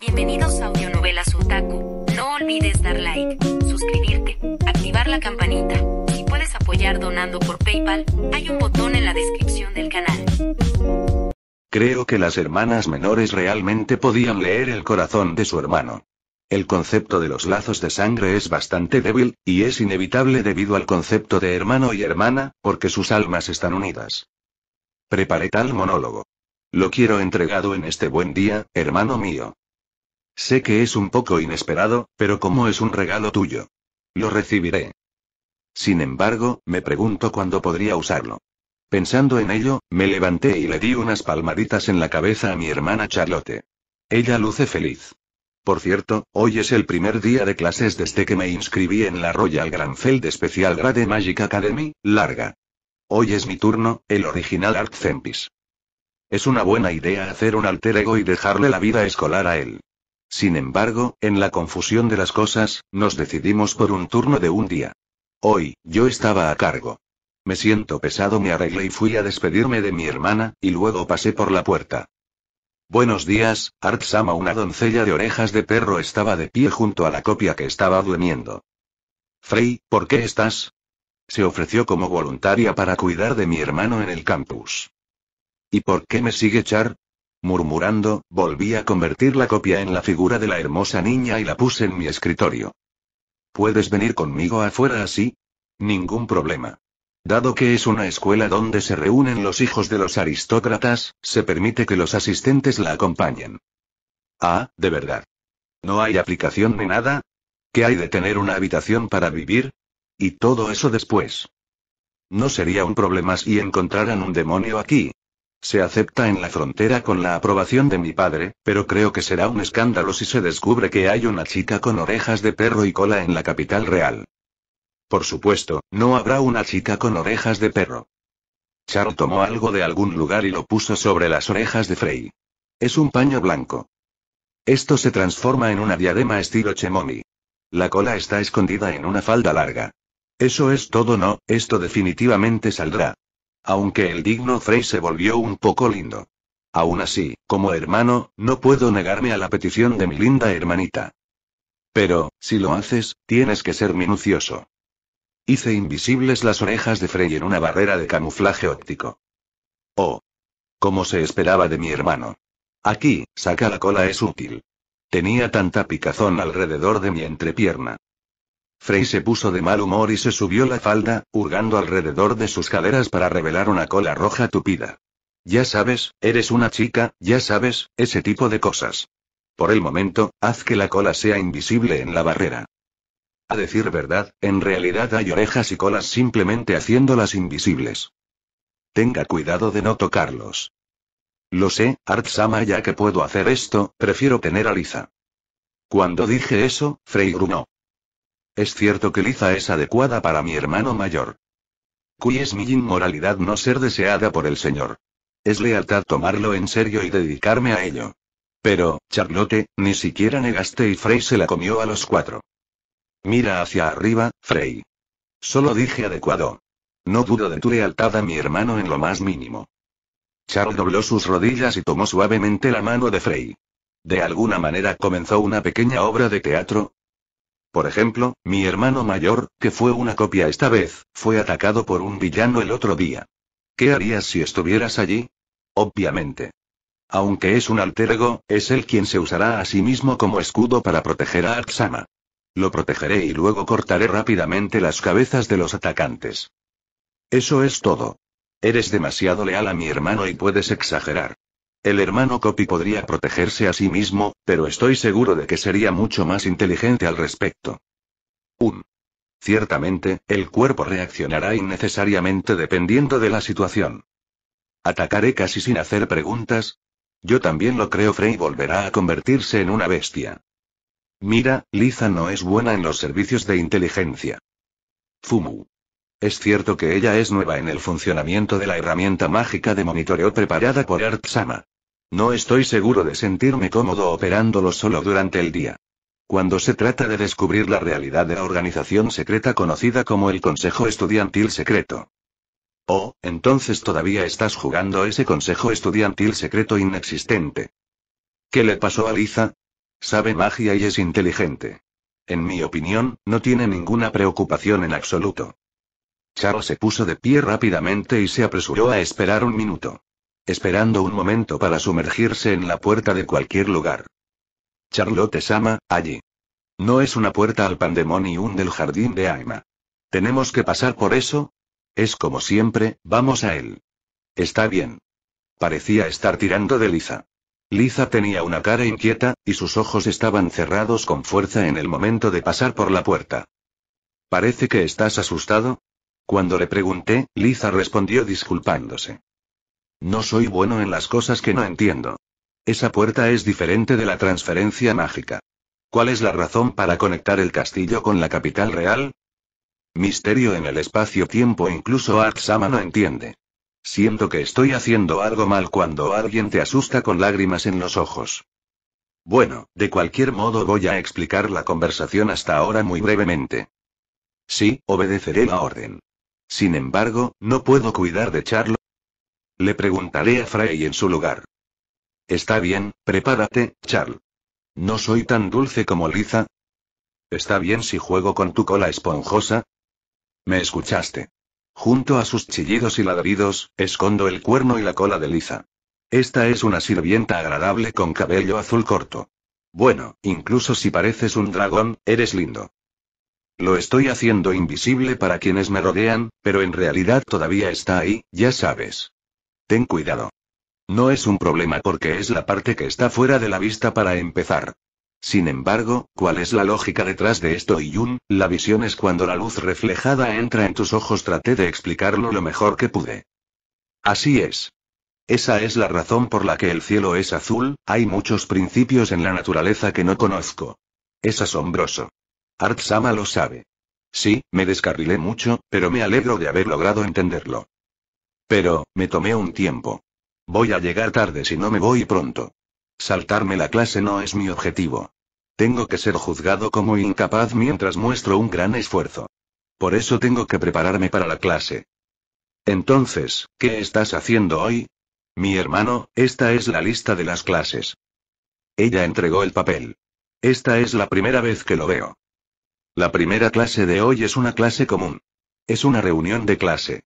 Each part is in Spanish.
Bienvenidos a Audionovelas Otaku. No olvides dar like, suscribirte, activar la campanita. Si puedes apoyar donando por PayPal, hay un botón en la descripción del canal. Creo que las hermanas menores realmente podían leer el corazón de su hermano. El concepto de los lazos de sangre es bastante débil, y es inevitable debido al concepto de hermano y hermana, porque sus almas están unidas. Preparé tal monólogo. Lo quiero entregado en este buen día, hermano mío. Sé que es un poco inesperado, pero como es un regalo tuyo. Lo recibiré. Sin embargo, me pregunto cuándo podría usarlo. Pensando en ello, me levanté y le di unas palmaditas en la cabeza a mi hermana Charlotte. Ella luce feliz. Por cierto, hoy es el primer día de clases desde que me inscribí en la Royal Grand Special Grade Magic Academy, larga. Hoy es mi turno, el original Art Zempis. Es una buena idea hacer un alter ego y dejarle la vida escolar a él. Sin embargo, en la confusión de las cosas, nos decidimos por un turno de un día. Hoy, yo estaba a cargo. Me siento pesado, me arreglé y fui a despedirme de mi hermana, y luego pasé por la puerta. Buenos días, Artsama. Una doncella de orejas de perro estaba de pie junto a la copia que estaba durmiendo. Frey, ¿por qué estás? Se ofreció como voluntaria para cuidar de mi hermano en el campus. ¿Y por qué me sigue Char? Murmurando, volví a convertir la copia en la figura de la hermosa niña y la puse en mi escritorio. ¿Puedes venir conmigo afuera así? Ningún problema. Dado que es una escuela donde se reúnen los hijos de los aristócratas, se permite que los asistentes la acompañen. Ah, de verdad. ¿No hay aplicación ni nada? ¿Qué hay de tener una habitación para vivir? Y todo eso después. No sería un problema si encontraran un demonio aquí, se acepta en la frontera con la aprobación de mi padre, pero creo que será un escándalo si se descubre que hay una chica con orejas de perro y cola en la capital real. Por supuesto, no habrá una chica con orejas de perro. Char tomó algo de algún lugar y lo puso sobre las orejas de Frey. Es un paño blanco. Esto se transforma en una diadema estilo Chemomi. La cola está escondida en una falda larga. Eso es todo, no, esto definitivamente saldrá. Aunque el digno Frey se volvió un poco lindo. Aún así, como hermano, no puedo negarme a la petición de mi linda hermanita. Pero, si lo haces, tienes que ser minucioso. Hice invisibles las orejas de Frey en una barrera de camuflaje óptico. Oh. Como se esperaba de mi hermano. Aquí, saca la cola es útil. Tenía tanta picazón alrededor de mi entrepierna. Frey se puso de mal humor y se subió la falda, hurgando alrededor de sus caderas para revelar una cola roja tupida. Ya sabes, eres una chica, ya sabes, ese tipo de cosas. Por el momento, haz que la cola sea invisible en la barrera. A decir verdad, en realidad hay orejas y colas simplemente haciéndolas invisibles. Tenga cuidado de no tocarlos. Lo sé, Artsama, ya que puedo hacer esto, prefiero tener a Lisa. Cuando dije eso, Frey gruñó. Es cierto que Liza es adecuada para mi hermano mayor. Cui es mi inmoralidad no ser deseada por el Señor. Es lealtad tomarlo en serio y dedicarme a ello. Pero, Charlotte, ni siquiera negaste y Frey se la comió a los cuatro. Mira hacia arriba, Frey. Solo dije adecuado. No dudo de tu lealtad a mi hermano en lo más mínimo. Charles dobló sus rodillas y tomó suavemente la mano de Frey. De alguna manera comenzó una pequeña obra de teatro, por ejemplo, mi hermano mayor, que fue una copia esta vez, fue atacado por un villano el otro día. ¿Qué harías si estuvieras allí? Obviamente. Aunque es un alter ego, es él quien se usará a sí mismo como escudo para proteger a Aksama. Lo protegeré y luego cortaré rápidamente las cabezas de los atacantes. Eso es todo. Eres demasiado leal a mi hermano y puedes exagerar. El hermano Copy podría protegerse a sí mismo, pero estoy seguro de que sería mucho más inteligente al respecto. Um. Ciertamente, el cuerpo reaccionará innecesariamente dependiendo de la situación. Atacaré casi sin hacer preguntas. Yo también lo creo, Frey volverá a convertirse en una bestia. Mira, Liza no es buena en los servicios de inteligencia. Fumu. Es cierto que ella es nueva en el funcionamiento de la herramienta mágica de monitoreo preparada por Artsama. No estoy seguro de sentirme cómodo operándolo solo durante el día. Cuando se trata de descubrir la realidad de la organización secreta conocida como el Consejo Estudiantil Secreto. Oh, entonces todavía estás jugando ese Consejo Estudiantil Secreto inexistente. ¿Qué le pasó a Liza? Sabe magia y es inteligente. En mi opinión, no tiene ninguna preocupación en absoluto. Charo se puso de pie rápidamente y se apresuró a esperar un minuto esperando un momento para sumergirse en la puerta de cualquier lugar. Charlotte Sama, allí. No es una puerta al pandemonium del jardín de Aima. ¿Tenemos que pasar por eso? Es como siempre, vamos a él. Está bien. Parecía estar tirando de Liza. Liza tenía una cara inquieta, y sus ojos estaban cerrados con fuerza en el momento de pasar por la puerta. Parece que estás asustado. Cuando le pregunté, Liza respondió disculpándose. No soy bueno en las cosas que no entiendo. Esa puerta es diferente de la transferencia mágica. ¿Cuál es la razón para conectar el castillo con la capital real? Misterio en el espacio-tiempo incluso Artsama no entiende. Siento que estoy haciendo algo mal cuando alguien te asusta con lágrimas en los ojos. Bueno, de cualquier modo voy a explicar la conversación hasta ahora muy brevemente. Sí, obedeceré la orden. Sin embargo, no puedo cuidar de Charlo le preguntaré a Frey en su lugar. Está bien, prepárate, Charles. ¿No soy tan dulce como Liza? ¿Está bien si juego con tu cola esponjosa? Me escuchaste. Junto a sus chillidos y ladridos, escondo el cuerno y la cola de Liza. Esta es una sirvienta agradable con cabello azul corto. Bueno, incluso si pareces un dragón, eres lindo. Lo estoy haciendo invisible para quienes me rodean, pero en realidad todavía está ahí, ya sabes. Ten cuidado. No es un problema porque es la parte que está fuera de la vista para empezar. Sin embargo, ¿cuál es la lógica detrás de esto y La visión es cuando la luz reflejada entra en tus ojos. Traté de explicarlo lo mejor que pude. Así es. Esa es la razón por la que el cielo es azul, hay muchos principios en la naturaleza que no conozco. Es asombroso. Art lo sabe. Sí, me descarrilé mucho, pero me alegro de haber logrado entenderlo. Pero, me tomé un tiempo. Voy a llegar tarde si no me voy pronto. Saltarme la clase no es mi objetivo. Tengo que ser juzgado como incapaz mientras muestro un gran esfuerzo. Por eso tengo que prepararme para la clase. Entonces, ¿qué estás haciendo hoy? Mi hermano, esta es la lista de las clases. Ella entregó el papel. Esta es la primera vez que lo veo. La primera clase de hoy es una clase común. Es una reunión de clase.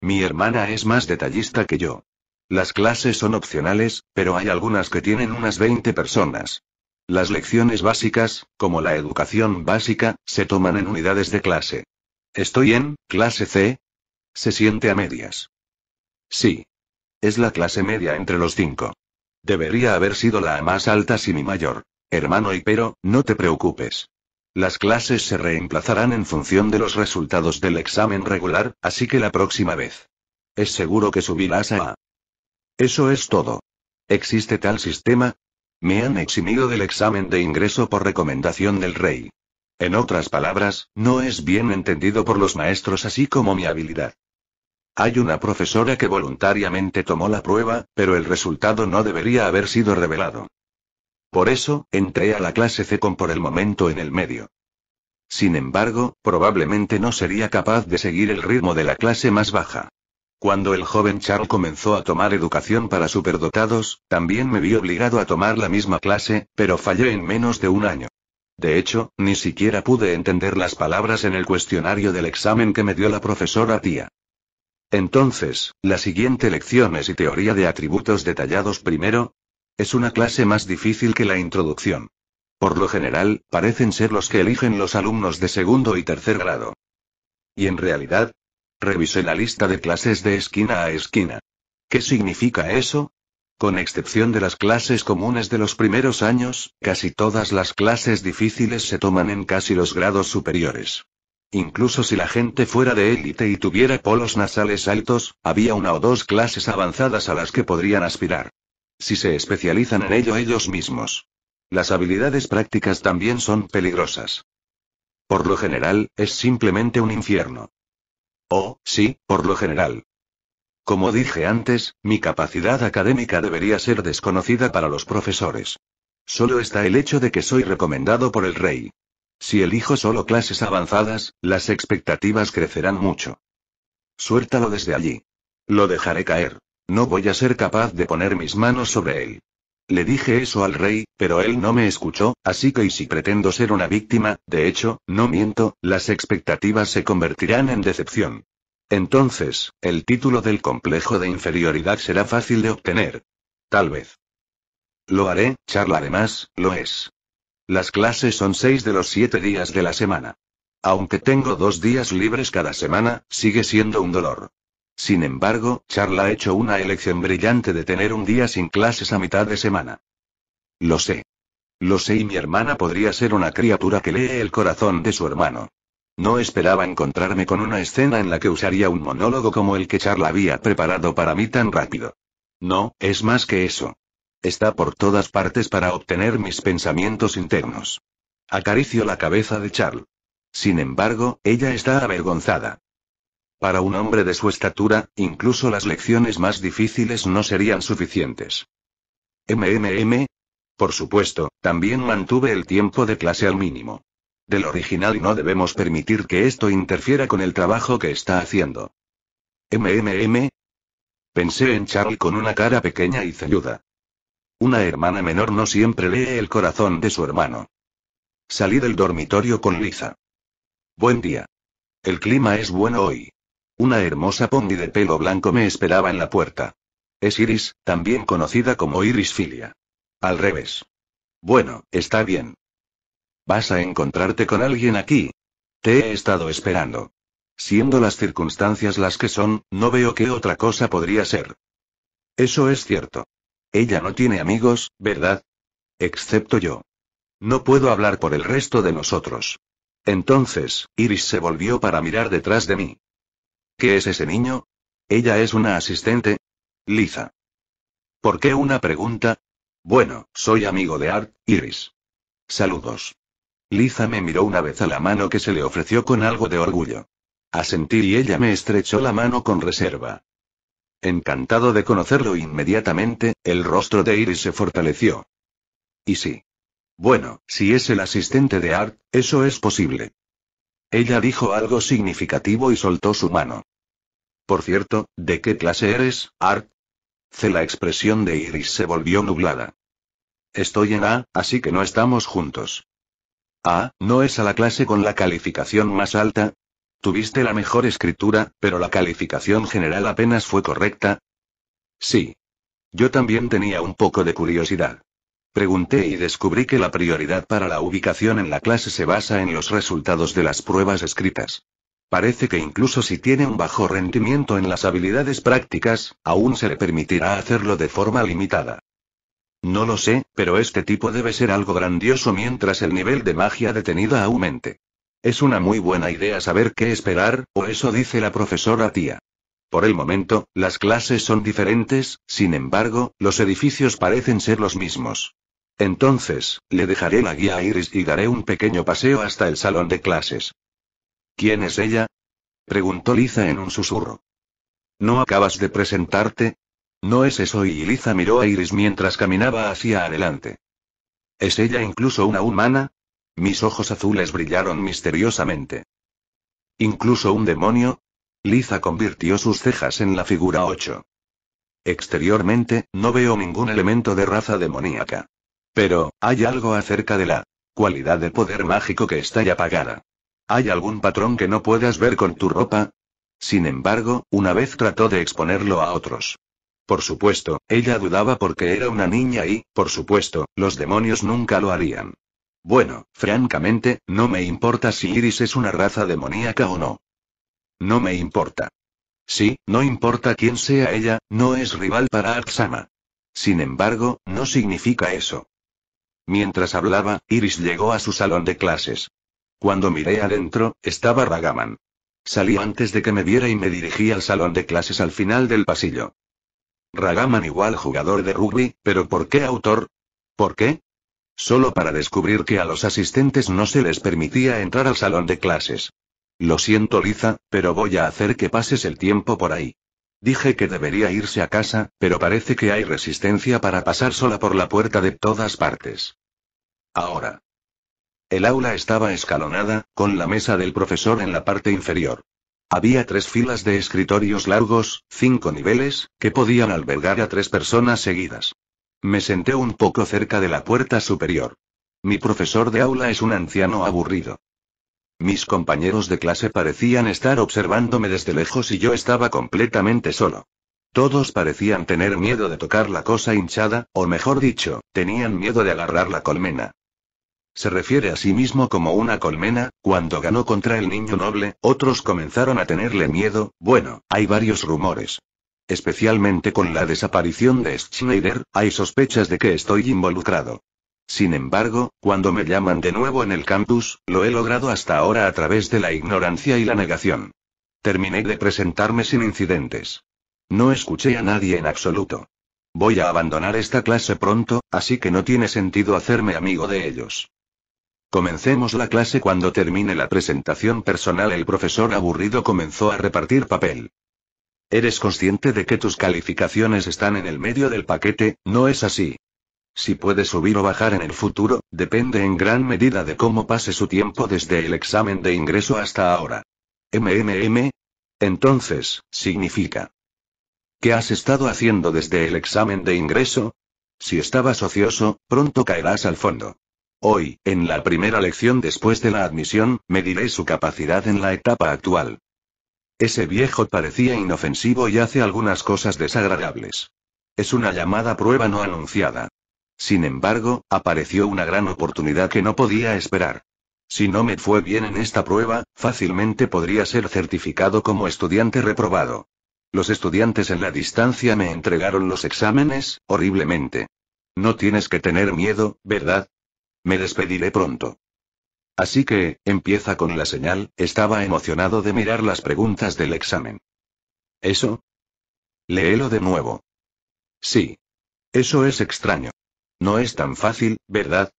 Mi hermana es más detallista que yo. Las clases son opcionales, pero hay algunas que tienen unas 20 personas. Las lecciones básicas, como la educación básica, se toman en unidades de clase. Estoy en, clase C. Se siente a medias. Sí. Es la clase media entre los cinco. Debería haber sido la más alta si mi mayor hermano y pero, no te preocupes. Las clases se reemplazarán en función de los resultados del examen regular, así que la próxima vez. Es seguro que subirás a... Eso es todo. ¿Existe tal sistema? Me han eximido del examen de ingreso por recomendación del rey. En otras palabras, no es bien entendido por los maestros así como mi habilidad. Hay una profesora que voluntariamente tomó la prueba, pero el resultado no debería haber sido revelado. Por eso, entré a la clase C con por el momento en el medio. Sin embargo, probablemente no sería capaz de seguir el ritmo de la clase más baja. Cuando el joven Charles comenzó a tomar educación para superdotados, también me vi obligado a tomar la misma clase, pero fallé en menos de un año. De hecho, ni siquiera pude entender las palabras en el cuestionario del examen que me dio la profesora tía. Entonces, la siguiente lecciones y teoría de atributos detallados primero, es una clase más difícil que la introducción. Por lo general, parecen ser los que eligen los alumnos de segundo y tercer grado. Y en realidad, revisé la lista de clases de esquina a esquina. ¿Qué significa eso? Con excepción de las clases comunes de los primeros años, casi todas las clases difíciles se toman en casi los grados superiores. Incluso si la gente fuera de élite y tuviera polos nasales altos, había una o dos clases avanzadas a las que podrían aspirar si se especializan en ello ellos mismos. Las habilidades prácticas también son peligrosas. Por lo general, es simplemente un infierno. Oh, sí, por lo general. Como dije antes, mi capacidad académica debería ser desconocida para los profesores. Solo está el hecho de que soy recomendado por el rey. Si elijo solo clases avanzadas, las expectativas crecerán mucho. Suéltalo desde allí. Lo dejaré caer. No voy a ser capaz de poner mis manos sobre él. Le dije eso al rey, pero él no me escuchó, así que y si pretendo ser una víctima, de hecho, no miento, las expectativas se convertirán en decepción. Entonces, el título del complejo de inferioridad será fácil de obtener. Tal vez. Lo haré, charla además, lo es. Las clases son seis de los siete días de la semana. Aunque tengo dos días libres cada semana, sigue siendo un dolor. Sin embargo, Charla ha hecho una elección brillante de tener un día sin clases a mitad de semana. Lo sé. Lo sé y mi hermana podría ser una criatura que lee el corazón de su hermano. No esperaba encontrarme con una escena en la que usaría un monólogo como el que Charla había preparado para mí tan rápido. No, es más que eso. Está por todas partes para obtener mis pensamientos internos. Acaricio la cabeza de Charla. Sin embargo, ella está avergonzada. Para un hombre de su estatura, incluso las lecciones más difíciles no serían suficientes. MMM. Por supuesto, también mantuve el tiempo de clase al mínimo. Del original y no debemos permitir que esto interfiera con el trabajo que está haciendo. MMM. Pensé en Charlie con una cara pequeña y ceñuda. Una hermana menor no siempre lee el corazón de su hermano. Salí del dormitorio con Lisa. Buen día. El clima es bueno hoy. Una hermosa pony de pelo blanco me esperaba en la puerta. Es Iris, también conocida como Iris Filia. Al revés. Bueno, está bien. Vas a encontrarte con alguien aquí. Te he estado esperando. Siendo las circunstancias las que son, no veo qué otra cosa podría ser. Eso es cierto. Ella no tiene amigos, ¿verdad? Excepto yo. No puedo hablar por el resto de nosotros. Entonces, Iris se volvió para mirar detrás de mí. ¿Qué es ese niño? ¿Ella es una asistente? Liza. ¿Por qué una pregunta? Bueno, soy amigo de Art, Iris. Saludos. Liza me miró una vez a la mano que se le ofreció con algo de orgullo. Asentí y ella me estrechó la mano con reserva. Encantado de conocerlo inmediatamente, el rostro de Iris se fortaleció. Y sí. Bueno, si es el asistente de Art, eso es posible. Ella dijo algo significativo y soltó su mano. Por cierto, ¿de qué clase eres, Art? C. La expresión de Iris se volvió nublada. Estoy en A, así que no estamos juntos. A, ¿no es a la clase con la calificación más alta? Tuviste la mejor escritura, pero la calificación general apenas fue correcta. Sí. Yo también tenía un poco de curiosidad. Pregunté y descubrí que la prioridad para la ubicación en la clase se basa en los resultados de las pruebas escritas. Parece que incluso si tiene un bajo rendimiento en las habilidades prácticas, aún se le permitirá hacerlo de forma limitada. No lo sé, pero este tipo debe ser algo grandioso mientras el nivel de magia detenida aumente. Es una muy buena idea saber qué esperar, o eso dice la profesora tía. Por el momento, las clases son diferentes, sin embargo, los edificios parecen ser los mismos. Entonces, le dejaré la guía a Iris y daré un pequeño paseo hasta el salón de clases. ¿Quién es ella? preguntó Liza en un susurro. ¿No acabas de presentarte? No es eso y Liza miró a Iris mientras caminaba hacia adelante. ¿Es ella incluso una humana? Mis ojos azules brillaron misteriosamente. ¿Incluso un demonio? Liza convirtió sus cejas en la figura 8. Exteriormente, no veo ningún elemento de raza demoníaca. Pero, hay algo acerca de la cualidad de poder mágico que está ya apagada. ¿Hay algún patrón que no puedas ver con tu ropa? Sin embargo, una vez trató de exponerlo a otros. Por supuesto, ella dudaba porque era una niña y, por supuesto, los demonios nunca lo harían. Bueno, francamente, no me importa si Iris es una raza demoníaca o no. No me importa. Sí, no importa quién sea ella, no es rival para Arxama. Sin embargo, no significa eso. Mientras hablaba, Iris llegó a su salón de clases. Cuando miré adentro, estaba Ragaman. Salí antes de que me viera y me dirigí al salón de clases al final del pasillo. Ragaman igual jugador de rugby, pero ¿por qué autor? ¿Por qué? Solo para descubrir que a los asistentes no se les permitía entrar al salón de clases. Lo siento, Liza, pero voy a hacer que pases el tiempo por ahí. Dije que debería irse a casa, pero parece que hay resistencia para pasar sola por la puerta de todas partes. Ahora. El aula estaba escalonada, con la mesa del profesor en la parte inferior. Había tres filas de escritorios largos, cinco niveles, que podían albergar a tres personas seguidas. Me senté un poco cerca de la puerta superior. Mi profesor de aula es un anciano aburrido. Mis compañeros de clase parecían estar observándome desde lejos y yo estaba completamente solo. Todos parecían tener miedo de tocar la cosa hinchada, o mejor dicho, tenían miedo de agarrar la colmena. Se refiere a sí mismo como una colmena, cuando ganó contra el niño noble, otros comenzaron a tenerle miedo, bueno, hay varios rumores. Especialmente con la desaparición de Schneider, hay sospechas de que estoy involucrado. Sin embargo, cuando me llaman de nuevo en el campus, lo he logrado hasta ahora a través de la ignorancia y la negación. Terminé de presentarme sin incidentes. No escuché a nadie en absoluto. Voy a abandonar esta clase pronto, así que no tiene sentido hacerme amigo de ellos. Comencemos la clase cuando termine la presentación personal. El profesor aburrido comenzó a repartir papel. Eres consciente de que tus calificaciones están en el medio del paquete, ¿no es así? Si puede subir o bajar en el futuro, depende en gran medida de cómo pase su tiempo desde el examen de ingreso hasta ahora. MMM. Entonces, significa. ¿Qué has estado haciendo desde el examen de ingreso? Si estabas ocioso, pronto caerás al fondo. Hoy, en la primera lección después de la admisión, mediré su capacidad en la etapa actual. Ese viejo parecía inofensivo y hace algunas cosas desagradables. Es una llamada prueba no anunciada. Sin embargo, apareció una gran oportunidad que no podía esperar. Si no me fue bien en esta prueba, fácilmente podría ser certificado como estudiante reprobado. Los estudiantes en la distancia me entregaron los exámenes, horriblemente. No tienes que tener miedo, ¿verdad? Me despediré pronto. Así que, empieza con la señal, estaba emocionado de mirar las preguntas del examen. ¿Eso? Léelo de nuevo. Sí. Eso es extraño. No es tan fácil, ¿verdad?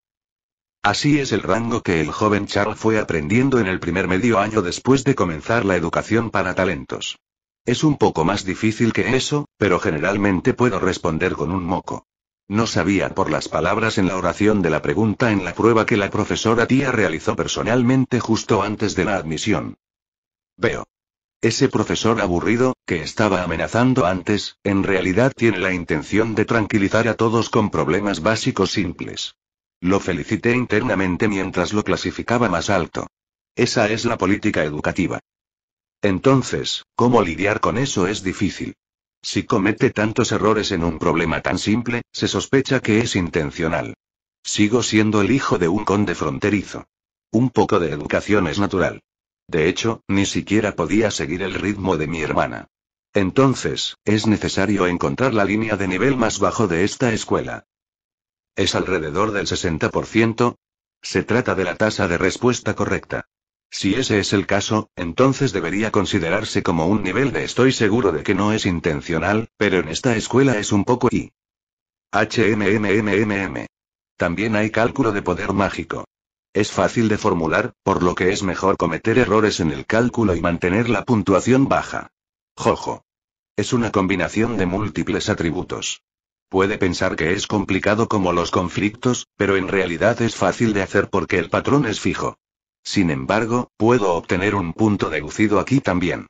Así es el rango que el joven Charles fue aprendiendo en el primer medio año después de comenzar la educación para talentos. Es un poco más difícil que eso, pero generalmente puedo responder con un moco. No sabía por las palabras en la oración de la pregunta en la prueba que la profesora tía realizó personalmente justo antes de la admisión. Veo. Ese profesor aburrido, que estaba amenazando antes, en realidad tiene la intención de tranquilizar a todos con problemas básicos simples. Lo felicité internamente mientras lo clasificaba más alto. Esa es la política educativa. Entonces, ¿cómo lidiar con eso es difícil? Si comete tantos errores en un problema tan simple, se sospecha que es intencional. Sigo siendo el hijo de un conde fronterizo. Un poco de educación es natural. De hecho, ni siquiera podía seguir el ritmo de mi hermana. Entonces, es necesario encontrar la línea de nivel más bajo de esta escuela. Es alrededor del 60%. Se trata de la tasa de respuesta correcta. Si ese es el caso, entonces debería considerarse como un nivel de estoy seguro de que no es intencional, pero en esta escuela es un poco y... HMMMMM. También hay cálculo de poder mágico. Es fácil de formular, por lo que es mejor cometer errores en el cálculo y mantener la puntuación baja. Jojo. Es una combinación de múltiples atributos. Puede pensar que es complicado como los conflictos, pero en realidad es fácil de hacer porque el patrón es fijo. Sin embargo, puedo obtener un punto deducido aquí también.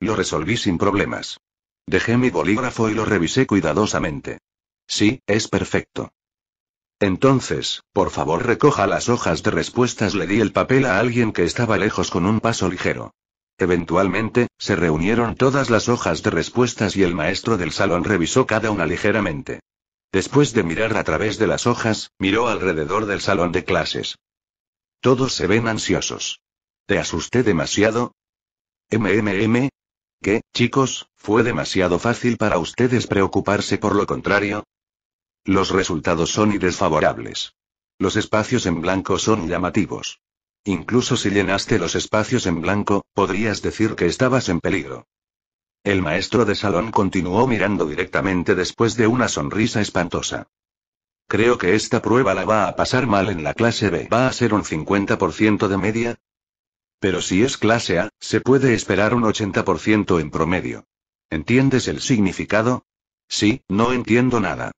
Lo resolví sin problemas. Dejé mi bolígrafo y lo revisé cuidadosamente. Sí, es perfecto. Entonces, por favor recoja las hojas de respuestas. Le di el papel a alguien que estaba lejos con un paso ligero. Eventualmente, se reunieron todas las hojas de respuestas y el maestro del salón revisó cada una ligeramente. Después de mirar a través de las hojas, miró alrededor del salón de clases. Todos se ven ansiosos. ¿Te asusté demasiado? MMM. ¿Qué, chicos, fue demasiado fácil para ustedes preocuparse por lo contrario? Los resultados son desfavorables. Los espacios en blanco son llamativos. Incluso si llenaste los espacios en blanco, podrías decir que estabas en peligro. El maestro de salón continuó mirando directamente después de una sonrisa espantosa. Creo que esta prueba la va a pasar mal en la clase B. ¿Va a ser un 50% de media? Pero si es clase A, se puede esperar un 80% en promedio. ¿Entiendes el significado? Sí, no entiendo nada.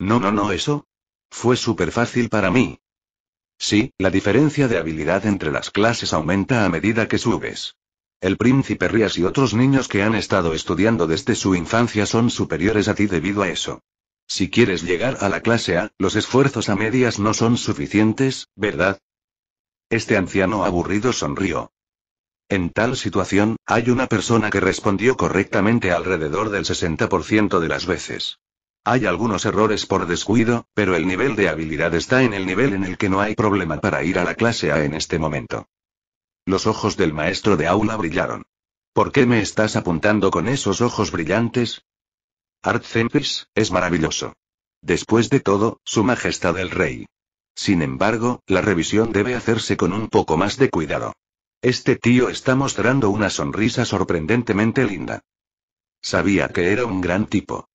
No, no, no, eso. Fue súper fácil para mí. Sí, la diferencia de habilidad entre las clases aumenta a medida que subes. El príncipe Rías y otros niños que han estado estudiando desde su infancia son superiores a ti debido a eso. Si quieres llegar a la clase A, los esfuerzos a medias no son suficientes, ¿verdad? Este anciano aburrido sonrió. En tal situación, hay una persona que respondió correctamente alrededor del 60% de las veces. Hay algunos errores por descuido, pero el nivel de habilidad está en el nivel en el que no hay problema para ir a la clase A en este momento. Los ojos del maestro de aula brillaron. ¿Por qué me estás apuntando con esos ojos brillantes? Art es maravilloso. Después de todo, su majestad el rey. Sin embargo, la revisión debe hacerse con un poco más de cuidado. Este tío está mostrando una sonrisa sorprendentemente linda. Sabía que era un gran tipo.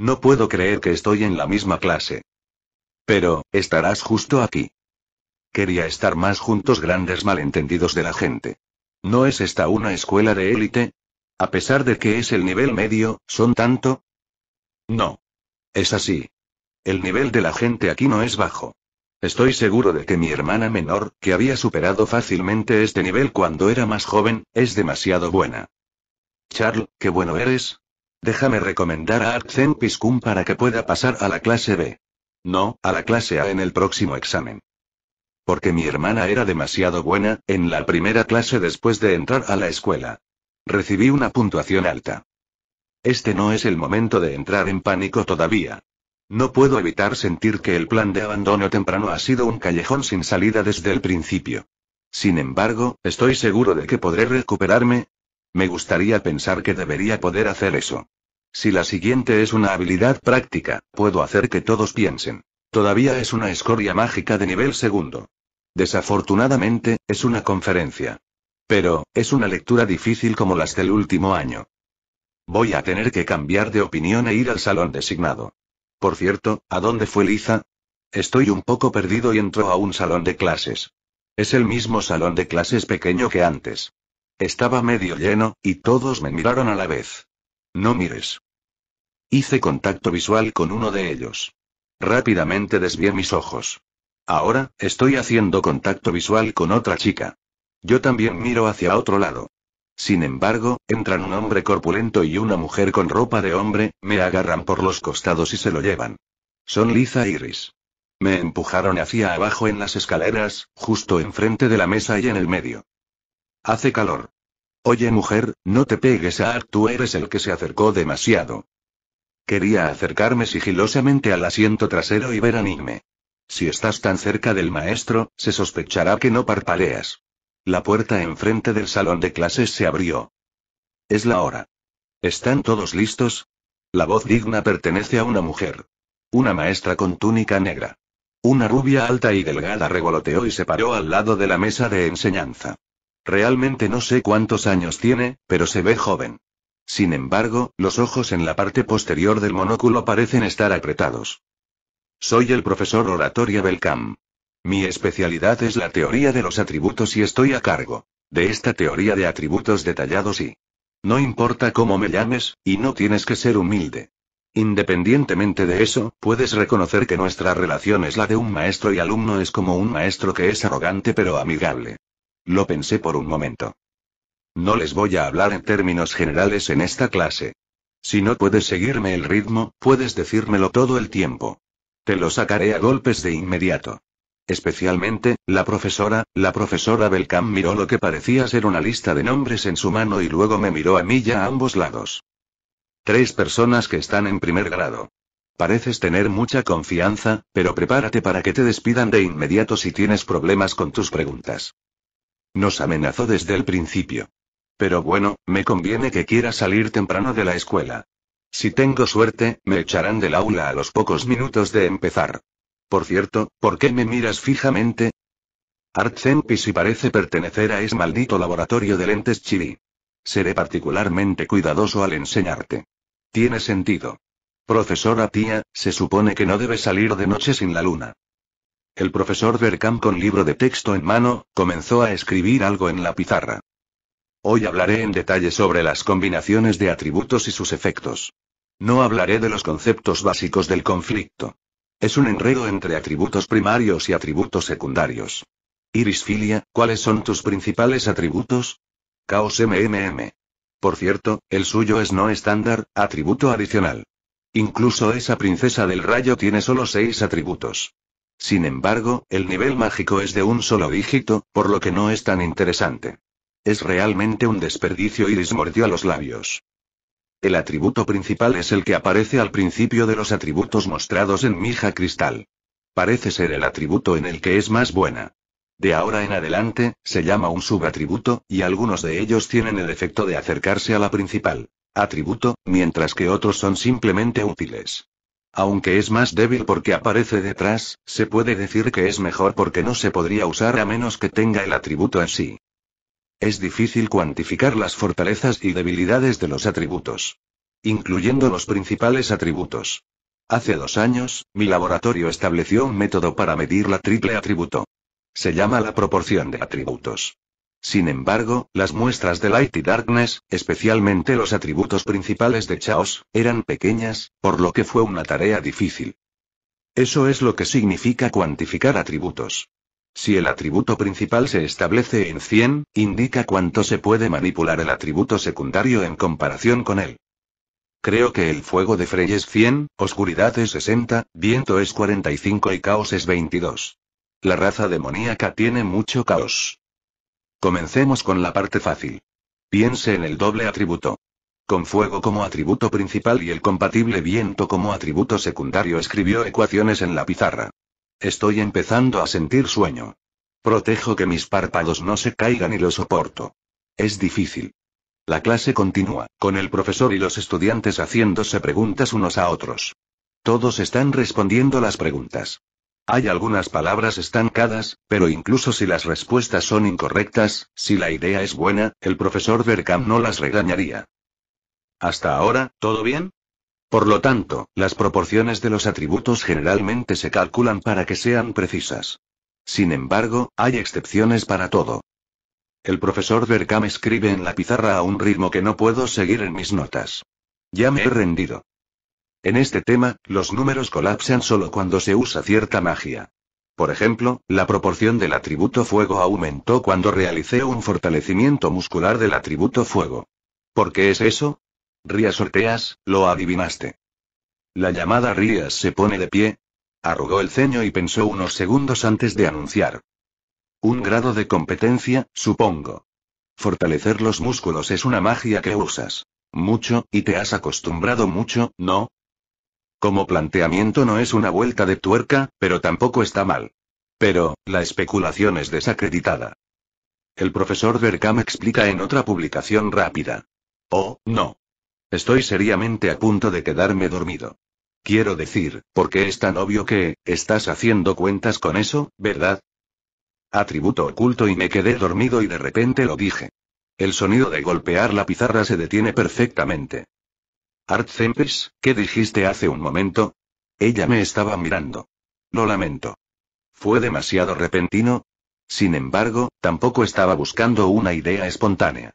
No puedo creer que estoy en la misma clase. Pero, estarás justo aquí. Quería estar más juntos grandes malentendidos de la gente. ¿No es esta una escuela de élite? A pesar de que es el nivel medio, ¿son tanto? No. Es así. El nivel de la gente aquí no es bajo. Estoy seguro de que mi hermana menor, que había superado fácilmente este nivel cuando era más joven, es demasiado buena. Charles, qué bueno eres, Déjame recomendar a Artzen Piscum para que pueda pasar a la clase B. No, a la clase A en el próximo examen. Porque mi hermana era demasiado buena, en la primera clase después de entrar a la escuela. Recibí una puntuación alta. Este no es el momento de entrar en pánico todavía. No puedo evitar sentir que el plan de abandono temprano ha sido un callejón sin salida desde el principio. Sin embargo, estoy seguro de que podré recuperarme, me gustaría pensar que debería poder hacer eso. Si la siguiente es una habilidad práctica, puedo hacer que todos piensen. Todavía es una escoria mágica de nivel segundo. Desafortunadamente, es una conferencia. Pero, es una lectura difícil como las del último año. Voy a tener que cambiar de opinión e ir al salón designado. Por cierto, ¿a dónde fue Liza? Estoy un poco perdido y entro a un salón de clases. Es el mismo salón de clases pequeño que antes. Estaba medio lleno, y todos me miraron a la vez. No mires. Hice contacto visual con uno de ellos. Rápidamente desvié mis ojos. Ahora, estoy haciendo contacto visual con otra chica. Yo también miro hacia otro lado. Sin embargo, entran un hombre corpulento y una mujer con ropa de hombre, me agarran por los costados y se lo llevan. Son Liza Iris. Me empujaron hacia abajo en las escaleras, justo enfrente de la mesa y en el medio. Hace calor. Oye mujer, no te pegues a Art, tú eres el que se acercó demasiado. Quería acercarme sigilosamente al asiento trasero y ver a Nigme. Si estás tan cerca del maestro, se sospechará que no parpareas. La puerta enfrente del salón de clases se abrió. Es la hora. ¿Están todos listos? La voz digna pertenece a una mujer. Una maestra con túnica negra. Una rubia alta y delgada revoloteó y se paró al lado de la mesa de enseñanza. Realmente no sé cuántos años tiene, pero se ve joven. Sin embargo, los ojos en la parte posterior del monóculo parecen estar apretados. Soy el profesor Oratoria Belcam. Mi especialidad es la teoría de los atributos y estoy a cargo de esta teoría de atributos detallados y... No importa cómo me llames, y no tienes que ser humilde. Independientemente de eso, puedes reconocer que nuestra relación es la de un maestro y alumno es como un maestro que es arrogante pero amigable. Lo pensé por un momento. No les voy a hablar en términos generales en esta clase. Si no puedes seguirme el ritmo, puedes decírmelo todo el tiempo. Te lo sacaré a golpes de inmediato. Especialmente, la profesora, la profesora Belcam miró lo que parecía ser una lista de nombres en su mano y luego me miró a mí ya a ambos lados. Tres personas que están en primer grado. Pareces tener mucha confianza, pero prepárate para que te despidan de inmediato si tienes problemas con tus preguntas. Nos amenazó desde el principio. Pero bueno, me conviene que quiera salir temprano de la escuela. Si tengo suerte, me echarán del aula a los pocos minutos de empezar. Por cierto, ¿por qué me miras fijamente? si parece pertenecer a ese maldito laboratorio de lentes chili. Seré particularmente cuidadoso al enseñarte. Tiene sentido. Profesora tía, se supone que no debe salir de noche sin la luna. El profesor Berkham con libro de texto en mano, comenzó a escribir algo en la pizarra. Hoy hablaré en detalle sobre las combinaciones de atributos y sus efectos. No hablaré de los conceptos básicos del conflicto. Es un enredo entre atributos primarios y atributos secundarios. Irisfilia, ¿cuáles son tus principales atributos? Caos MMM. Por cierto, el suyo es no estándar, atributo adicional. Incluso esa princesa del rayo tiene solo seis atributos. Sin embargo, el nivel mágico es de un solo dígito, por lo que no es tan interesante. Es realmente un desperdicio y desmordió a los labios. El atributo principal es el que aparece al principio de los atributos mostrados en Mija Cristal. Parece ser el atributo en el que es más buena. De ahora en adelante, se llama un subatributo, y algunos de ellos tienen el efecto de acercarse a la principal atributo, mientras que otros son simplemente útiles. Aunque es más débil porque aparece detrás, se puede decir que es mejor porque no se podría usar a menos que tenga el atributo en sí. Es difícil cuantificar las fortalezas y debilidades de los atributos. Incluyendo los principales atributos. Hace dos años, mi laboratorio estableció un método para medir la triple atributo. Se llama la proporción de atributos. Sin embargo, las muestras de Light y Darkness, especialmente los atributos principales de Chaos, eran pequeñas, por lo que fue una tarea difícil. Eso es lo que significa cuantificar atributos. Si el atributo principal se establece en 100, indica cuánto se puede manipular el atributo secundario en comparación con él. Creo que el fuego de Frey es 100, oscuridad es 60, viento es 45 y caos es 22. La raza demoníaca tiene mucho caos. Comencemos con la parte fácil. Piense en el doble atributo. Con fuego como atributo principal y el compatible viento como atributo secundario escribió ecuaciones en la pizarra. Estoy empezando a sentir sueño. Protejo que mis párpados no se caigan y lo soporto. Es difícil. La clase continúa, con el profesor y los estudiantes haciéndose preguntas unos a otros. Todos están respondiendo las preguntas. Hay algunas palabras estancadas, pero incluso si las respuestas son incorrectas, si la idea es buena, el profesor Bergam no las regañaría. Hasta ahora, ¿todo bien? Por lo tanto, las proporciones de los atributos generalmente se calculan para que sean precisas. Sin embargo, hay excepciones para todo. El profesor Bergam escribe en la pizarra a un ritmo que no puedo seguir en mis notas. Ya me he rendido. En este tema, los números colapsan solo cuando se usa cierta magia. Por ejemplo, la proporción del atributo fuego aumentó cuando realicé un fortalecimiento muscular del atributo fuego. ¿Por qué es eso? Rías sorteas, lo adivinaste. La llamada Rías se pone de pie. Arrugó el ceño y pensó unos segundos antes de anunciar. Un grado de competencia, supongo. Fortalecer los músculos es una magia que usas. Mucho, y te has acostumbrado mucho, ¿no? Como planteamiento no es una vuelta de tuerca, pero tampoco está mal. Pero, la especulación es desacreditada. El profesor Berkham explica en otra publicación rápida. Oh, no. Estoy seriamente a punto de quedarme dormido. Quiero decir, porque es tan obvio que, estás haciendo cuentas con eso, ¿verdad? Atributo oculto y me quedé dormido y de repente lo dije. El sonido de golpear la pizarra se detiene perfectamente. Art ¿qué dijiste hace un momento? Ella me estaba mirando. Lo lamento. ¿Fue demasiado repentino? Sin embargo, tampoco estaba buscando una idea espontánea.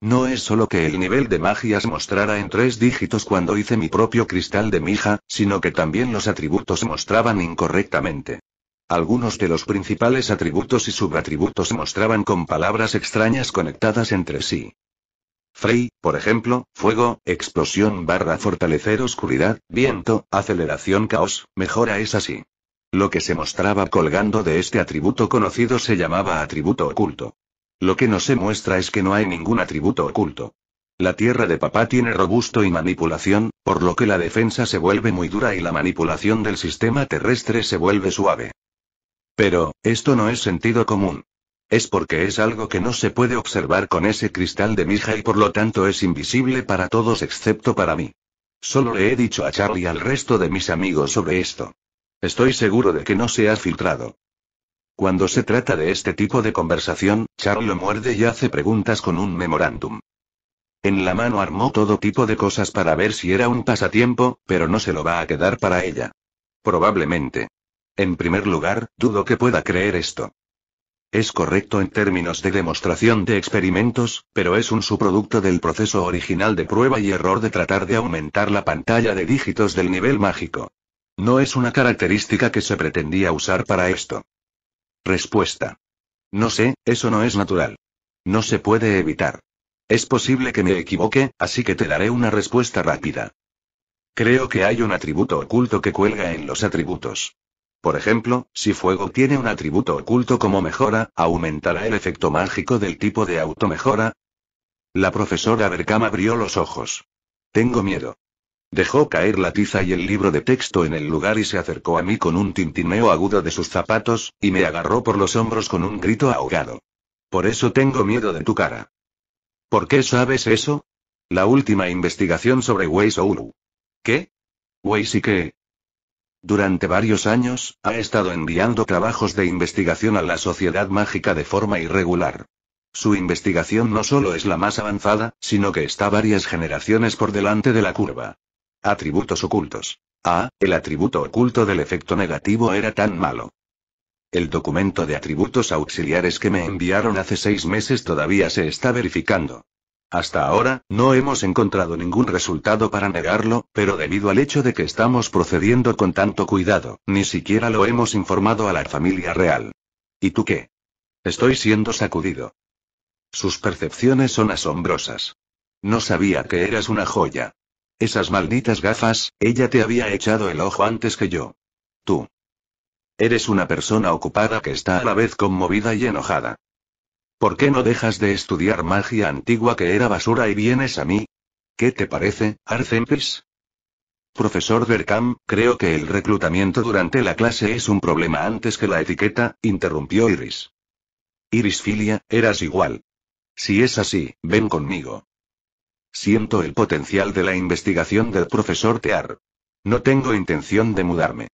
No es solo que el nivel de magias mostrara en tres dígitos cuando hice mi propio cristal de mija, sino que también los atributos mostraban incorrectamente. Algunos de los principales atributos y subatributos mostraban con palabras extrañas conectadas entre sí. Frey, por ejemplo, fuego, explosión barra fortalecer oscuridad, viento, aceleración caos, mejora es así. Lo que se mostraba colgando de este atributo conocido se llamaba atributo oculto. Lo que no se muestra es que no hay ningún atributo oculto. La tierra de papá tiene robusto y manipulación, por lo que la defensa se vuelve muy dura y la manipulación del sistema terrestre se vuelve suave. Pero, esto no es sentido común. Es porque es algo que no se puede observar con ese cristal de mija y por lo tanto es invisible para todos excepto para mí. Solo le he dicho a Charlie y al resto de mis amigos sobre esto. Estoy seguro de que no se ha filtrado. Cuando se trata de este tipo de conversación, Charlie lo muerde y hace preguntas con un memorándum. En la mano armó todo tipo de cosas para ver si era un pasatiempo, pero no se lo va a quedar para ella. Probablemente. En primer lugar, dudo que pueda creer esto. Es correcto en términos de demostración de experimentos, pero es un subproducto del proceso original de prueba y error de tratar de aumentar la pantalla de dígitos del nivel mágico. No es una característica que se pretendía usar para esto. Respuesta. No sé, eso no es natural. No se puede evitar. Es posible que me equivoque, así que te daré una respuesta rápida. Creo que hay un atributo oculto que cuelga en los atributos. Por ejemplo, si fuego tiene un atributo oculto como mejora, ¿aumentará el efecto mágico del tipo de automejora? La profesora Berkham abrió los ojos. Tengo miedo. Dejó caer la tiza y el libro de texto en el lugar y se acercó a mí con un tintineo agudo de sus zapatos, y me agarró por los hombros con un grito ahogado. Por eso tengo miedo de tu cara. ¿Por qué sabes eso? La última investigación sobre Wei ¿Qué? Wei y que, durante varios años, ha estado enviando trabajos de investigación a la sociedad mágica de forma irregular. Su investigación no solo es la más avanzada, sino que está varias generaciones por delante de la curva. Atributos ocultos. Ah, el atributo oculto del efecto negativo era tan malo. El documento de atributos auxiliares que me enviaron hace seis meses todavía se está verificando. Hasta ahora, no hemos encontrado ningún resultado para negarlo, pero debido al hecho de que estamos procediendo con tanto cuidado, ni siquiera lo hemos informado a la familia real. ¿Y tú qué? Estoy siendo sacudido. Sus percepciones son asombrosas. No sabía que eras una joya. Esas malditas gafas, ella te había echado el ojo antes que yo. Tú. Eres una persona ocupada que está a la vez conmovida y enojada. ¿Por qué no dejas de estudiar magia antigua que era basura y vienes a mí? ¿Qué te parece, Arcempis? Profesor Berkham, creo que el reclutamiento durante la clase es un problema antes que la etiqueta, interrumpió Iris. Iris Filia, eras igual. Si es así, ven conmigo. Siento el potencial de la investigación del profesor Tear. No tengo intención de mudarme.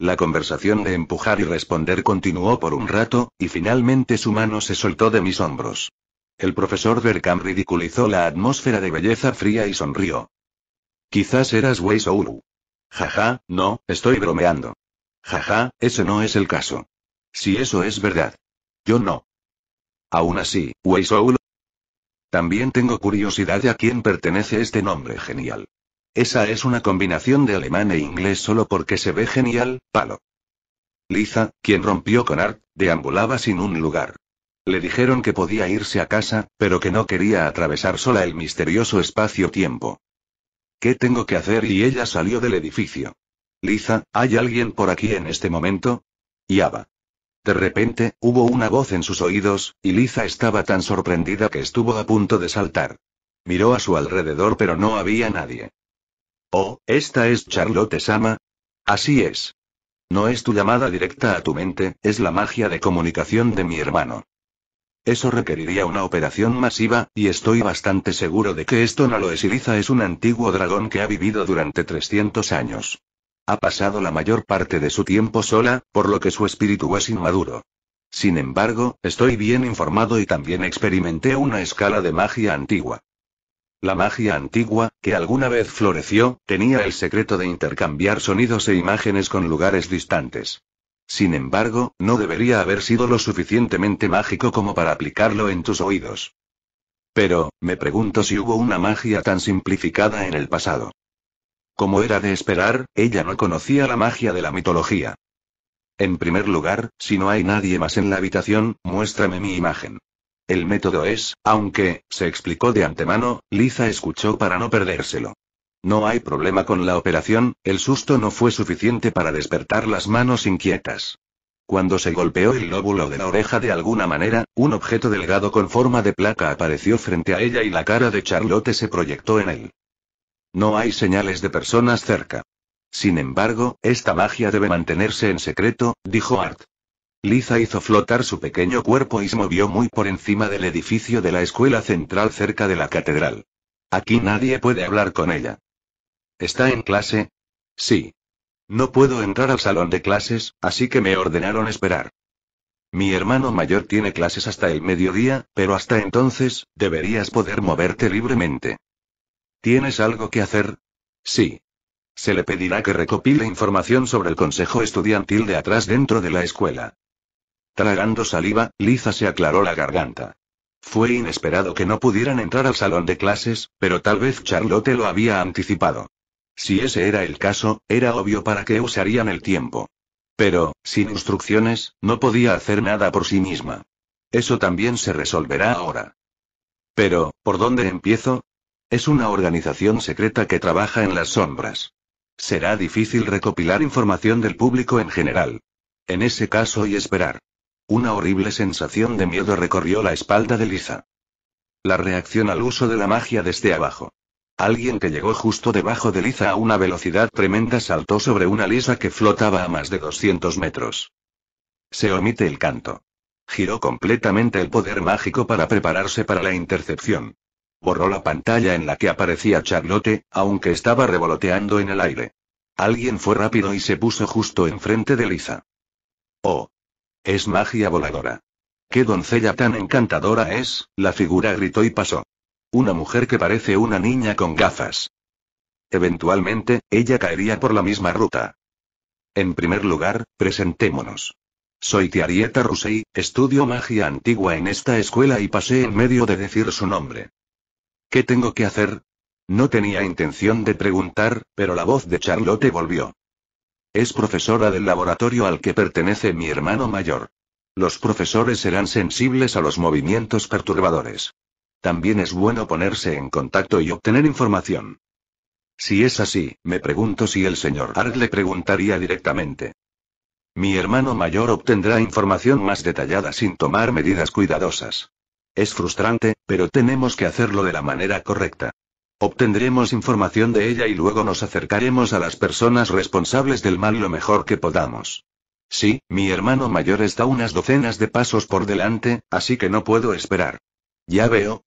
La conversación de empujar y responder continuó por un rato, y finalmente su mano se soltó de mis hombros. El profesor Berkham ridiculizó la atmósfera de belleza fría y sonrió. Quizás eras Wei Jaja, no, estoy bromeando. Jaja, ese no es el caso. Si eso es verdad. Yo no. Aún así, Wei También tengo curiosidad de a quién pertenece este nombre genial. Esa es una combinación de alemán e inglés solo porque se ve genial, palo. Liza, quien rompió con Art, deambulaba sin un lugar. Le dijeron que podía irse a casa, pero que no quería atravesar sola el misterioso espacio-tiempo. ¿Qué tengo que hacer? Y ella salió del edificio. Liza, ¿hay alguien por aquí en este momento? Yaba. De repente, hubo una voz en sus oídos, y Liza estaba tan sorprendida que estuvo a punto de saltar. Miró a su alrededor pero no había nadie. Oh, esta es Charlotte Sama. Así es. No es tu llamada directa a tu mente, es la magia de comunicación de mi hermano. Eso requeriría una operación masiva, y estoy bastante seguro de que esto no lo es. es un antiguo dragón que ha vivido durante 300 años. Ha pasado la mayor parte de su tiempo sola, por lo que su espíritu es inmaduro. Sin embargo, estoy bien informado y también experimenté una escala de magia antigua. La magia antigua, que alguna vez floreció, tenía el secreto de intercambiar sonidos e imágenes con lugares distantes. Sin embargo, no debería haber sido lo suficientemente mágico como para aplicarlo en tus oídos. Pero, me pregunto si hubo una magia tan simplificada en el pasado. Como era de esperar, ella no conocía la magia de la mitología. En primer lugar, si no hay nadie más en la habitación, muéstrame mi imagen. El método es, aunque, se explicó de antemano, Liza escuchó para no perdérselo. No hay problema con la operación, el susto no fue suficiente para despertar las manos inquietas. Cuando se golpeó el lóbulo de la oreja de alguna manera, un objeto delgado con forma de placa apareció frente a ella y la cara de Charlotte se proyectó en él. No hay señales de personas cerca. Sin embargo, esta magia debe mantenerse en secreto, dijo Art. Liza hizo flotar su pequeño cuerpo y se movió muy por encima del edificio de la escuela central cerca de la catedral. Aquí nadie puede hablar con ella. ¿Está en clase? Sí. No puedo entrar al salón de clases, así que me ordenaron esperar. Mi hermano mayor tiene clases hasta el mediodía, pero hasta entonces, deberías poder moverte libremente. ¿Tienes algo que hacer? Sí. Se le pedirá que recopile información sobre el consejo estudiantil de atrás dentro de la escuela. Tragando saliva, Liza se aclaró la garganta. Fue inesperado que no pudieran entrar al salón de clases, pero tal vez Charlotte lo había anticipado. Si ese era el caso, era obvio para qué usarían el tiempo. Pero, sin instrucciones, no podía hacer nada por sí misma. Eso también se resolverá ahora. Pero, ¿por dónde empiezo? Es una organización secreta que trabaja en las sombras. Será difícil recopilar información del público en general. En ese caso y esperar. Una horrible sensación de miedo recorrió la espalda de Liza. La reacción al uso de la magia desde abajo. Alguien que llegó justo debajo de Liza a una velocidad tremenda saltó sobre una Lisa que flotaba a más de 200 metros. Se omite el canto. Giró completamente el poder mágico para prepararse para la intercepción. Borró la pantalla en la que aparecía Charlotte, aunque estaba revoloteando en el aire. Alguien fue rápido y se puso justo enfrente de Liza. Oh, es magia voladora. ¡Qué doncella tan encantadora es! La figura gritó y pasó. Una mujer que parece una niña con gafas. Eventualmente, ella caería por la misma ruta. En primer lugar, presentémonos. Soy Tiarieta Rusey, estudio magia antigua en esta escuela y pasé en medio de decir su nombre. ¿Qué tengo que hacer? No tenía intención de preguntar, pero la voz de Charlotte volvió. Es profesora del laboratorio al que pertenece mi hermano mayor. Los profesores serán sensibles a los movimientos perturbadores. También es bueno ponerse en contacto y obtener información. Si es así, me pregunto si el señor Hart le preguntaría directamente. Mi hermano mayor obtendrá información más detallada sin tomar medidas cuidadosas. Es frustrante, pero tenemos que hacerlo de la manera correcta. Obtendremos información de ella y luego nos acercaremos a las personas responsables del mal lo mejor que podamos. Sí, mi hermano mayor está unas docenas de pasos por delante, así que no puedo esperar. Ya veo.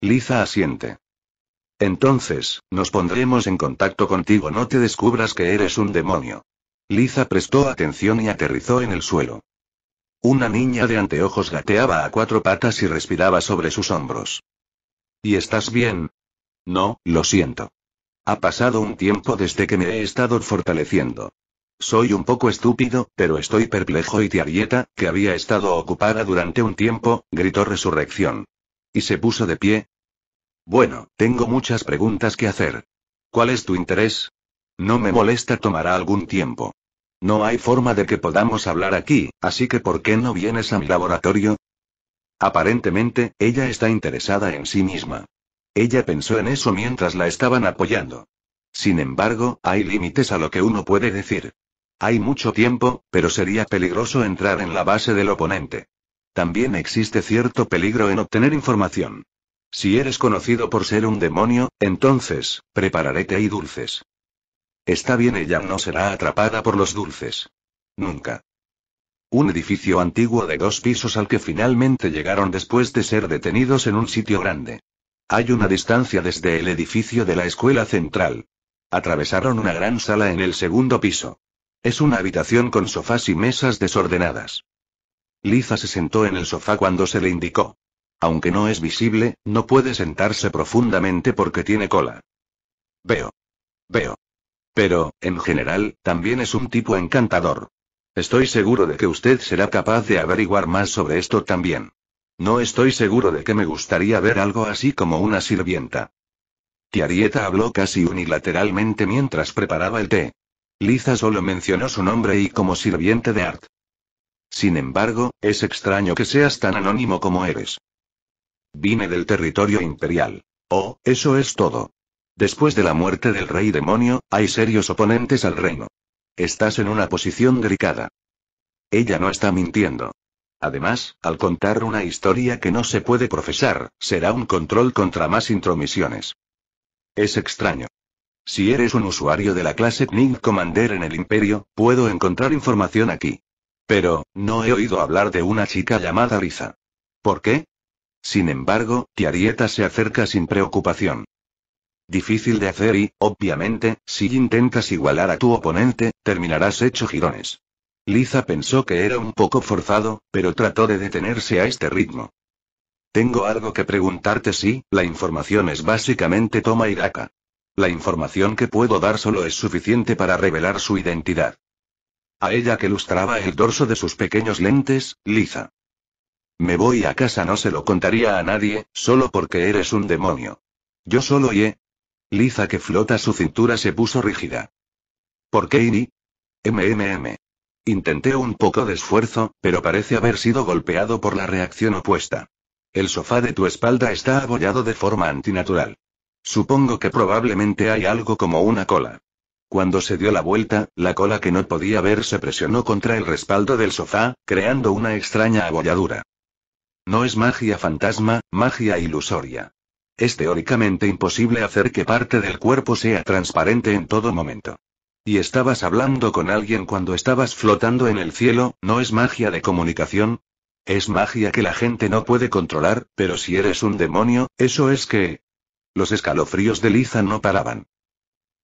Liza asiente. Entonces, nos pondremos en contacto contigo, no te descubras que eres un demonio. Liza prestó atención y aterrizó en el suelo. Una niña de anteojos gateaba a cuatro patas y respiraba sobre sus hombros. ¿Y estás bien? No, lo siento. Ha pasado un tiempo desde que me he estado fortaleciendo. Soy un poco estúpido, pero estoy perplejo y Tiarieta, que había estado ocupada durante un tiempo, gritó resurrección. Y se puso de pie. Bueno, tengo muchas preguntas que hacer. ¿Cuál es tu interés? No me molesta, tomará algún tiempo. No hay forma de que podamos hablar aquí, así que ¿por qué no vienes a mi laboratorio? Aparentemente, ella está interesada en sí misma. Ella pensó en eso mientras la estaban apoyando. Sin embargo, hay límites a lo que uno puede decir. Hay mucho tiempo, pero sería peligroso entrar en la base del oponente. También existe cierto peligro en obtener información. Si eres conocido por ser un demonio, entonces, prepararé té y dulces. Está bien, ella no será atrapada por los dulces. Nunca. Un edificio antiguo de dos pisos al que finalmente llegaron después de ser detenidos en un sitio grande. Hay una distancia desde el edificio de la escuela central. Atravesaron una gran sala en el segundo piso. Es una habitación con sofás y mesas desordenadas. Liza se sentó en el sofá cuando se le indicó. Aunque no es visible, no puede sentarse profundamente porque tiene cola. Veo. Veo. Pero, en general, también es un tipo encantador. Estoy seguro de que usted será capaz de averiguar más sobre esto también. No estoy seguro de que me gustaría ver algo así como una sirvienta. Tiarieta habló casi unilateralmente mientras preparaba el té. Liza solo mencionó su nombre y como sirviente de Art. Sin embargo, es extraño que seas tan anónimo como eres. Vine del territorio imperial. Oh, eso es todo. Después de la muerte del rey demonio, hay serios oponentes al reino. Estás en una posición delicada. Ella no está mintiendo. Además, al contar una historia que no se puede profesar, será un control contra más intromisiones. Es extraño. Si eres un usuario de la clase Knight Commander en el Imperio, puedo encontrar información aquí. Pero, no he oído hablar de una chica llamada Riza. ¿Por qué? Sin embargo, Tiarieta se acerca sin preocupación. Difícil de hacer y, obviamente, si intentas igualar a tu oponente, terminarás hecho girones. Liza pensó que era un poco forzado, pero trató de detenerse a este ritmo. Tengo algo que preguntarte si, la información es básicamente toma y La información que puedo dar solo es suficiente para revelar su identidad. A ella que lustraba el dorso de sus pequeños lentes, Liza. Me voy a casa no se lo contaría a nadie, solo porque eres un demonio. Yo solo y... Liza que flota su cintura se puso rígida. ¿Por qué ni? MMM. Intenté un poco de esfuerzo, pero parece haber sido golpeado por la reacción opuesta. El sofá de tu espalda está abollado de forma antinatural. Supongo que probablemente hay algo como una cola. Cuando se dio la vuelta, la cola que no podía ver se presionó contra el respaldo del sofá, creando una extraña abolladura. No es magia fantasma, magia ilusoria. Es teóricamente imposible hacer que parte del cuerpo sea transparente en todo momento. Y estabas hablando con alguien cuando estabas flotando en el cielo, ¿no es magia de comunicación? Es magia que la gente no puede controlar, pero si eres un demonio, eso es que... Los escalofríos de Liza no paraban.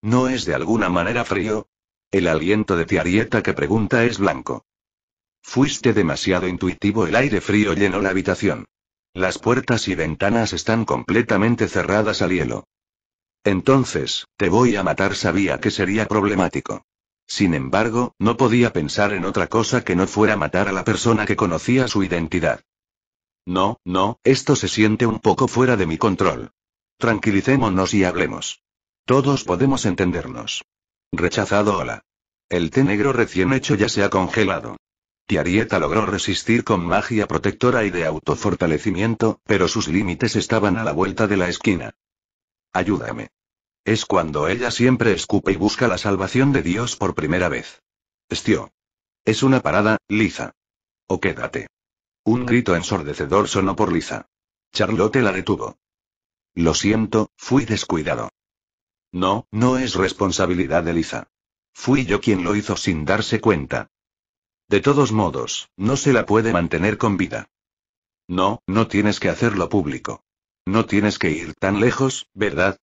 ¿No es de alguna manera frío? El aliento de Tiarieta que pregunta es blanco. Fuiste demasiado intuitivo, el aire frío llenó la habitación. Las puertas y ventanas están completamente cerradas al hielo. Entonces, te voy a matar sabía que sería problemático. Sin embargo, no podía pensar en otra cosa que no fuera matar a la persona que conocía su identidad. No, no, esto se siente un poco fuera de mi control. Tranquilicémonos y hablemos. Todos podemos entendernos. Rechazado hola. El té negro recién hecho ya se ha congelado. Tiarieta logró resistir con magia protectora y de autofortalecimiento, pero sus límites estaban a la vuelta de la esquina. Ayúdame. Es cuando ella siempre escupe y busca la salvación de Dios por primera vez. Estió. Es una parada, Liza. O quédate. Un grito ensordecedor sonó por Liza. Charlotte la detuvo. Lo siento, fui descuidado. No, no es responsabilidad de Liza. Fui yo quien lo hizo sin darse cuenta. De todos modos, no se la puede mantener con vida. No, no tienes que hacerlo público. No tienes que ir tan lejos, ¿verdad?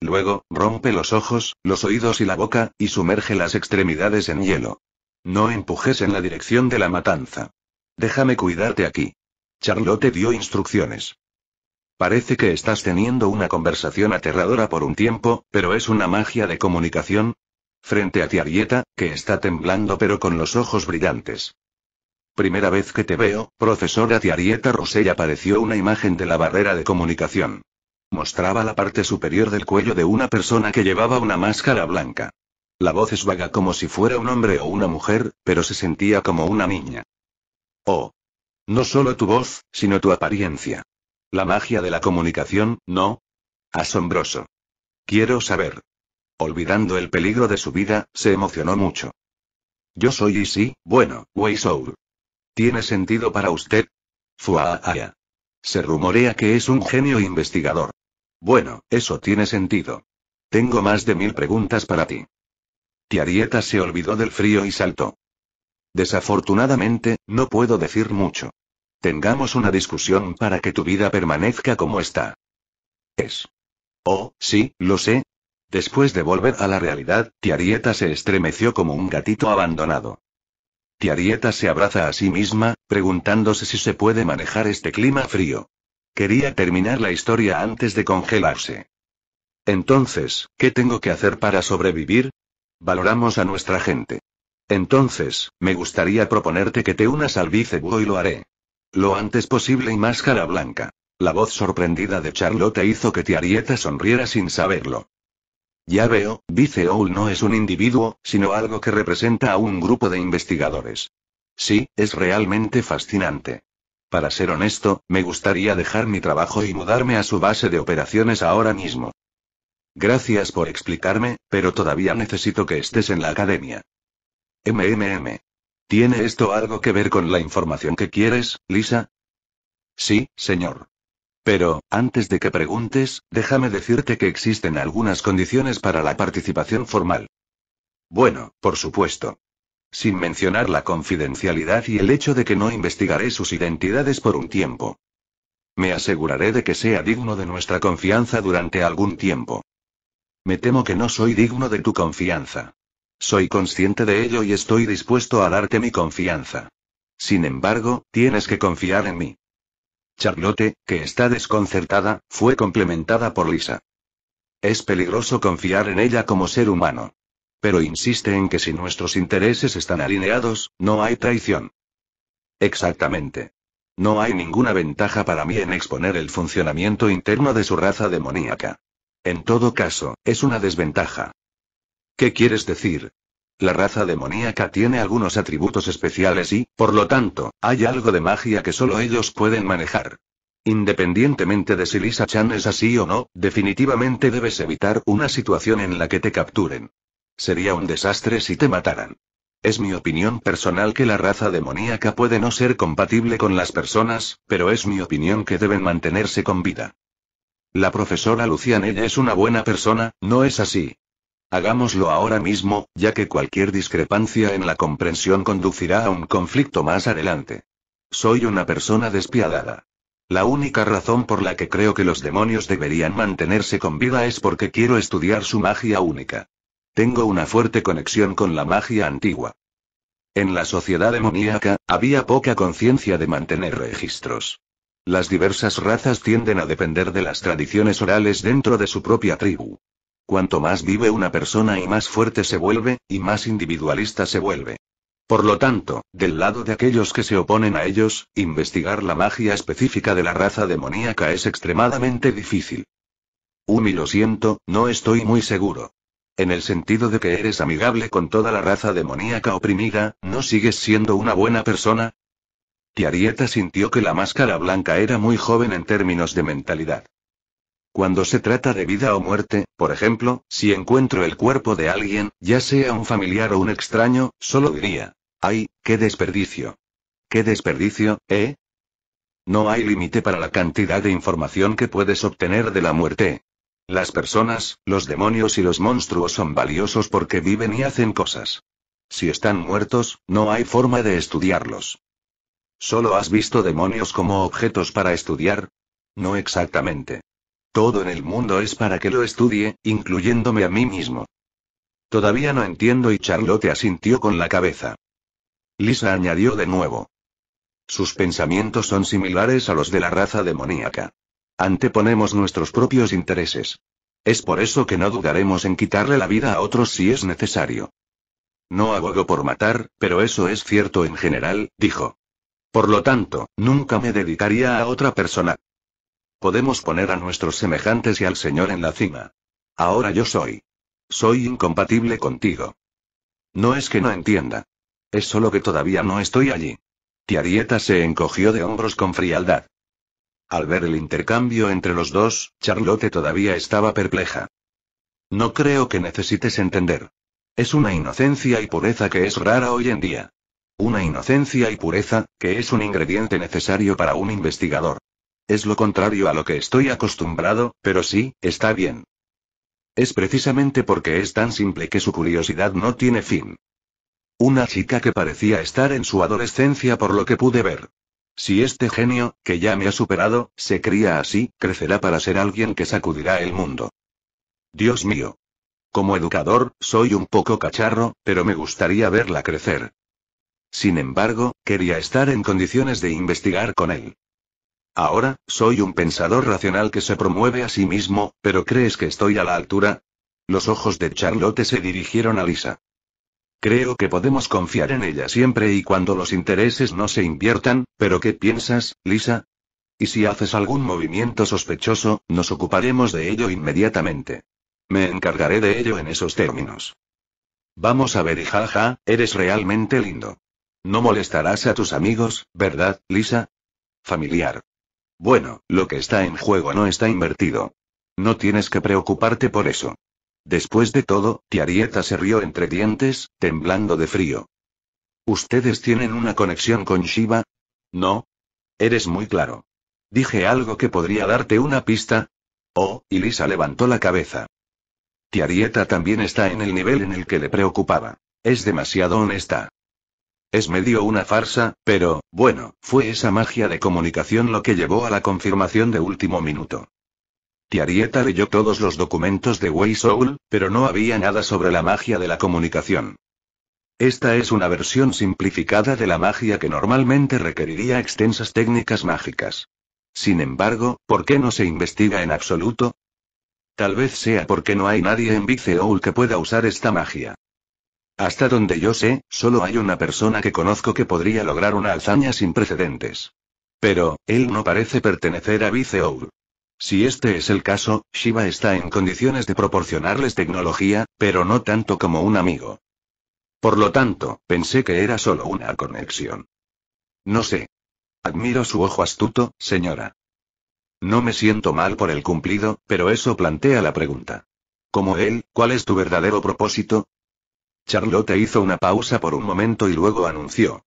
Luego, rompe los ojos, los oídos y la boca, y sumerge las extremidades en hielo. No empujes en la dirección de la matanza. Déjame cuidarte aquí. Charlotte dio instrucciones. Parece que estás teniendo una conversación aterradora por un tiempo, pero es una magia de comunicación. Frente a Tiarieta, que está temblando pero con los ojos brillantes. Primera vez que te veo, profesora Tiarieta Rosella apareció una imagen de la barrera de comunicación. Mostraba la parte superior del cuello de una persona que llevaba una máscara blanca. La voz es vaga como si fuera un hombre o una mujer, pero se sentía como una niña. Oh. No solo tu voz, sino tu apariencia. La magia de la comunicación, ¿no? Asombroso. Quiero saber. Olvidando el peligro de su vida, se emocionó mucho. Yo soy Isi, bueno, Weisour. ¿Tiene sentido para usted? Fuaaya. Se rumorea que es un genio investigador. Bueno, eso tiene sentido. Tengo más de mil preguntas para ti. Tiarieta se olvidó del frío y saltó. Desafortunadamente, no puedo decir mucho. Tengamos una discusión para que tu vida permanezca como está. Es. Oh, sí, lo sé. Después de volver a la realidad, Tiarieta se estremeció como un gatito abandonado. Tiarieta se abraza a sí misma, preguntándose si se puede manejar este clima frío. Quería terminar la historia antes de congelarse. Entonces, ¿qué tengo que hacer para sobrevivir? Valoramos a nuestra gente. Entonces, me gustaría proponerte que te unas al bicebúho y lo haré. Lo antes posible y máscara blanca. La voz sorprendida de Charlotte hizo que Tiarieta sonriera sin saberlo. Ya veo, dice Owl no es un individuo, sino algo que representa a un grupo de investigadores. Sí, es realmente fascinante. Para ser honesto, me gustaría dejar mi trabajo y mudarme a su base de operaciones ahora mismo. Gracias por explicarme, pero todavía necesito que estés en la academia. MMM. ¿Tiene esto algo que ver con la información que quieres, Lisa? Sí, señor. Pero, antes de que preguntes, déjame decirte que existen algunas condiciones para la participación formal. Bueno, por supuesto. Sin mencionar la confidencialidad y el hecho de que no investigaré sus identidades por un tiempo. Me aseguraré de que sea digno de nuestra confianza durante algún tiempo. Me temo que no soy digno de tu confianza. Soy consciente de ello y estoy dispuesto a darte mi confianza. Sin embargo, tienes que confiar en mí. Charlotte, que está desconcertada, fue complementada por Lisa. Es peligroso confiar en ella como ser humano. Pero insiste en que si nuestros intereses están alineados, no hay traición. Exactamente. No hay ninguna ventaja para mí en exponer el funcionamiento interno de su raza demoníaca. En todo caso, es una desventaja. ¿Qué quieres decir? La raza demoníaca tiene algunos atributos especiales y, por lo tanto, hay algo de magia que solo ellos pueden manejar. Independientemente de si Lisa Chan es así o no, definitivamente debes evitar una situación en la que te capturen. Sería un desastre si te mataran. Es mi opinión personal que la raza demoníaca puede no ser compatible con las personas, pero es mi opinión que deben mantenerse con vida. La profesora Lucianella es una buena persona, ¿no es así? Hagámoslo ahora mismo, ya que cualquier discrepancia en la comprensión conducirá a un conflicto más adelante. Soy una persona despiadada. La única razón por la que creo que los demonios deberían mantenerse con vida es porque quiero estudiar su magia única. Tengo una fuerte conexión con la magia antigua. En la sociedad demoníaca, había poca conciencia de mantener registros. Las diversas razas tienden a depender de las tradiciones orales dentro de su propia tribu. Cuanto más vive una persona y más fuerte se vuelve, y más individualista se vuelve. Por lo tanto, del lado de aquellos que se oponen a ellos, investigar la magia específica de la raza demoníaca es extremadamente difícil. Umi, lo siento, no estoy muy seguro. En el sentido de que eres amigable con toda la raza demoníaca oprimida, ¿no sigues siendo una buena persona? Tiarieta sintió que la máscara blanca era muy joven en términos de mentalidad. Cuando se trata de vida o muerte, por ejemplo, si encuentro el cuerpo de alguien, ya sea un familiar o un extraño, solo diría, ¡ay, qué desperdicio! ¡Qué desperdicio, eh! No hay límite para la cantidad de información que puedes obtener de la muerte. Las personas, los demonios y los monstruos son valiosos porque viven y hacen cosas. Si están muertos, no hay forma de estudiarlos. ¿Solo has visto demonios como objetos para estudiar? No exactamente. Todo en el mundo es para que lo estudie, incluyéndome a mí mismo. Todavía no entiendo y Charlotte asintió con la cabeza. Lisa añadió de nuevo. Sus pensamientos son similares a los de la raza demoníaca. Anteponemos nuestros propios intereses. Es por eso que no dudaremos en quitarle la vida a otros si es necesario. No abogo por matar, pero eso es cierto en general, dijo. Por lo tanto, nunca me dedicaría a otra persona. Podemos poner a nuestros semejantes y al Señor en la cima. Ahora yo soy. Soy incompatible contigo. No es que no entienda. Es solo que todavía no estoy allí. Tiarieta se encogió de hombros con frialdad. Al ver el intercambio entre los dos, Charlotte todavía estaba perpleja. No creo que necesites entender. Es una inocencia y pureza que es rara hoy en día. Una inocencia y pureza, que es un ingrediente necesario para un investigador. Es lo contrario a lo que estoy acostumbrado, pero sí, está bien. Es precisamente porque es tan simple que su curiosidad no tiene fin. Una chica que parecía estar en su adolescencia por lo que pude ver. Si este genio, que ya me ha superado, se cría así, crecerá para ser alguien que sacudirá el mundo. Dios mío. Como educador, soy un poco cacharro, pero me gustaría verla crecer. Sin embargo, quería estar en condiciones de investigar con él. Ahora, soy un pensador racional que se promueve a sí mismo, pero ¿crees que estoy a la altura? Los ojos de Charlotte se dirigieron a Lisa. Creo que podemos confiar en ella siempre y cuando los intereses no se inviertan, pero ¿qué piensas, Lisa? Y si haces algún movimiento sospechoso, nos ocuparemos de ello inmediatamente. Me encargaré de ello en esos términos. Vamos a ver y ja, eres realmente lindo. No molestarás a tus amigos, ¿verdad, Lisa? Familiar. Bueno, lo que está en juego no está invertido. No tienes que preocuparte por eso. Después de todo, Tiarieta se rió entre dientes, temblando de frío. ¿Ustedes tienen una conexión con Shiva? No. Eres muy claro. Dije algo que podría darte una pista. Oh, y Lisa levantó la cabeza. Tiarieta también está en el nivel en el que le preocupaba. Es demasiado honesta. Es medio una farsa, pero, bueno, fue esa magia de comunicación lo que llevó a la confirmación de último minuto. Tiarieta leyó todos los documentos de Wei Soul, pero no había nada sobre la magia de la comunicación. Esta es una versión simplificada de la magia que normalmente requeriría extensas técnicas mágicas. Sin embargo, ¿por qué no se investiga en absoluto? Tal vez sea porque no hay nadie en Big que pueda usar esta magia. Hasta donde yo sé, solo hay una persona que conozco que podría lograr una hazaña sin precedentes. Pero, él no parece pertenecer a Viceour. Si este es el caso, Shiva está en condiciones de proporcionarles tecnología, pero no tanto como un amigo. Por lo tanto, pensé que era solo una conexión. No sé. Admiro su ojo astuto, señora. No me siento mal por el cumplido, pero eso plantea la pregunta. Como él, ¿cuál es tu verdadero propósito? Charlotte hizo una pausa por un momento y luego anunció.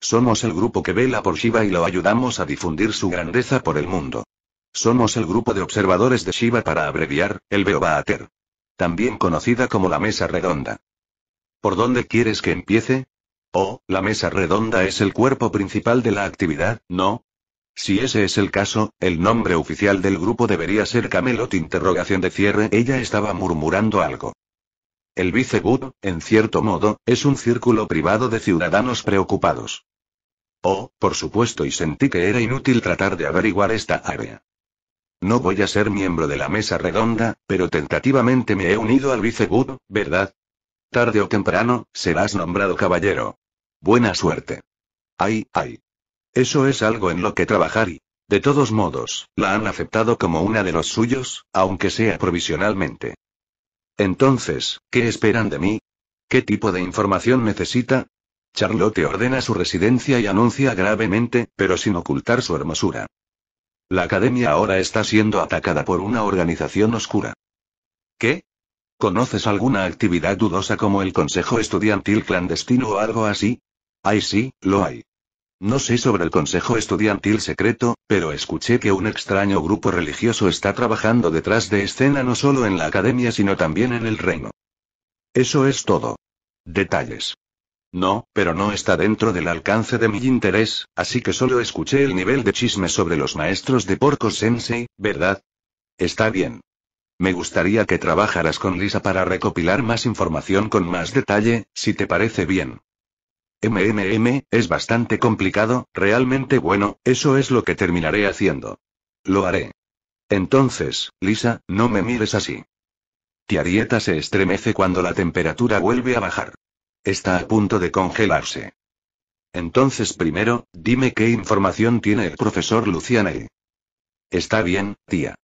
Somos el grupo que vela por Shiva y lo ayudamos a difundir su grandeza por el mundo. Somos el grupo de observadores de Shiva para abreviar, el Beobaater. También conocida como la Mesa Redonda. ¿Por dónde quieres que empiece? Oh, la Mesa Redonda es el cuerpo principal de la actividad, ¿no? Si ese es el caso, el nombre oficial del grupo debería ser Camelot interrogación de cierre. Ella estaba murmurando algo. El vicebudo, en cierto modo, es un círculo privado de ciudadanos preocupados. Oh, por supuesto, y sentí que era inútil tratar de averiguar esta área. No voy a ser miembro de la mesa redonda, pero tentativamente me he unido al vicebudo, ¿verdad? Tarde o temprano, serás nombrado caballero. Buena suerte. Ay, ay. Eso es algo en lo que trabajar y, de todos modos, la han aceptado como una de los suyos, aunque sea provisionalmente. Entonces, ¿qué esperan de mí? ¿Qué tipo de información necesita? Charlotte ordena su residencia y anuncia gravemente, pero sin ocultar su hermosura. La academia ahora está siendo atacada por una organización oscura. ¿Qué? ¿Conoces alguna actividad dudosa como el Consejo Estudiantil Clandestino o algo así? Ay, sí, lo hay. No sé sobre el consejo estudiantil secreto, pero escuché que un extraño grupo religioso está trabajando detrás de escena no solo en la academia sino también en el reino. Eso es todo. Detalles. No, pero no está dentro del alcance de mi interés, así que solo escuché el nivel de chisme sobre los maestros de Porco Sensei, ¿verdad? Está bien. Me gustaría que trabajaras con Lisa para recopilar más información con más detalle, si te parece bien. MMM, es bastante complicado, realmente bueno, eso es lo que terminaré haciendo. Lo haré. Entonces, Lisa, no me mires así. Tiarieta se estremece cuando la temperatura vuelve a bajar. Está a punto de congelarse. Entonces primero, dime qué información tiene el profesor Luciane. Está bien, tía.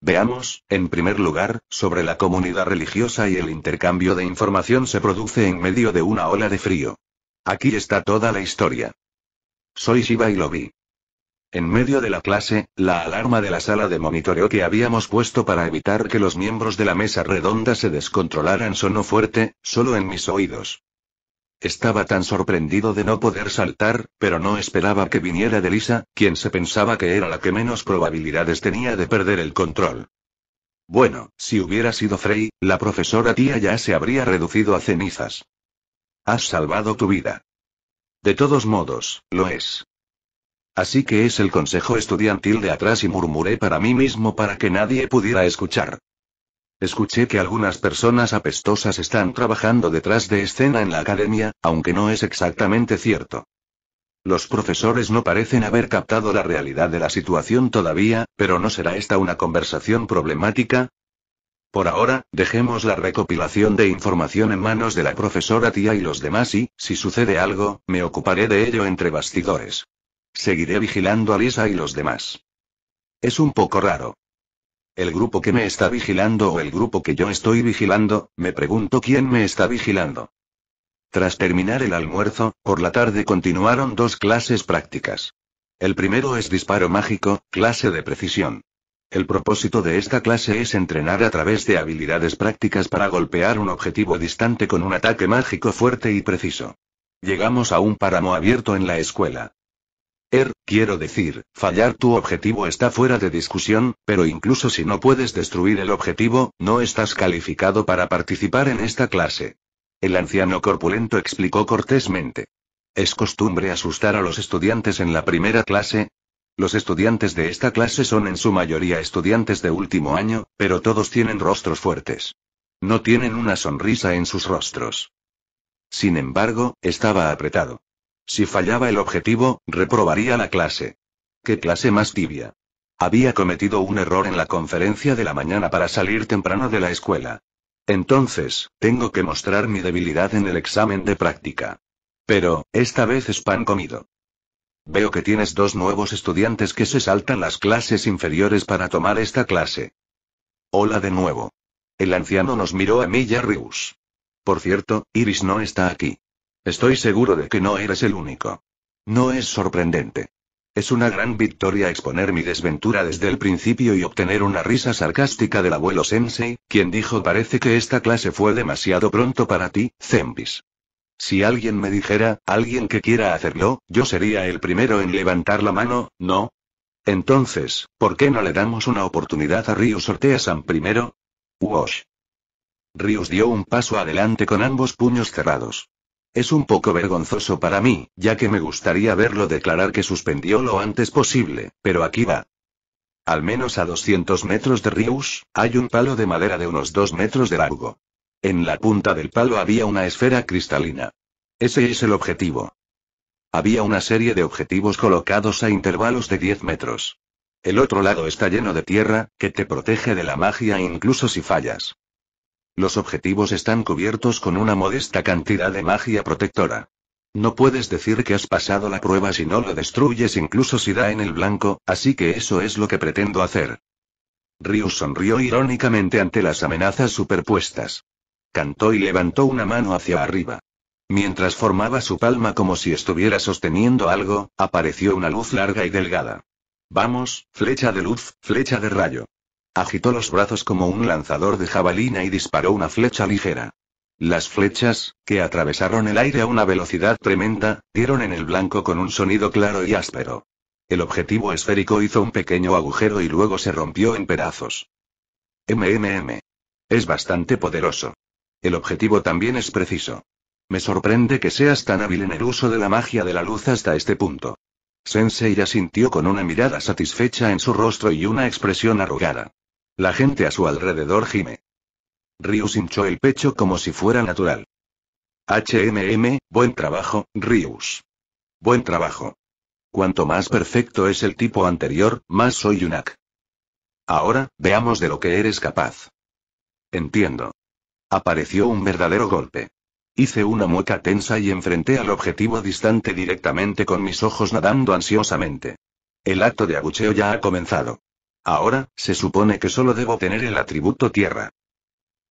Veamos, en primer lugar, sobre la comunidad religiosa y el intercambio de información se produce en medio de una ola de frío. Aquí está toda la historia. Soy Shiva y lo vi. En medio de la clase, la alarma de la sala de monitoreo que habíamos puesto para evitar que los miembros de la mesa redonda se descontrolaran sonó fuerte, solo en mis oídos. Estaba tan sorprendido de no poder saltar, pero no esperaba que viniera de Lisa, quien se pensaba que era la que menos probabilidades tenía de perder el control. Bueno, si hubiera sido Frey, la profesora tía ya se habría reducido a cenizas. Has salvado tu vida. De todos modos, lo es. Así que es el consejo estudiantil de atrás y murmuré para mí mismo para que nadie pudiera escuchar. Escuché que algunas personas apestosas están trabajando detrás de escena en la academia, aunque no es exactamente cierto. Los profesores no parecen haber captado la realidad de la situación todavía, pero ¿no será esta una conversación problemática? Por ahora, dejemos la recopilación de información en manos de la profesora tía y los demás y, si sucede algo, me ocuparé de ello entre bastidores. Seguiré vigilando a Lisa y los demás. Es un poco raro. ¿El grupo que me está vigilando o el grupo que yo estoy vigilando? Me pregunto quién me está vigilando. Tras terminar el almuerzo, por la tarde continuaron dos clases prácticas. El primero es disparo mágico, clase de precisión. El propósito de esta clase es entrenar a través de habilidades prácticas para golpear un objetivo distante con un ataque mágico fuerte y preciso. Llegamos a un páramo abierto en la escuela. Er, quiero decir, fallar tu objetivo está fuera de discusión, pero incluso si no puedes destruir el objetivo, no estás calificado para participar en esta clase. El anciano corpulento explicó cortésmente. Es costumbre asustar a los estudiantes en la primera clase, los estudiantes de esta clase son en su mayoría estudiantes de último año, pero todos tienen rostros fuertes. No tienen una sonrisa en sus rostros. Sin embargo, estaba apretado. Si fallaba el objetivo, reprobaría la clase. ¿Qué clase más tibia? Había cometido un error en la conferencia de la mañana para salir temprano de la escuela. Entonces, tengo que mostrar mi debilidad en el examen de práctica. Pero, esta vez es pan comido. Veo que tienes dos nuevos estudiantes que se saltan las clases inferiores para tomar esta clase. Hola de nuevo. El anciano nos miró a mí y a Rius. Por cierto, Iris no está aquí. Estoy seguro de que no eres el único. No es sorprendente. Es una gran victoria exponer mi desventura desde el principio y obtener una risa sarcástica del abuelo Sensei, quien dijo parece que esta clase fue demasiado pronto para ti, Zembis. Si alguien me dijera, alguien que quiera hacerlo, yo sería el primero en levantar la mano, ¿no? Entonces, ¿por qué no le damos una oportunidad a Rius San primero? Wash. Rius dio un paso adelante con ambos puños cerrados. Es un poco vergonzoso para mí, ya que me gustaría verlo declarar que suspendió lo antes posible, pero aquí va. Al menos a 200 metros de Rius, hay un palo de madera de unos 2 metros de largo. En la punta del palo había una esfera cristalina. Ese es el objetivo. Había una serie de objetivos colocados a intervalos de 10 metros. El otro lado está lleno de tierra, que te protege de la magia incluso si fallas. Los objetivos están cubiertos con una modesta cantidad de magia protectora. No puedes decir que has pasado la prueba si no lo destruyes incluso si da en el blanco, así que eso es lo que pretendo hacer. Ryu sonrió irónicamente ante las amenazas superpuestas cantó y levantó una mano hacia arriba. Mientras formaba su palma como si estuviera sosteniendo algo, apareció una luz larga y delgada. Vamos, flecha de luz, flecha de rayo. Agitó los brazos como un lanzador de jabalina y disparó una flecha ligera. Las flechas, que atravesaron el aire a una velocidad tremenda, dieron en el blanco con un sonido claro y áspero. El objetivo esférico hizo un pequeño agujero y luego se rompió en pedazos. MMM. Es bastante poderoso. El objetivo también es preciso. Me sorprende que seas tan hábil en el uso de la magia de la luz hasta este punto. Sensei sintió con una mirada satisfecha en su rostro y una expresión arrugada. La gente a su alrededor gime. Ryu hinchó el pecho como si fuera natural. HMM, buen trabajo, Ryus. Buen trabajo. Cuanto más perfecto es el tipo anterior, más soy Yunak. Ahora, veamos de lo que eres capaz. Entiendo. Apareció un verdadero golpe. Hice una mueca tensa y enfrenté al objetivo distante directamente con mis ojos nadando ansiosamente. El acto de agucheo ya ha comenzado. Ahora, se supone que solo debo tener el atributo tierra.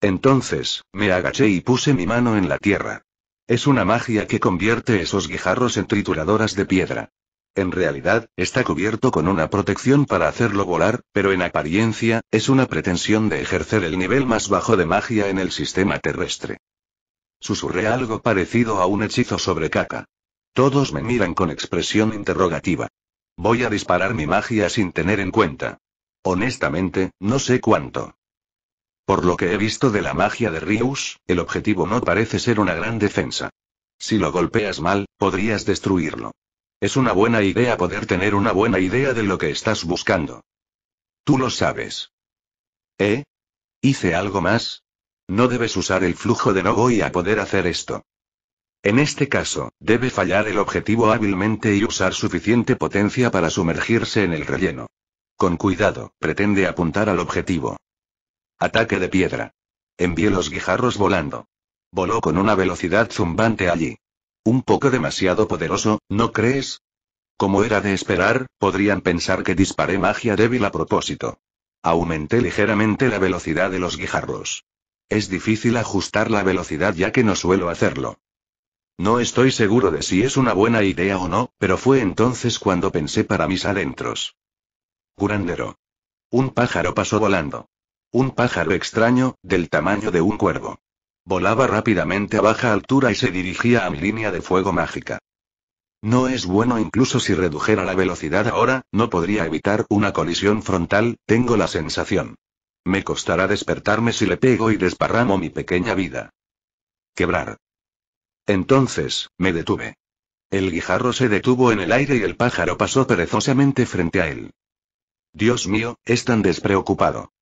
Entonces, me agaché y puse mi mano en la tierra. Es una magia que convierte esos guijarros en trituradoras de piedra. En realidad, está cubierto con una protección para hacerlo volar, pero en apariencia, es una pretensión de ejercer el nivel más bajo de magia en el sistema terrestre. Susurré algo parecido a un hechizo sobre caca. Todos me miran con expresión interrogativa. Voy a disparar mi magia sin tener en cuenta. Honestamente, no sé cuánto. Por lo que he visto de la magia de Rius, el objetivo no parece ser una gran defensa. Si lo golpeas mal, podrías destruirlo. Es una buena idea poder tener una buena idea de lo que estás buscando. Tú lo sabes. ¿Eh? ¿Hice algo más? No debes usar el flujo de no voy a poder hacer esto. En este caso, debe fallar el objetivo hábilmente y usar suficiente potencia para sumergirse en el relleno. Con cuidado, pretende apuntar al objetivo. Ataque de piedra. Envié los guijarros volando. Voló con una velocidad zumbante allí. Un poco demasiado poderoso, ¿no crees? Como era de esperar, podrían pensar que disparé magia débil a propósito. Aumenté ligeramente la velocidad de los guijarros. Es difícil ajustar la velocidad ya que no suelo hacerlo. No estoy seguro de si es una buena idea o no, pero fue entonces cuando pensé para mis adentros. Curandero. Un pájaro pasó volando. Un pájaro extraño, del tamaño de un cuervo. Volaba rápidamente a baja altura y se dirigía a mi línea de fuego mágica. No es bueno incluso si redujera la velocidad ahora, no podría evitar una colisión frontal, tengo la sensación. Me costará despertarme si le pego y desparramo mi pequeña vida. Quebrar. Entonces, me detuve. El guijarro se detuvo en el aire y el pájaro pasó perezosamente frente a él. Dios mío, es tan despreocupado.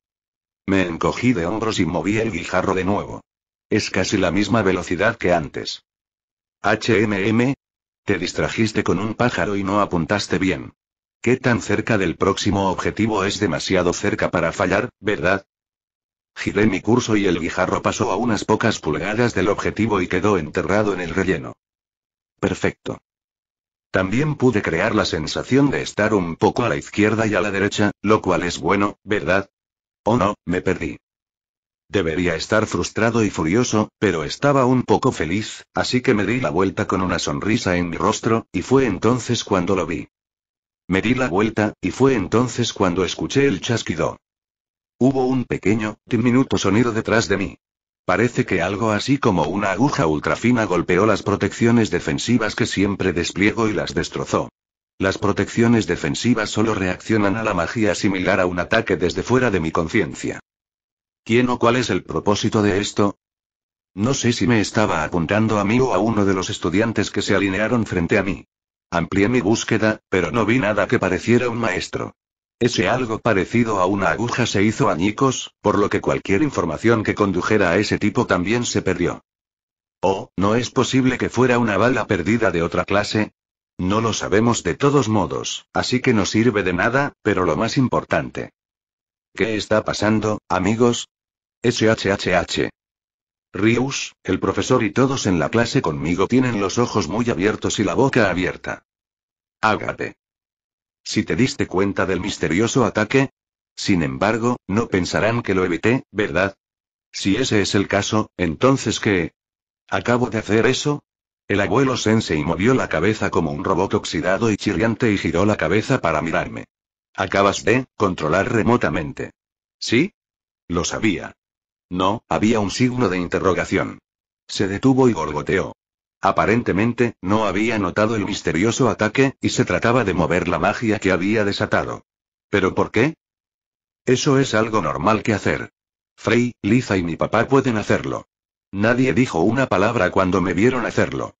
Me encogí de hombros y moví el guijarro de nuevo. Es casi la misma velocidad que antes. HMM. Te distrajiste con un pájaro y no apuntaste bien. ¿Qué tan cerca del próximo objetivo es demasiado cerca para fallar, verdad? Giré mi curso y el guijarro pasó a unas pocas pulgadas del objetivo y quedó enterrado en el relleno. Perfecto. También pude crear la sensación de estar un poco a la izquierda y a la derecha, lo cual es bueno, ¿verdad? Oh no, me perdí. Debería estar frustrado y furioso, pero estaba un poco feliz, así que me di la vuelta con una sonrisa en mi rostro, y fue entonces cuando lo vi. Me di la vuelta, y fue entonces cuando escuché el chasquido. Hubo un pequeño, diminuto sonido detrás de mí. Parece que algo así como una aguja ultrafina golpeó las protecciones defensivas que siempre despliego y las destrozó. Las protecciones defensivas solo reaccionan a la magia similar a un ataque desde fuera de mi conciencia. ¿Quién o cuál es el propósito de esto? No sé si me estaba apuntando a mí o a uno de los estudiantes que se alinearon frente a mí. Amplié mi búsqueda, pero no vi nada que pareciera un maestro. Ese algo parecido a una aguja se hizo añicos, por lo que cualquier información que condujera a ese tipo también se perdió. Oh, ¿no es posible que fuera una bala perdida de otra clase? No lo sabemos de todos modos, así que no sirve de nada, pero lo más importante. ¿Qué está pasando, amigos? SHHH. Rius, el profesor y todos en la clase conmigo tienen los ojos muy abiertos y la boca abierta. Hágate. Si te diste cuenta del misterioso ataque. Sin embargo, no pensarán que lo evité, ¿verdad? Si ese es el caso, entonces ¿qué? ¿Acabo de hacer eso? El abuelo Sensei movió la cabeza como un robot oxidado y chirriante y giró la cabeza para mirarme. Acabas de controlar remotamente. ¿Sí? Lo sabía. No, había un signo de interrogación. Se detuvo y gorgoteó. Aparentemente, no había notado el misterioso ataque, y se trataba de mover la magia que había desatado. ¿Pero por qué? Eso es algo normal que hacer. Frey, Liza y mi papá pueden hacerlo. Nadie dijo una palabra cuando me vieron hacerlo.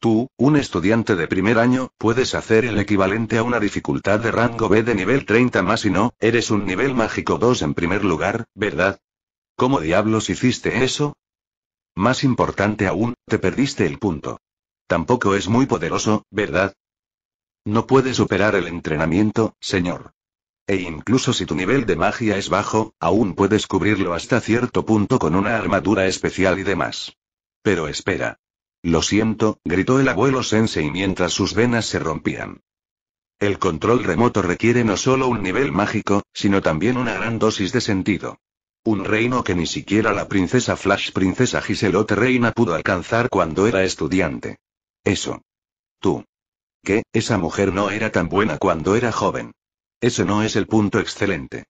Tú, un estudiante de primer año, puedes hacer el equivalente a una dificultad de rango B de nivel 30 más y no, eres un nivel mágico 2 en primer lugar, ¿verdad? ¿Cómo diablos hiciste eso? Más importante aún, te perdiste el punto. Tampoco es muy poderoso, ¿verdad? No puede superar el entrenamiento, señor. E incluso si tu nivel de magia es bajo, aún puedes cubrirlo hasta cierto punto con una armadura especial y demás. Pero espera. Lo siento, gritó el abuelo Sensei mientras sus venas se rompían. El control remoto requiere no solo un nivel mágico, sino también una gran dosis de sentido. Un reino que ni siquiera la princesa Flash Princesa Giselote Reina pudo alcanzar cuando era estudiante. Eso. Tú. Que, esa mujer no era tan buena cuando era joven. Ese no es el punto excelente.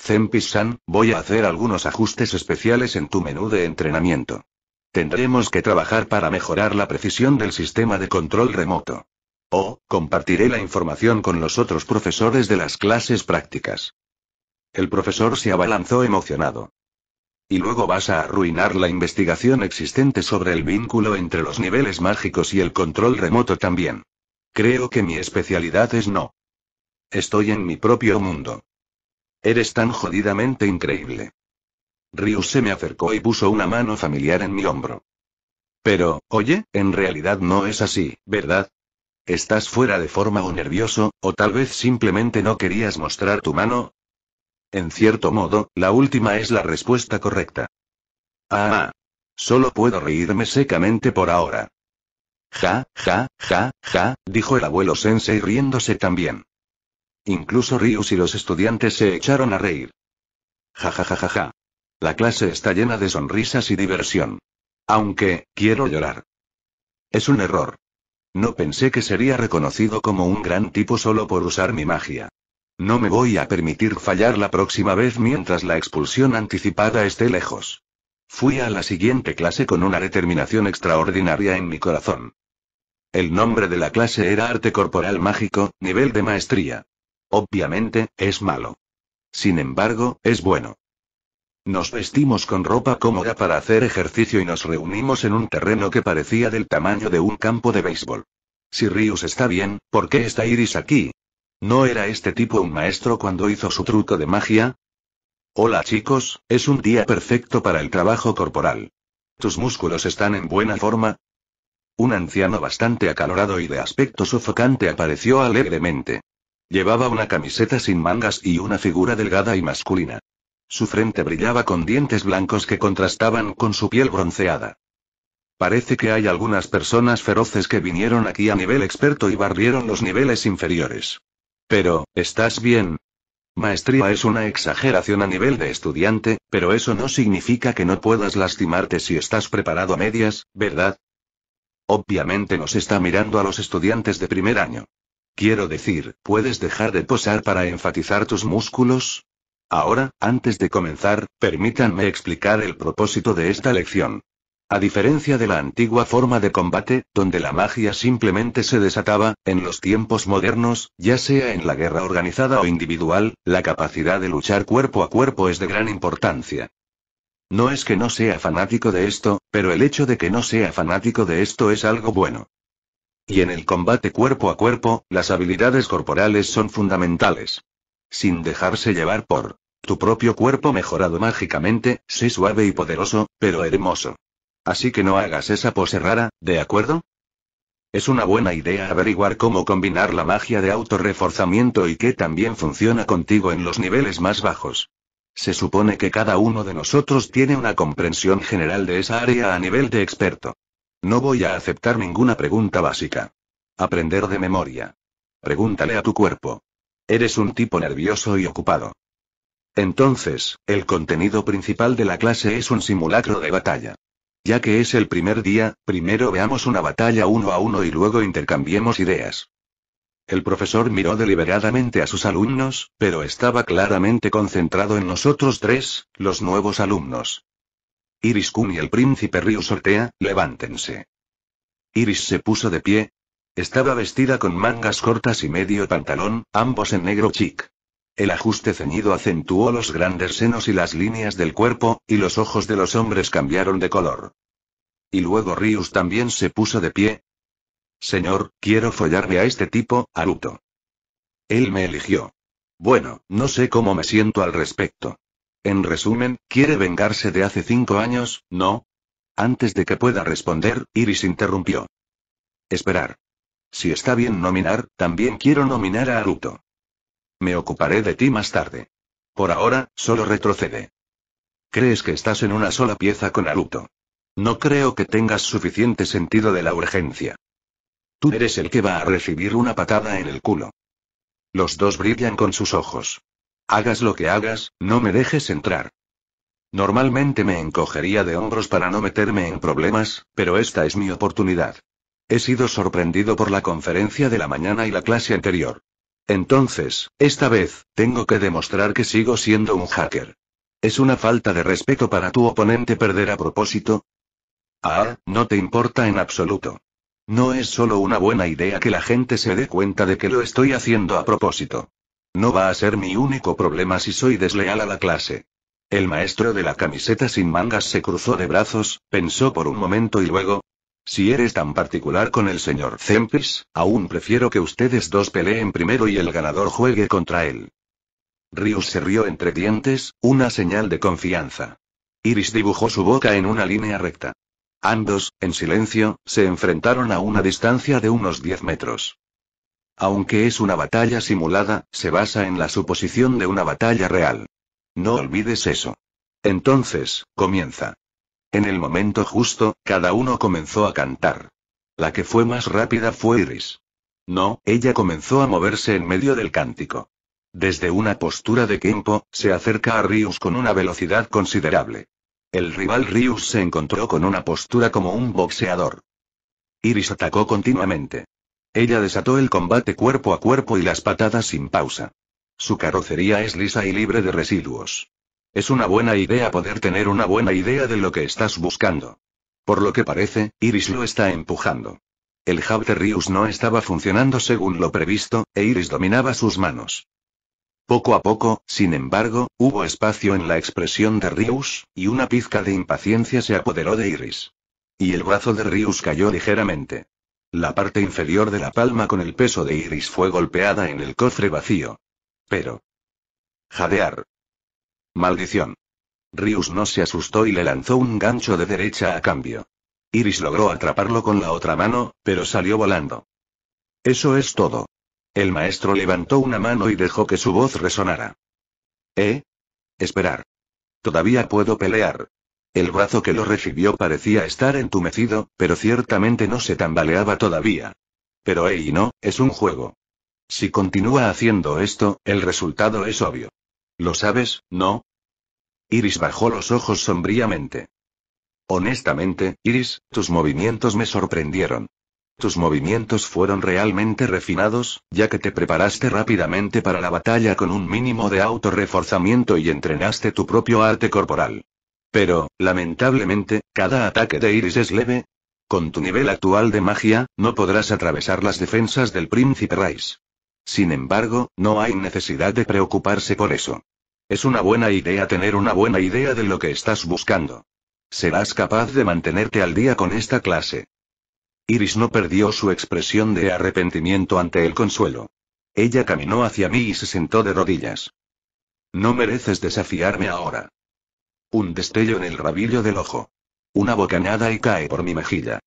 Zempis-san, voy a hacer algunos ajustes especiales en tu menú de entrenamiento. Tendremos que trabajar para mejorar la precisión del sistema de control remoto. O, compartiré la información con los otros profesores de las clases prácticas. El profesor se abalanzó emocionado. Y luego vas a arruinar la investigación existente sobre el vínculo entre los niveles mágicos y el control remoto también. Creo que mi especialidad es no. Estoy en mi propio mundo. Eres tan jodidamente increíble. Ryu se me acercó y puso una mano familiar en mi hombro. Pero, oye, en realidad no es así, ¿verdad? Estás fuera de forma o nervioso, o tal vez simplemente no querías mostrar tu mano, en cierto modo, la última es la respuesta correcta. Ah, Solo puedo reírme secamente por ahora. Ja, ja, ja, ja, dijo el abuelo Sensei riéndose también. Incluso Ryus y los estudiantes se echaron a reír. Ja ja ja ja ja. La clase está llena de sonrisas y diversión. Aunque, quiero llorar. Es un error. No pensé que sería reconocido como un gran tipo solo por usar mi magia. No me voy a permitir fallar la próxima vez mientras la expulsión anticipada esté lejos. Fui a la siguiente clase con una determinación extraordinaria en mi corazón. El nombre de la clase era Arte Corporal Mágico, nivel de maestría. Obviamente, es malo. Sin embargo, es bueno. Nos vestimos con ropa cómoda para hacer ejercicio y nos reunimos en un terreno que parecía del tamaño de un campo de béisbol. Si Rius está bien, ¿por qué está Iris aquí? ¿No era este tipo un maestro cuando hizo su truco de magia? Hola chicos, es un día perfecto para el trabajo corporal. ¿Tus músculos están en buena forma? Un anciano bastante acalorado y de aspecto sofocante apareció alegremente. Llevaba una camiseta sin mangas y una figura delgada y masculina. Su frente brillaba con dientes blancos que contrastaban con su piel bronceada. Parece que hay algunas personas feroces que vinieron aquí a nivel experto y barrieron los niveles inferiores. Pero, ¿estás bien? Maestría es una exageración a nivel de estudiante, pero eso no significa que no puedas lastimarte si estás preparado a medias, ¿verdad? Obviamente nos está mirando a los estudiantes de primer año. Quiero decir, ¿puedes dejar de posar para enfatizar tus músculos? Ahora, antes de comenzar, permítanme explicar el propósito de esta lección. A diferencia de la antigua forma de combate, donde la magia simplemente se desataba, en los tiempos modernos, ya sea en la guerra organizada o individual, la capacidad de luchar cuerpo a cuerpo es de gran importancia. No es que no sea fanático de esto, pero el hecho de que no sea fanático de esto es algo bueno. Y en el combate cuerpo a cuerpo, las habilidades corporales son fundamentales. Sin dejarse llevar por tu propio cuerpo mejorado mágicamente, sé suave y poderoso, pero hermoso. Así que no hagas esa pose rara, ¿de acuerdo? Es una buena idea averiguar cómo combinar la magia de autorreforzamiento y que también funciona contigo en los niveles más bajos. Se supone que cada uno de nosotros tiene una comprensión general de esa área a nivel de experto. No voy a aceptar ninguna pregunta básica. Aprender de memoria. Pregúntale a tu cuerpo. Eres un tipo nervioso y ocupado. Entonces, el contenido principal de la clase es un simulacro de batalla. Ya que es el primer día, primero veamos una batalla uno a uno y luego intercambiemos ideas. El profesor miró deliberadamente a sus alumnos, pero estaba claramente concentrado en nosotros tres, los nuevos alumnos. Iris Kun y el príncipe Ryu sortea, levántense. Iris se puso de pie. Estaba vestida con mangas cortas y medio pantalón, ambos en negro chic. El ajuste ceñido acentuó los grandes senos y las líneas del cuerpo, y los ojos de los hombres cambiaron de color. Y luego Rius también se puso de pie. Señor, quiero follarme a este tipo, Aruto. Él me eligió. Bueno, no sé cómo me siento al respecto. En resumen, quiere vengarse de hace cinco años, ¿no? Antes de que pueda responder, Iris interrumpió. Esperar. Si está bien nominar, también quiero nominar a Aruto. Me ocuparé de ti más tarde. Por ahora, solo retrocede. Crees que estás en una sola pieza con Naruto? No creo que tengas suficiente sentido de la urgencia. Tú eres el que va a recibir una patada en el culo. Los dos brillan con sus ojos. Hagas lo que hagas, no me dejes entrar. Normalmente me encogería de hombros para no meterme en problemas, pero esta es mi oportunidad. He sido sorprendido por la conferencia de la mañana y la clase anterior. Entonces, esta vez, tengo que demostrar que sigo siendo un hacker. ¿Es una falta de respeto para tu oponente perder a propósito? Ah, no te importa en absoluto. No es solo una buena idea que la gente se dé cuenta de que lo estoy haciendo a propósito. No va a ser mi único problema si soy desleal a la clase. El maestro de la camiseta sin mangas se cruzó de brazos, pensó por un momento y luego, si eres tan particular con el señor Zempis, aún prefiero que ustedes dos peleen primero y el ganador juegue contra él. Rius se rió entre dientes, una señal de confianza. Iris dibujó su boca en una línea recta. Ambos, en silencio, se enfrentaron a una distancia de unos 10 metros. Aunque es una batalla simulada, se basa en la suposición de una batalla real. No olvides eso. Entonces, comienza. En el momento justo, cada uno comenzó a cantar. La que fue más rápida fue Iris. No, ella comenzó a moverse en medio del cántico. Desde una postura de Kempo, se acerca a Rius con una velocidad considerable. El rival Rius se encontró con una postura como un boxeador. Iris atacó continuamente. Ella desató el combate cuerpo a cuerpo y las patadas sin pausa. Su carrocería es lisa y libre de residuos. Es una buena idea poder tener una buena idea de lo que estás buscando. Por lo que parece, Iris lo está empujando. El de Rius no estaba funcionando según lo previsto, e Iris dominaba sus manos. Poco a poco, sin embargo, hubo espacio en la expresión de Rius, y una pizca de impaciencia se apoderó de Iris. Y el brazo de Rius cayó ligeramente. La parte inferior de la palma con el peso de Iris fue golpeada en el cofre vacío. Pero... Jadear. Maldición. Rius no se asustó y le lanzó un gancho de derecha a cambio. Iris logró atraparlo con la otra mano, pero salió volando. Eso es todo. El maestro levantó una mano y dejó que su voz resonara. ¿Eh? Esperar. Todavía puedo pelear. El brazo que lo recibió parecía estar entumecido, pero ciertamente no se tambaleaba todavía. Pero hey, no, es un juego. Si continúa haciendo esto, el resultado es obvio. Lo sabes, ¿no? Iris bajó los ojos sombríamente. Honestamente, Iris, tus movimientos me sorprendieron. Tus movimientos fueron realmente refinados, ya que te preparaste rápidamente para la batalla con un mínimo de autorreforzamiento y entrenaste tu propio arte corporal. Pero, lamentablemente, cada ataque de Iris es leve. Con tu nivel actual de magia, no podrás atravesar las defensas del príncipe Rice. Sin embargo, no hay necesidad de preocuparse por eso. Es una buena idea tener una buena idea de lo que estás buscando. Serás capaz de mantenerte al día con esta clase. Iris no perdió su expresión de arrepentimiento ante el consuelo. Ella caminó hacia mí y se sentó de rodillas. No mereces desafiarme ahora. Un destello en el rabillo del ojo. Una bocañada y cae por mi mejilla.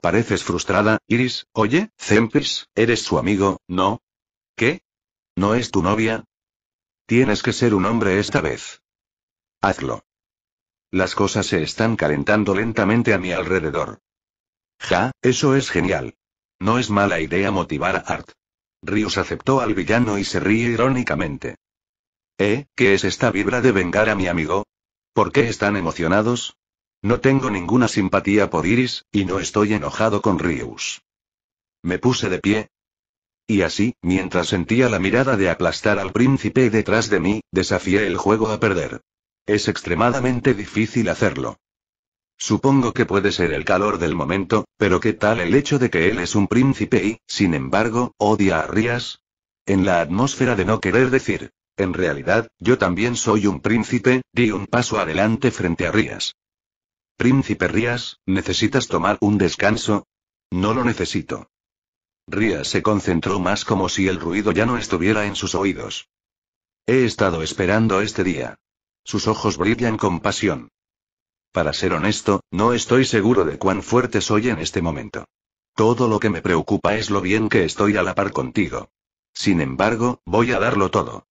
Pareces frustrada, Iris, oye, Zempis, eres su amigo, ¿no? ¿Qué? ¿No es tu novia? Tienes que ser un hombre esta vez. Hazlo. Las cosas se están calentando lentamente a mi alrededor. Ja, eso es genial. No es mala idea motivar a Art. Rius aceptó al villano y se ríe irónicamente. ¿Eh? ¿Qué es esta vibra de vengar a mi amigo? ¿Por qué están emocionados? No tengo ninguna simpatía por Iris, y no estoy enojado con Rius. Me puse de pie, y así, mientras sentía la mirada de aplastar al príncipe detrás de mí, desafié el juego a perder. Es extremadamente difícil hacerlo. Supongo que puede ser el calor del momento, pero ¿qué tal el hecho de que él es un príncipe y, sin embargo, odia a Rías? En la atmósfera de no querer decir. En realidad, yo también soy un príncipe, di un paso adelante frente a Rías. Príncipe Rías, ¿necesitas tomar un descanso? No lo necesito. Ria se concentró más como si el ruido ya no estuviera en sus oídos. He estado esperando este día. Sus ojos brillan con pasión. Para ser honesto, no estoy seguro de cuán fuerte soy en este momento. Todo lo que me preocupa es lo bien que estoy a la par contigo. Sin embargo, voy a darlo todo.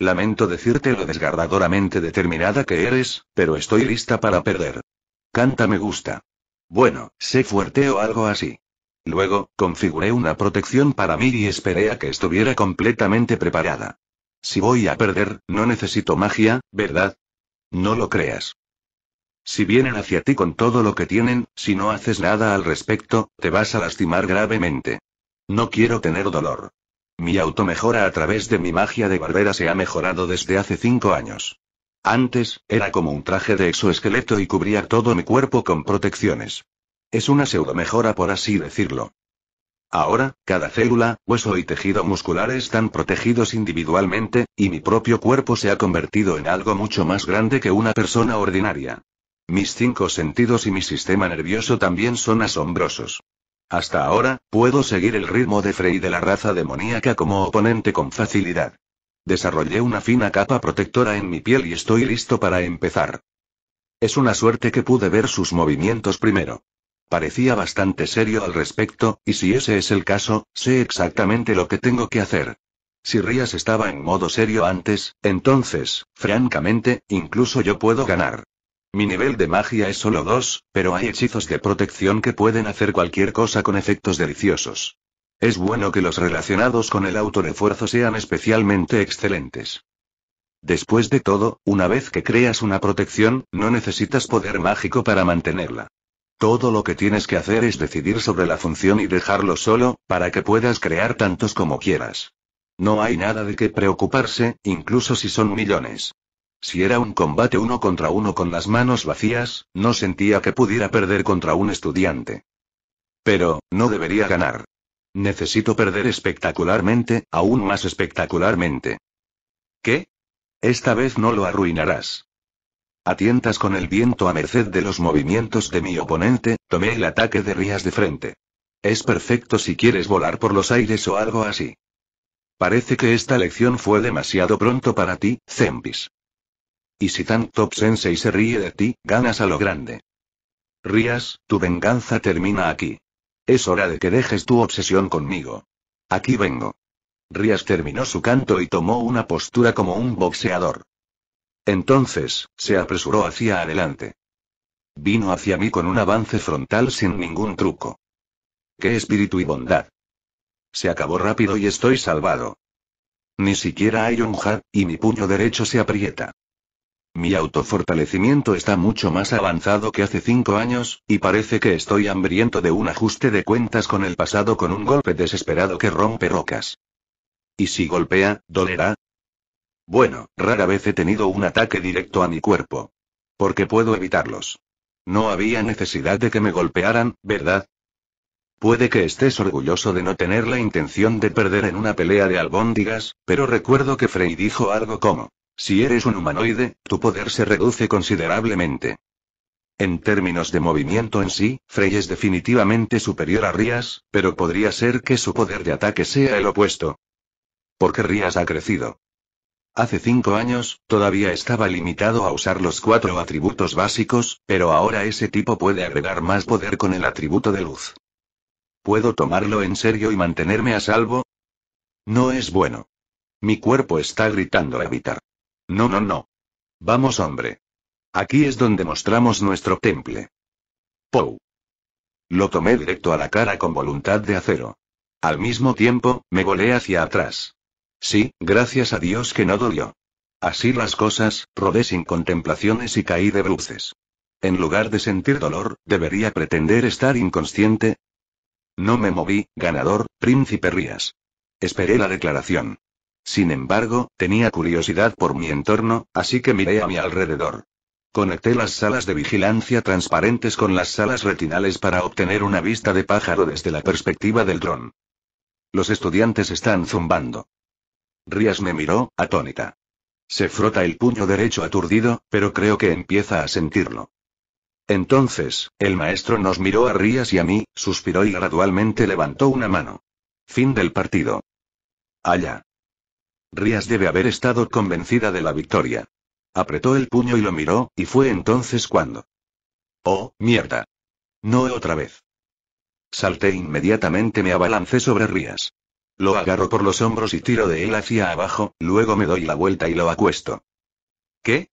Lamento decirte lo desgarradoramente determinada que eres, pero estoy lista para perder. Canta me gusta. Bueno, sé fuerte o algo así. Luego, configuré una protección para mí y esperé a que estuviera completamente preparada. Si voy a perder, no necesito magia, ¿verdad? No lo creas. Si vienen hacia ti con todo lo que tienen, si no haces nada al respecto, te vas a lastimar gravemente. No quiero tener dolor. Mi auto mejora a través de mi magia de barbera se ha mejorado desde hace cinco años. Antes, era como un traje de exoesqueleto y cubría todo mi cuerpo con protecciones. Es una pseudo mejora por así decirlo. Ahora, cada célula, hueso y tejido muscular están protegidos individualmente, y mi propio cuerpo se ha convertido en algo mucho más grande que una persona ordinaria. Mis cinco sentidos y mi sistema nervioso también son asombrosos. Hasta ahora, puedo seguir el ritmo de Frey de la raza demoníaca como oponente con facilidad. Desarrollé una fina capa protectora en mi piel y estoy listo para empezar. Es una suerte que pude ver sus movimientos primero. Parecía bastante serio al respecto, y si ese es el caso, sé exactamente lo que tengo que hacer. Si Rías estaba en modo serio antes, entonces, francamente, incluso yo puedo ganar. Mi nivel de magia es solo dos, pero hay hechizos de protección que pueden hacer cualquier cosa con efectos deliciosos. Es bueno que los relacionados con el autorefuerzo sean especialmente excelentes. Después de todo, una vez que creas una protección, no necesitas poder mágico para mantenerla. Todo lo que tienes que hacer es decidir sobre la función y dejarlo solo, para que puedas crear tantos como quieras. No hay nada de qué preocuparse, incluso si son millones. Si era un combate uno contra uno con las manos vacías, no sentía que pudiera perder contra un estudiante. Pero, no debería ganar. Necesito perder espectacularmente, aún más espectacularmente. ¿Qué? Esta vez no lo arruinarás. Atientas tientas con el viento a merced de los movimientos de mi oponente, tomé el ataque de Rías de frente. Es perfecto si quieres volar por los aires o algo así. Parece que esta lección fue demasiado pronto para ti, Zembis. Y si tan top sensei se ríe de ti, ganas a lo grande. Rías, tu venganza termina aquí. Es hora de que dejes tu obsesión conmigo. Aquí vengo. Rías terminó su canto y tomó una postura como un boxeador. Entonces, se apresuró hacia adelante. Vino hacia mí con un avance frontal sin ningún truco. ¡Qué espíritu y bondad! Se acabó rápido y estoy salvado. Ni siquiera hay un jab, y mi puño derecho se aprieta. Mi autofortalecimiento está mucho más avanzado que hace cinco años, y parece que estoy hambriento de un ajuste de cuentas con el pasado con un golpe desesperado que rompe rocas. Y si golpea, dolerá, bueno, rara vez he tenido un ataque directo a mi cuerpo. Porque puedo evitarlos. No había necesidad de que me golpearan, ¿verdad? Puede que estés orgulloso de no tener la intención de perder en una pelea de albóndigas, pero recuerdo que Frey dijo algo como, si eres un humanoide, tu poder se reduce considerablemente. En términos de movimiento en sí, Frey es definitivamente superior a Rías, pero podría ser que su poder de ataque sea el opuesto. Porque Rías ha crecido. Hace cinco años, todavía estaba limitado a usar los cuatro atributos básicos, pero ahora ese tipo puede agregar más poder con el atributo de luz. ¿Puedo tomarlo en serio y mantenerme a salvo? No es bueno. Mi cuerpo está gritando a evitar. No, no, no. Vamos, hombre. Aquí es donde mostramos nuestro temple. Pou. Lo tomé directo a la cara con voluntad de acero. Al mismo tiempo, me volé hacia atrás. Sí, gracias a Dios que no dolió. Así las cosas, rodé sin contemplaciones y caí de bruces. En lugar de sentir dolor, debería pretender estar inconsciente. No me moví, ganador, príncipe Rías. Esperé la declaración. Sin embargo, tenía curiosidad por mi entorno, así que miré a mi alrededor. Conecté las salas de vigilancia transparentes con las salas retinales para obtener una vista de pájaro desde la perspectiva del dron. Los estudiantes están zumbando. Rías me miró, atónita. Se frota el puño derecho aturdido, pero creo que empieza a sentirlo. Entonces, el maestro nos miró a Rías y a mí, suspiró y gradualmente levantó una mano. Fin del partido. Allá. Rías debe haber estado convencida de la victoria. Apretó el puño y lo miró, y fue entonces cuando. Oh, mierda. No otra vez. Salté inmediatamente, me abalancé sobre Rías. Lo agarro por los hombros y tiro de él hacia abajo, luego me doy la vuelta y lo acuesto. ¿Qué?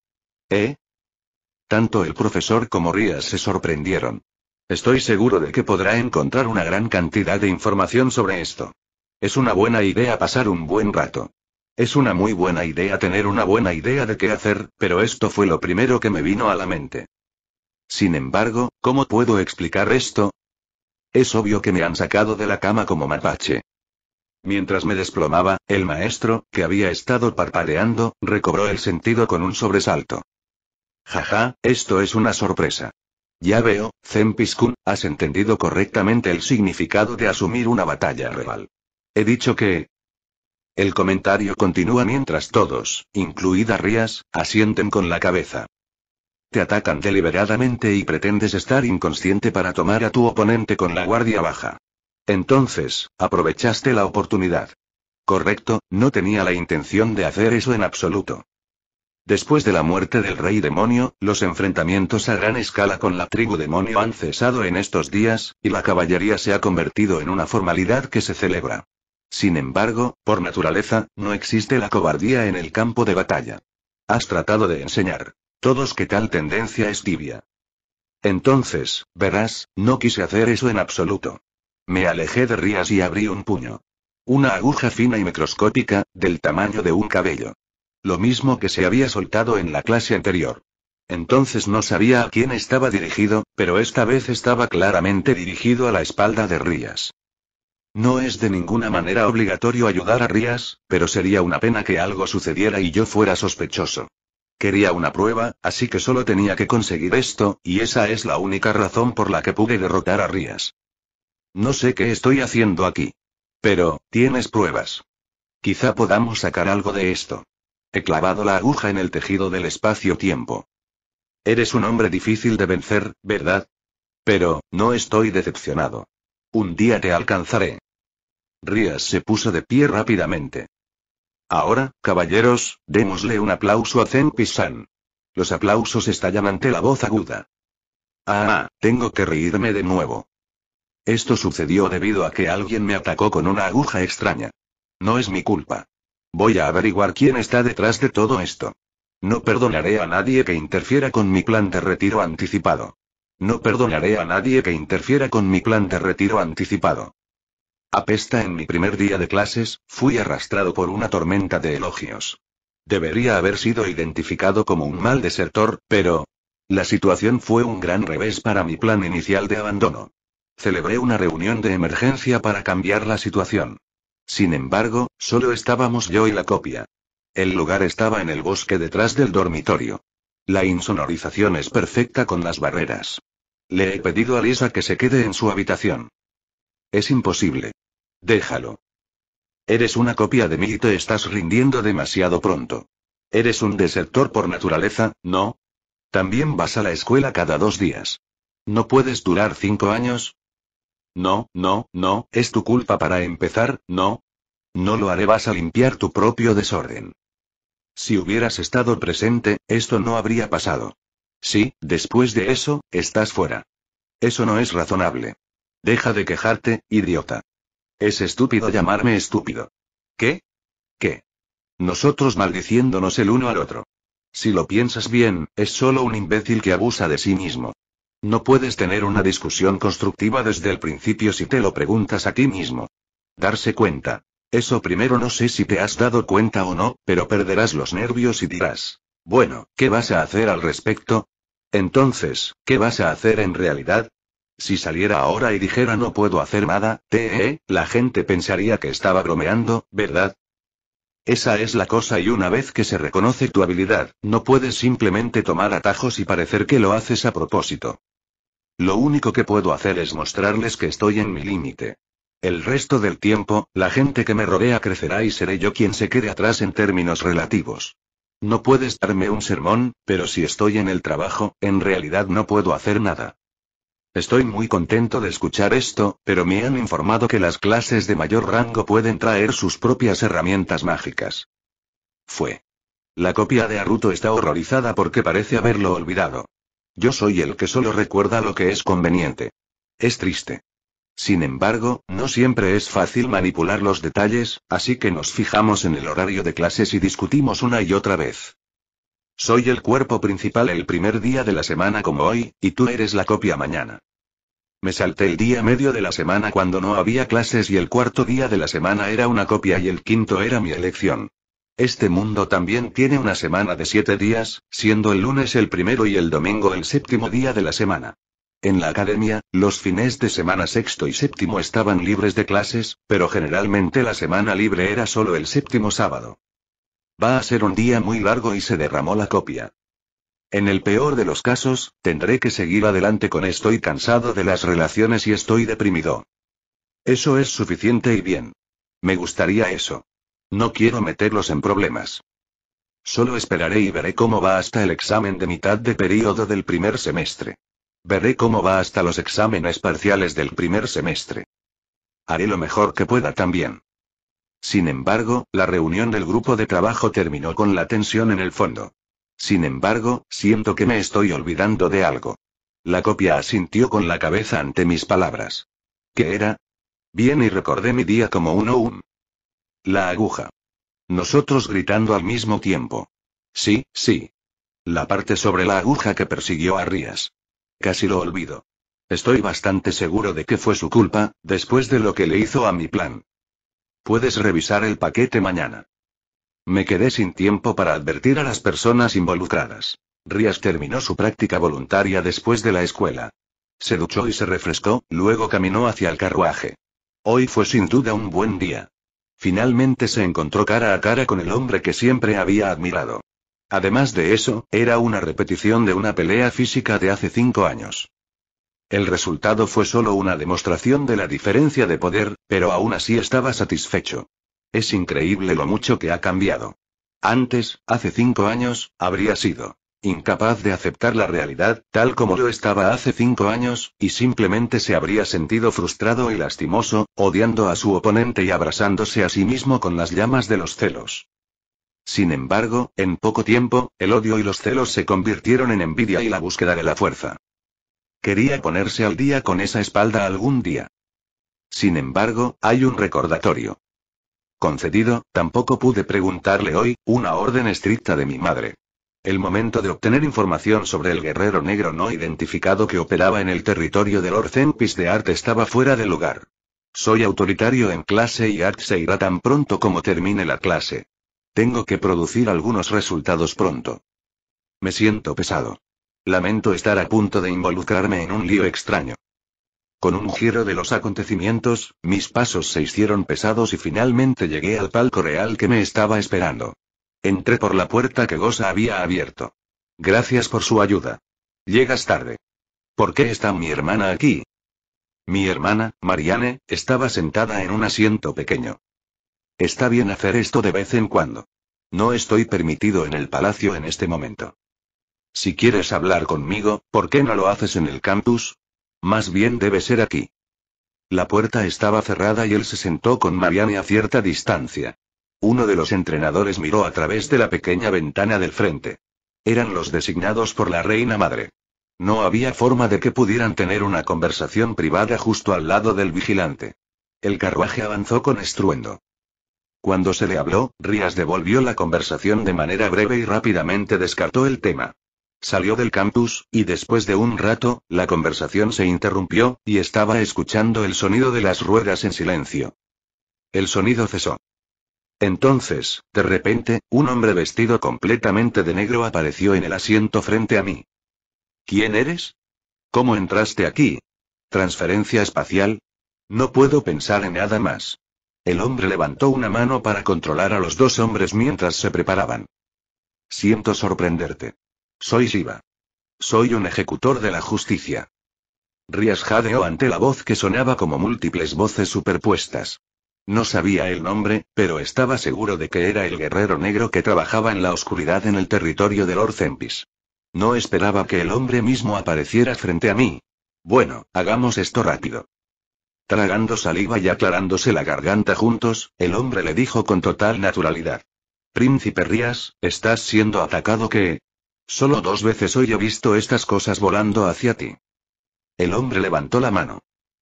¿Eh? Tanto el profesor como Rías se sorprendieron. Estoy seguro de que podrá encontrar una gran cantidad de información sobre esto. Es una buena idea pasar un buen rato. Es una muy buena idea tener una buena idea de qué hacer, pero esto fue lo primero que me vino a la mente. Sin embargo, ¿cómo puedo explicar esto? Es obvio que me han sacado de la cama como mapache. Mientras me desplomaba, el maestro, que había estado parpadeando, recobró el sentido con un sobresalto. Jaja, esto es una sorpresa. Ya veo, Zempiskun, has entendido correctamente el significado de asumir una batalla rival. He dicho que... El comentario continúa mientras todos, incluida Rías, asienten con la cabeza. Te atacan deliberadamente y pretendes estar inconsciente para tomar a tu oponente con la guardia baja. Entonces, aprovechaste la oportunidad. Correcto, no tenía la intención de hacer eso en absoluto. Después de la muerte del rey demonio, los enfrentamientos a gran escala con la tribu demonio han cesado en estos días, y la caballería se ha convertido en una formalidad que se celebra. Sin embargo, por naturaleza, no existe la cobardía en el campo de batalla. Has tratado de enseñar. Todos que tal tendencia es tibia. Entonces, verás, no quise hacer eso en absoluto. Me alejé de Rías y abrí un puño. Una aguja fina y microscópica, del tamaño de un cabello. Lo mismo que se había soltado en la clase anterior. Entonces no sabía a quién estaba dirigido, pero esta vez estaba claramente dirigido a la espalda de Rías. No es de ninguna manera obligatorio ayudar a Rías, pero sería una pena que algo sucediera y yo fuera sospechoso. Quería una prueba, así que solo tenía que conseguir esto, y esa es la única razón por la que pude derrotar a Rías. No sé qué estoy haciendo aquí. Pero, tienes pruebas. Quizá podamos sacar algo de esto. He clavado la aguja en el tejido del espacio-tiempo. Eres un hombre difícil de vencer, ¿verdad? Pero, no estoy decepcionado. Un día te alcanzaré. Rías se puso de pie rápidamente. Ahora, caballeros, démosle un aplauso a Zen Pisan. Los aplausos estallan ante la voz aguda. Ah, ah tengo que reírme de nuevo. Esto sucedió debido a que alguien me atacó con una aguja extraña. No es mi culpa. Voy a averiguar quién está detrás de todo esto. No perdonaré a nadie que interfiera con mi plan de retiro anticipado. No perdonaré a nadie que interfiera con mi plan de retiro anticipado. Apesta en mi primer día de clases, fui arrastrado por una tormenta de elogios. Debería haber sido identificado como un mal desertor, pero... La situación fue un gran revés para mi plan inicial de abandono. Celebré una reunión de emergencia para cambiar la situación. Sin embargo, solo estábamos yo y la copia. El lugar estaba en el bosque detrás del dormitorio. La insonorización es perfecta con las barreras. Le he pedido a Lisa que se quede en su habitación. Es imposible. Déjalo. Eres una copia de mí y te estás rindiendo demasiado pronto. Eres un desertor por naturaleza, ¿no? También vas a la escuela cada dos días. No puedes durar cinco años, no, no, no, es tu culpa para empezar, no. No lo haré, vas a limpiar tu propio desorden. Si hubieras estado presente, esto no habría pasado. Sí, después de eso, estás fuera. Eso no es razonable. Deja de quejarte, idiota. Es estúpido llamarme estúpido. ¿Qué? ¿Qué? Nosotros maldiciéndonos el uno al otro. Si lo piensas bien, es solo un imbécil que abusa de sí mismo. No puedes tener una discusión constructiva desde el principio si te lo preguntas a ti mismo. Darse cuenta. Eso primero no sé si te has dado cuenta o no, pero perderás los nervios y dirás. Bueno, ¿qué vas a hacer al respecto? Entonces, ¿qué vas a hacer en realidad? Si saliera ahora y dijera no puedo hacer nada, te, eh, la gente pensaría que estaba bromeando, ¿verdad? Esa es la cosa y una vez que se reconoce tu habilidad, no puedes simplemente tomar atajos y parecer que lo haces a propósito. Lo único que puedo hacer es mostrarles que estoy en mi límite. El resto del tiempo, la gente que me rodea crecerá y seré yo quien se quede atrás en términos relativos. No puedes darme un sermón, pero si estoy en el trabajo, en realidad no puedo hacer nada. Estoy muy contento de escuchar esto, pero me han informado que las clases de mayor rango pueden traer sus propias herramientas mágicas. Fue. La copia de Aruto está horrorizada porque parece haberlo olvidado. Yo soy el que solo recuerda lo que es conveniente. Es triste. Sin embargo, no siempre es fácil manipular los detalles, así que nos fijamos en el horario de clases y discutimos una y otra vez. Soy el cuerpo principal el primer día de la semana como hoy, y tú eres la copia mañana. Me salté el día medio de la semana cuando no había clases y el cuarto día de la semana era una copia y el quinto era mi elección. Este mundo también tiene una semana de siete días, siendo el lunes el primero y el domingo el séptimo día de la semana. En la academia, los fines de semana sexto y séptimo estaban libres de clases, pero generalmente la semana libre era solo el séptimo sábado. Va a ser un día muy largo y se derramó la copia. En el peor de los casos, tendré que seguir adelante con estoy cansado de las relaciones y estoy deprimido. Eso es suficiente y bien. Me gustaría eso. No quiero meterlos en problemas. Solo esperaré y veré cómo va hasta el examen de mitad de periodo del primer semestre. Veré cómo va hasta los exámenes parciales del primer semestre. Haré lo mejor que pueda también. Sin embargo, la reunión del grupo de trabajo terminó con la tensión en el fondo. Sin embargo, siento que me estoy olvidando de algo. La copia asintió con la cabeza ante mis palabras. ¿Qué era? Bien y recordé mi día como uno un la aguja. Nosotros gritando al mismo tiempo. Sí, sí. La parte sobre la aguja que persiguió a Rías. Casi lo olvido. Estoy bastante seguro de que fue su culpa, después de lo que le hizo a mi plan. Puedes revisar el paquete mañana. Me quedé sin tiempo para advertir a las personas involucradas. Rías terminó su práctica voluntaria después de la escuela. Se duchó y se refrescó, luego caminó hacia el carruaje. Hoy fue sin duda un buen día. Finalmente se encontró cara a cara con el hombre que siempre había admirado. Además de eso, era una repetición de una pelea física de hace cinco años. El resultado fue solo una demostración de la diferencia de poder, pero aún así estaba satisfecho. Es increíble lo mucho que ha cambiado. Antes, hace cinco años, habría sido incapaz de aceptar la realidad, tal como lo estaba hace cinco años, y simplemente se habría sentido frustrado y lastimoso, odiando a su oponente y abrazándose a sí mismo con las llamas de los celos. Sin embargo, en poco tiempo, el odio y los celos se convirtieron en envidia y la búsqueda de la fuerza. Quería ponerse al día con esa espalda algún día. Sin embargo, hay un recordatorio. Concedido, tampoco pude preguntarle hoy, una orden estricta de mi madre. El momento de obtener información sobre el guerrero negro no identificado que operaba en el territorio del Orcenpis de Art estaba fuera de lugar. Soy autoritario en clase y Art se irá tan pronto como termine la clase. Tengo que producir algunos resultados pronto. Me siento pesado. Lamento estar a punto de involucrarme en un lío extraño. Con un giro de los acontecimientos, mis pasos se hicieron pesados y finalmente llegué al palco real que me estaba esperando. Entré por la puerta que Gosa había abierto. Gracias por su ayuda. Llegas tarde. ¿Por qué está mi hermana aquí? Mi hermana, Marianne, estaba sentada en un asiento pequeño. Está bien hacer esto de vez en cuando. No estoy permitido en el palacio en este momento. Si quieres hablar conmigo, ¿por qué no lo haces en el campus? Más bien debe ser aquí. La puerta estaba cerrada y él se sentó con Marianne a cierta distancia. Uno de los entrenadores miró a través de la pequeña ventana del frente. Eran los designados por la reina madre. No había forma de que pudieran tener una conversación privada justo al lado del vigilante. El carruaje avanzó con estruendo. Cuando se le habló, Rías devolvió la conversación de manera breve y rápidamente descartó el tema. Salió del campus, y después de un rato, la conversación se interrumpió, y estaba escuchando el sonido de las ruedas en silencio. El sonido cesó. Entonces, de repente, un hombre vestido completamente de negro apareció en el asiento frente a mí. ¿Quién eres? ¿Cómo entraste aquí? ¿Transferencia espacial? No puedo pensar en nada más. El hombre levantó una mano para controlar a los dos hombres mientras se preparaban. Siento sorprenderte. Soy Shiva. Soy un ejecutor de la justicia. Rías jadeó ante la voz que sonaba como múltiples voces superpuestas. No sabía el nombre, pero estaba seguro de que era el guerrero negro que trabajaba en la oscuridad en el territorio del Zempis. No esperaba que el hombre mismo apareciera frente a mí. Bueno, hagamos esto rápido. Tragando saliva y aclarándose la garganta juntos, el hombre le dijo con total naturalidad. Príncipe Rías, estás siendo atacado que... Solo dos veces hoy he visto estas cosas volando hacia ti. El hombre levantó la mano.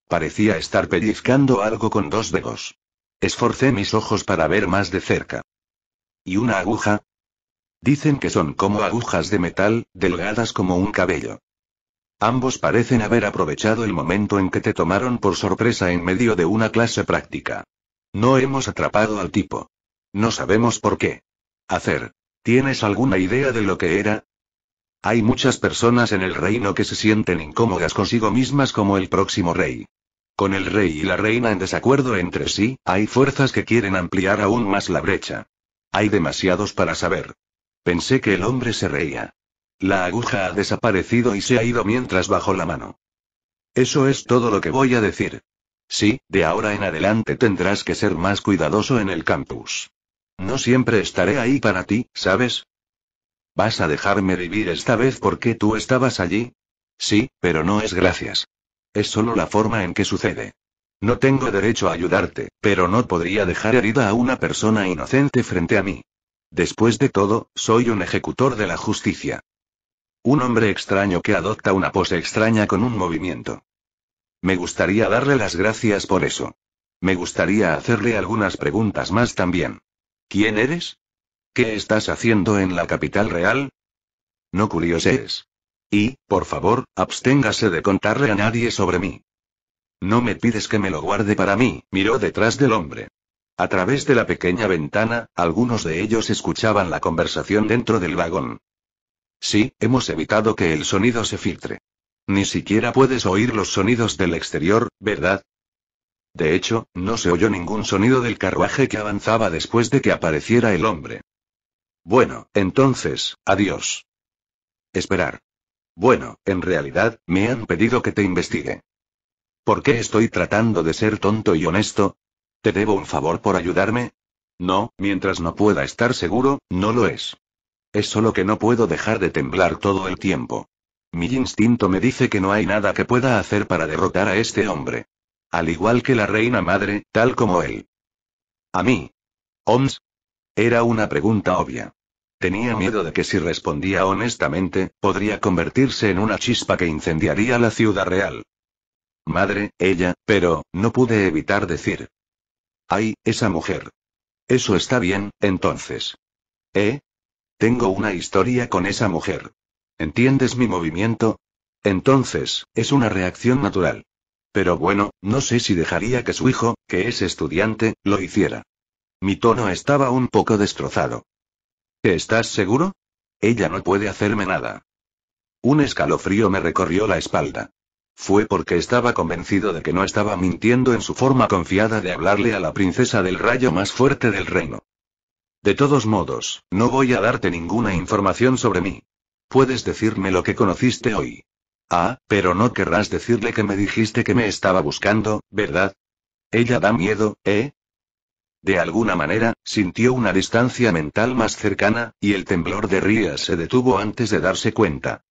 Parecía estar pellizcando algo con dos dedos. Esforcé mis ojos para ver más de cerca. ¿Y una aguja? Dicen que son como agujas de metal, delgadas como un cabello. Ambos parecen haber aprovechado el momento en que te tomaron por sorpresa en medio de una clase práctica. No hemos atrapado al tipo. No sabemos por qué. Hacer. ¿Tienes alguna idea de lo que era? Hay muchas personas en el reino que se sienten incómodas consigo mismas como el próximo rey. Con el rey y la reina en desacuerdo entre sí, hay fuerzas que quieren ampliar aún más la brecha. Hay demasiados para saber. Pensé que el hombre se reía. La aguja ha desaparecido y se ha ido mientras bajo la mano. Eso es todo lo que voy a decir. Sí, de ahora en adelante tendrás que ser más cuidadoso en el campus. No siempre estaré ahí para ti, ¿sabes? ¿Vas a dejarme vivir esta vez porque tú estabas allí? Sí, pero no es gracias. Es solo la forma en que sucede. No tengo derecho a ayudarte, pero no podría dejar herida a una persona inocente frente a mí. Después de todo, soy un ejecutor de la justicia. Un hombre extraño que adopta una pose extraña con un movimiento. Me gustaría darle las gracias por eso. Me gustaría hacerle algunas preguntas más también. ¿Quién eres? ¿Qué estás haciendo en la capital real? No curioses. Y, por favor, absténgase de contarle a nadie sobre mí. No me pides que me lo guarde para mí, miró detrás del hombre. A través de la pequeña ventana, algunos de ellos escuchaban la conversación dentro del vagón. Sí, hemos evitado que el sonido se filtre. Ni siquiera puedes oír los sonidos del exterior, ¿verdad? De hecho, no se oyó ningún sonido del carruaje que avanzaba después de que apareciera el hombre. Bueno, entonces, adiós. Esperar. Bueno, en realidad, me han pedido que te investigue. ¿Por qué estoy tratando de ser tonto y honesto? ¿Te debo un favor por ayudarme? No, mientras no pueda estar seguro, no lo es. Es solo que no puedo dejar de temblar todo el tiempo. Mi instinto me dice que no hay nada que pueda hacer para derrotar a este hombre. Al igual que la reina madre, tal como él. A mí. Oms. Era una pregunta obvia. Tenía miedo de que si respondía honestamente, podría convertirse en una chispa que incendiaría la ciudad real. Madre, ella, pero, no pude evitar decir. Ay, esa mujer. Eso está bien, entonces. ¿Eh? Tengo una historia con esa mujer. ¿Entiendes mi movimiento? Entonces, es una reacción natural. Pero bueno, no sé si dejaría que su hijo, que es estudiante, lo hiciera. Mi tono estaba un poco destrozado. ¿Estás seguro? Ella no puede hacerme nada. Un escalofrío me recorrió la espalda. Fue porque estaba convencido de que no estaba mintiendo en su forma confiada de hablarle a la princesa del rayo más fuerte del reino. De todos modos, no voy a darte ninguna información sobre mí. Puedes decirme lo que conociste hoy. Ah, pero no querrás decirle que me dijiste que me estaba buscando, ¿verdad? Ella da miedo, ¿eh? De alguna manera, sintió una distancia mental más cercana, y el temblor de Rías se detuvo antes de darse cuenta.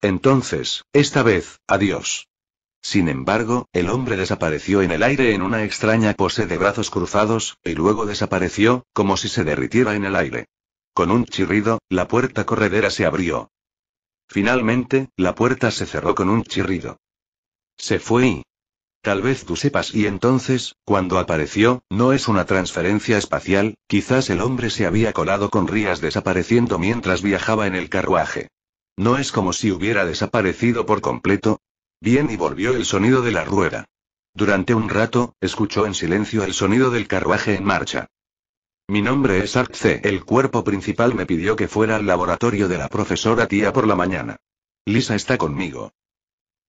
Entonces, esta vez, adiós. Sin embargo, el hombre desapareció en el aire en una extraña pose de brazos cruzados, y luego desapareció, como si se derritiera en el aire. Con un chirrido, la puerta corredera se abrió. Finalmente, la puerta se cerró con un chirrido. Se fue y, Tal vez tú sepas y entonces, cuando apareció, no es una transferencia espacial, quizás el hombre se había colado con Rías desapareciendo mientras viajaba en el carruaje. No es como si hubiera desaparecido por completo. Bien y volvió el sonido de la rueda. Durante un rato, escuchó en silencio el sonido del carruaje en marcha. Mi nombre es Arce. El cuerpo principal me pidió que fuera al laboratorio de la profesora tía por la mañana. Lisa está conmigo.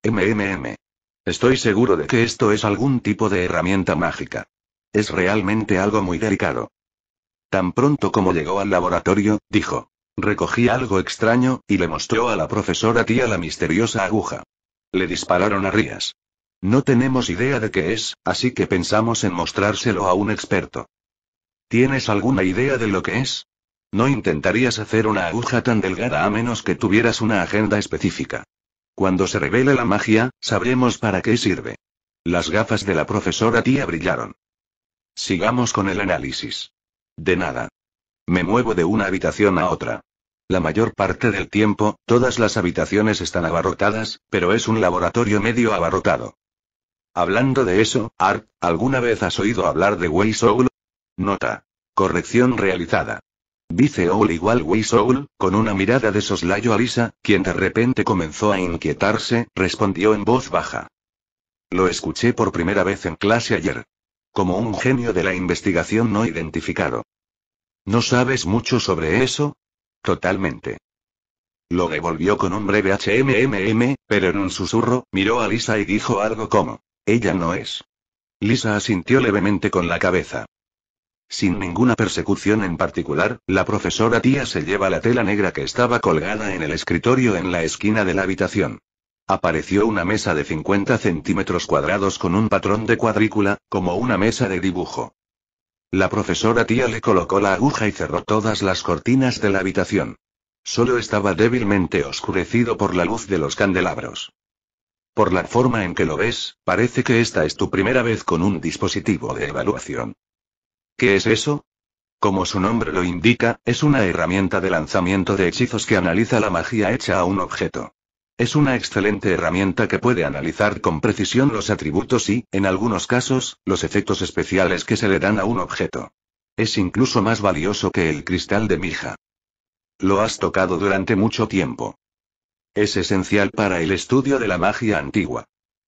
MMM. Estoy seguro de que esto es algún tipo de herramienta mágica. Es realmente algo muy delicado. Tan pronto como llegó al laboratorio, dijo. Recogí algo extraño, y le mostró a la profesora tía la misteriosa aguja. Le dispararon a Rías. No tenemos idea de qué es, así que pensamos en mostrárselo a un experto. ¿Tienes alguna idea de lo que es? No intentarías hacer una aguja tan delgada a menos que tuvieras una agenda específica. Cuando se revele la magia, sabremos para qué sirve. Las gafas de la profesora tía brillaron. Sigamos con el análisis. De nada. Me muevo de una habitación a otra. La mayor parte del tiempo, todas las habitaciones están abarrotadas, pero es un laboratorio medio abarrotado. Hablando de eso, Art, ¿alguna vez has oído hablar de Wei Nota. Corrección realizada. Dice Owl igual Way con una mirada de soslayo a Lisa, quien de repente comenzó a inquietarse, respondió en voz baja. Lo escuché por primera vez en clase ayer. Como un genio de la investigación no identificado. ¿No sabes mucho sobre eso? Totalmente. Lo devolvió con un breve HMMM, pero en un susurro, miró a Lisa y dijo algo como, ella no es. Lisa asintió levemente con la cabeza. Sin ninguna persecución en particular, la profesora tía se lleva la tela negra que estaba colgada en el escritorio en la esquina de la habitación. Apareció una mesa de 50 centímetros cuadrados con un patrón de cuadrícula, como una mesa de dibujo. La profesora tía le colocó la aguja y cerró todas las cortinas de la habitación. Solo estaba débilmente oscurecido por la luz de los candelabros. Por la forma en que lo ves, parece que esta es tu primera vez con un dispositivo de evaluación. ¿Qué es eso? Como su nombre lo indica, es una herramienta de lanzamiento de hechizos que analiza la magia hecha a un objeto. Es una excelente herramienta que puede analizar con precisión los atributos y, en algunos casos, los efectos especiales que se le dan a un objeto. Es incluso más valioso que el cristal de Mija. Lo has tocado durante mucho tiempo. Es esencial para el estudio de la magia antigua.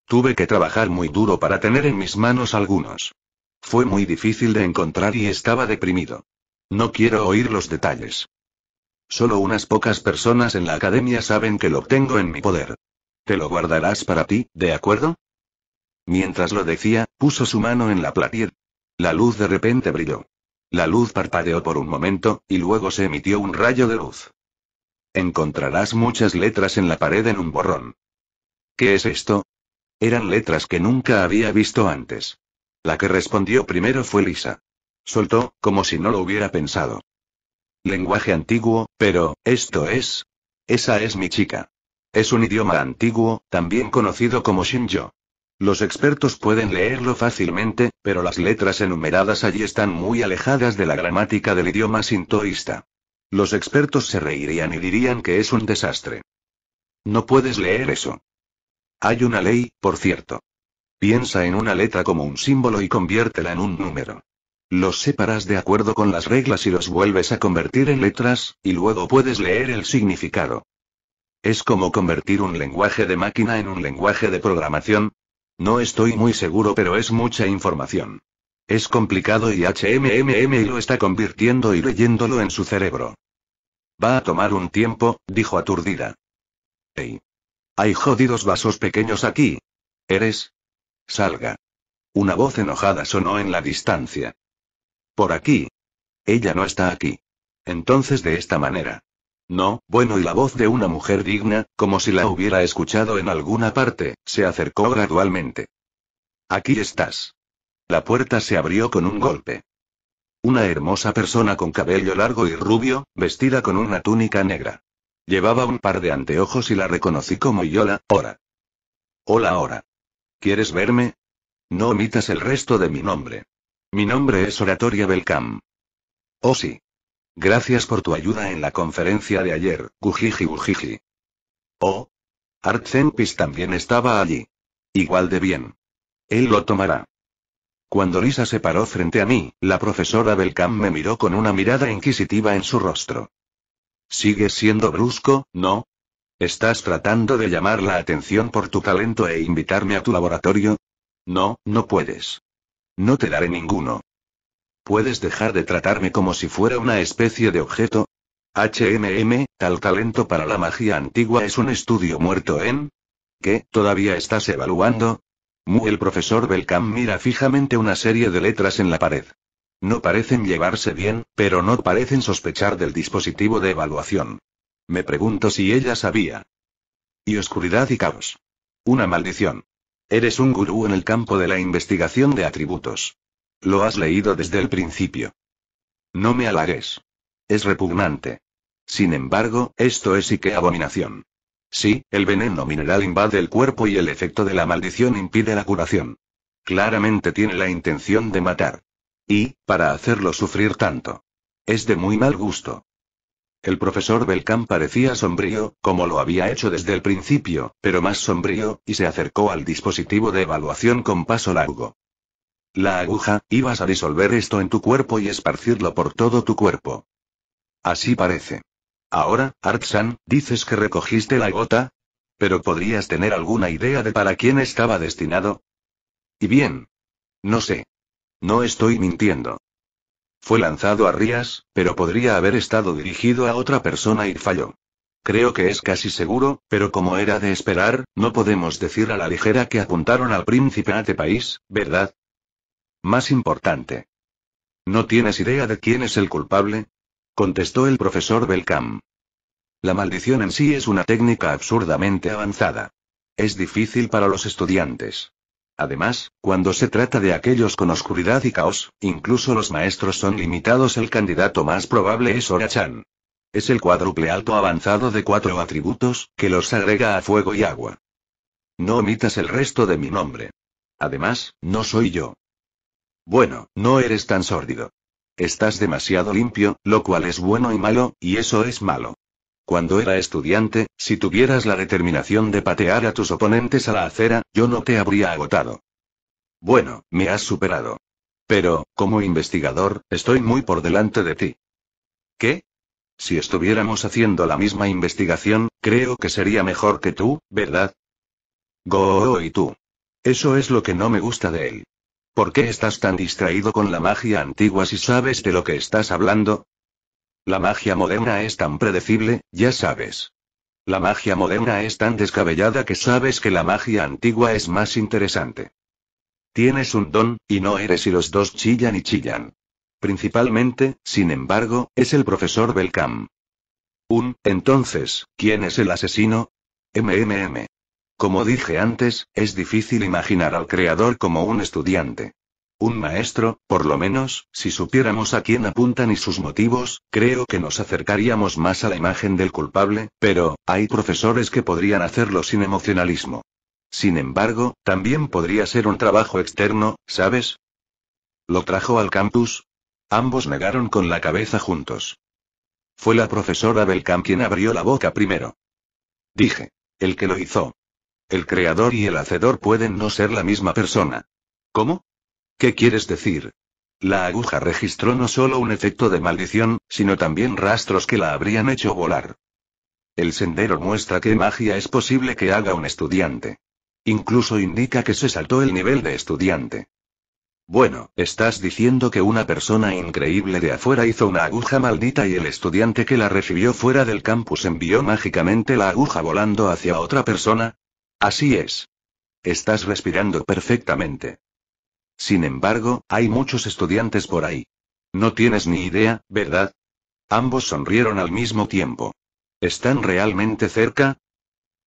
Tuve que trabajar muy duro para tener en mis manos algunos. Fue muy difícil de encontrar y estaba deprimido. No quiero oír los detalles. Solo unas pocas personas en la academia saben que lo tengo en mi poder. Te lo guardarás para ti, ¿de acuerdo? Mientras lo decía, puso su mano en la platier. La luz de repente brilló. La luz parpadeó por un momento, y luego se emitió un rayo de luz. Encontrarás muchas letras en la pared en un borrón. ¿Qué es esto? Eran letras que nunca había visto antes. La que respondió primero fue Lisa. Soltó, como si no lo hubiera pensado. Lenguaje antiguo, pero, esto es. Esa es mi chica. Es un idioma antiguo, también conocido como Shinjo. Los expertos pueden leerlo fácilmente, pero las letras enumeradas allí están muy alejadas de la gramática del idioma sintoísta. Los expertos se reirían y dirían que es un desastre. No puedes leer eso. Hay una ley, por cierto. Piensa en una letra como un símbolo y conviértela en un número. Los separas de acuerdo con las reglas y los vuelves a convertir en letras, y luego puedes leer el significado. Es como convertir un lenguaje de máquina en un lenguaje de programación. No estoy muy seguro, pero es mucha información. Es complicado y HMMM lo está convirtiendo y leyéndolo en su cerebro. Va a tomar un tiempo, dijo aturdida. ¡Ey! Hay jodidos vasos pequeños aquí. ¿Eres? Salga. Una voz enojada sonó en la distancia. Por aquí. Ella no está aquí. Entonces de esta manera. No, bueno, y la voz de una mujer digna, como si la hubiera escuchado en alguna parte, se acercó gradualmente. Aquí estás. La puerta se abrió con un golpe. Una hermosa persona con cabello largo y rubio, vestida con una túnica negra. Llevaba un par de anteojos y la reconocí como Yola, Hora. Hola, Hora. ¿Quieres verme? No omitas el resto de mi nombre. Mi nombre es Oratoria Belcam. Oh sí. Gracias por tu ayuda en la conferencia de ayer, Gujiji Gujiji. Oh. Zempis también estaba allí. Igual de bien. Él lo tomará. Cuando Lisa se paró frente a mí, la profesora Belcam me miró con una mirada inquisitiva en su rostro. Sigues siendo brusco, ¿no? ¿Estás tratando de llamar la atención por tu talento e invitarme a tu laboratorio? No, no puedes. No te daré ninguno. ¿Puedes dejar de tratarme como si fuera una especie de objeto? HMM, tal talento para la magia antigua es un estudio muerto en... ¿Qué, todavía estás evaluando? el profesor Belcam mira fijamente una serie de letras en la pared. No parecen llevarse bien, pero no parecen sospechar del dispositivo de evaluación. Me pregunto si ella sabía. Y oscuridad y caos. Una maldición. Eres un gurú en el campo de la investigación de atributos. Lo has leído desde el principio. No me halagues. Es repugnante. Sin embargo, esto es y qué abominación. Sí, el veneno mineral invade el cuerpo y el efecto de la maldición impide la curación. Claramente tiene la intención de matar. Y, para hacerlo sufrir tanto. Es de muy mal gusto. El profesor Belcam parecía sombrío, como lo había hecho desde el principio, pero más sombrío, y se acercó al dispositivo de evaluación con paso largo. La aguja, ibas a disolver esto en tu cuerpo y esparcirlo por todo tu cuerpo. Así parece. Ahora, Artsan, dices que recogiste la gota. Pero podrías tener alguna idea de para quién estaba destinado. Y bien. No sé. No estoy mintiendo. Fue lanzado a Rías, pero podría haber estado dirigido a otra persona y falló. Creo que es casi seguro, pero como era de esperar, no podemos decir a la ligera que apuntaron al príncipe este país, ¿verdad? Más importante. ¿No tienes idea de quién es el culpable? contestó el profesor Belcam. La maldición en sí es una técnica absurdamente avanzada. Es difícil para los estudiantes. Además, cuando se trata de aquellos con oscuridad y caos, incluso los maestros son limitados. El candidato más probable es Orachan. Es el cuádruple alto avanzado de cuatro atributos, que los agrega a fuego y agua. No omitas el resto de mi nombre. Además, no soy yo. Bueno, no eres tan sórdido. Estás demasiado limpio, lo cual es bueno y malo, y eso es malo. Cuando era estudiante, si tuvieras la determinación de patear a tus oponentes a la acera, yo no te habría agotado. Bueno, me has superado. Pero, como investigador, estoy muy por delante de ti. ¿Qué? Si estuviéramos haciendo la misma investigación, creo que sería mejor que tú, ¿verdad? Go y tú. Eso es lo que no me gusta de él. ¿Por qué estás tan distraído con la magia antigua si sabes de lo que estás hablando? La magia moderna es tan predecible, ya sabes. La magia moderna es tan descabellada que sabes que la magia antigua es más interesante. Tienes un don, y no eres y los dos chillan y chillan. Principalmente, sin embargo, es el profesor Belcam. Un, entonces, ¿quién es el asesino? MMM. Como dije antes, es difícil imaginar al creador como un estudiante. Un maestro, por lo menos, si supiéramos a quién apuntan y sus motivos, creo que nos acercaríamos más a la imagen del culpable, pero, hay profesores que podrían hacerlo sin emocionalismo. Sin embargo, también podría ser un trabajo externo, ¿sabes? Lo trajo al campus. Ambos negaron con la cabeza juntos. Fue la profesora Belkamp quien abrió la boca primero. Dije. El que lo hizo. El creador y el hacedor pueden no ser la misma persona. ¿Cómo? ¿Qué quieres decir? La aguja registró no solo un efecto de maldición, sino también rastros que la habrían hecho volar. El sendero muestra qué magia es posible que haga un estudiante. Incluso indica que se saltó el nivel de estudiante. Bueno, estás diciendo que una persona increíble de afuera hizo una aguja maldita y el estudiante que la recibió fuera del campus envió mágicamente la aguja volando hacia otra persona. Así es. Estás respirando perfectamente. Sin embargo, hay muchos estudiantes por ahí. No tienes ni idea, ¿verdad? Ambos sonrieron al mismo tiempo. ¿Están realmente cerca?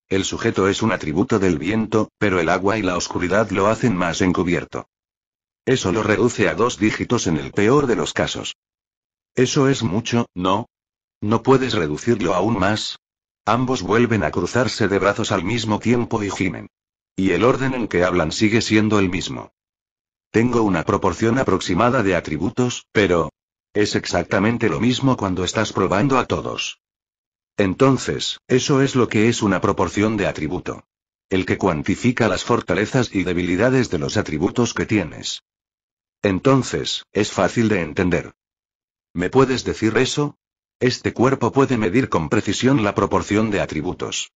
El sujeto es un atributo del viento, pero el agua y la oscuridad lo hacen más encubierto. Eso lo reduce a dos dígitos en el peor de los casos. Eso es mucho, ¿no? ¿No puedes reducirlo aún más? Ambos vuelven a cruzarse de brazos al mismo tiempo y gimen. Y el orden en que hablan sigue siendo el mismo. Tengo una proporción aproximada de atributos, pero... Es exactamente lo mismo cuando estás probando a todos. Entonces, eso es lo que es una proporción de atributo. El que cuantifica las fortalezas y debilidades de los atributos que tienes. Entonces, es fácil de entender. ¿Me puedes decir eso? Este cuerpo puede medir con precisión la proporción de atributos.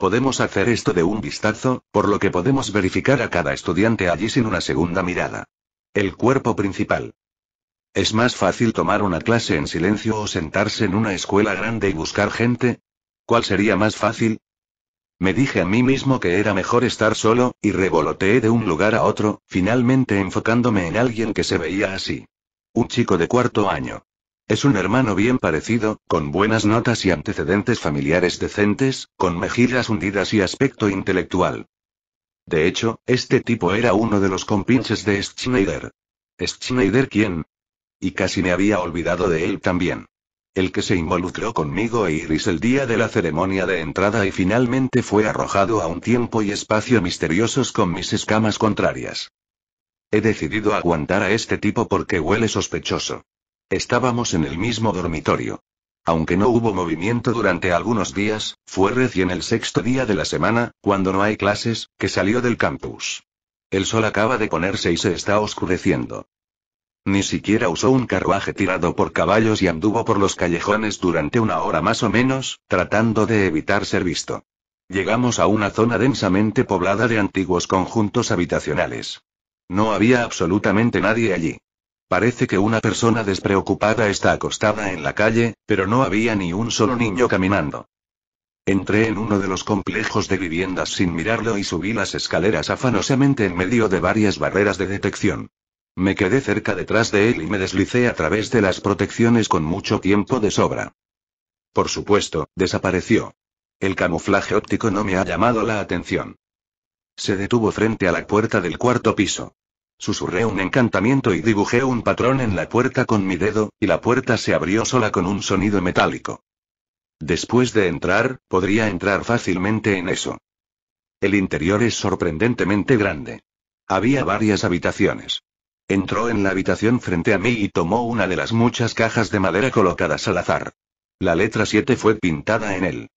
Podemos hacer esto de un vistazo, por lo que podemos verificar a cada estudiante allí sin una segunda mirada. El cuerpo principal. ¿Es más fácil tomar una clase en silencio o sentarse en una escuela grande y buscar gente? ¿Cuál sería más fácil? Me dije a mí mismo que era mejor estar solo, y revoloteé de un lugar a otro, finalmente enfocándome en alguien que se veía así. Un chico de cuarto año. Es un hermano bien parecido, con buenas notas y antecedentes familiares decentes, con mejillas hundidas y aspecto intelectual. De hecho, este tipo era uno de los compinches de Schneider. Schneider quién? Y casi me había olvidado de él también. El que se involucró conmigo e Iris el día de la ceremonia de entrada y finalmente fue arrojado a un tiempo y espacio misteriosos con mis escamas contrarias. He decidido aguantar a este tipo porque huele sospechoso. Estábamos en el mismo dormitorio. Aunque no hubo movimiento durante algunos días, fue recién el sexto día de la semana, cuando no hay clases, que salió del campus. El sol acaba de ponerse y se está oscureciendo. Ni siquiera usó un carruaje tirado por caballos y anduvo por los callejones durante una hora más o menos, tratando de evitar ser visto. Llegamos a una zona densamente poblada de antiguos conjuntos habitacionales. No había absolutamente nadie allí. Parece que una persona despreocupada está acostada en la calle, pero no había ni un solo niño caminando. Entré en uno de los complejos de viviendas sin mirarlo y subí las escaleras afanosamente en medio de varias barreras de detección. Me quedé cerca detrás de él y me deslicé a través de las protecciones con mucho tiempo de sobra. Por supuesto, desapareció. El camuflaje óptico no me ha llamado la atención. Se detuvo frente a la puerta del cuarto piso. Susurré un encantamiento y dibujé un patrón en la puerta con mi dedo, y la puerta se abrió sola con un sonido metálico. Después de entrar, podría entrar fácilmente en eso. El interior es sorprendentemente grande. Había varias habitaciones. Entró en la habitación frente a mí y tomó una de las muchas cajas de madera colocadas al azar. La letra 7 fue pintada en él.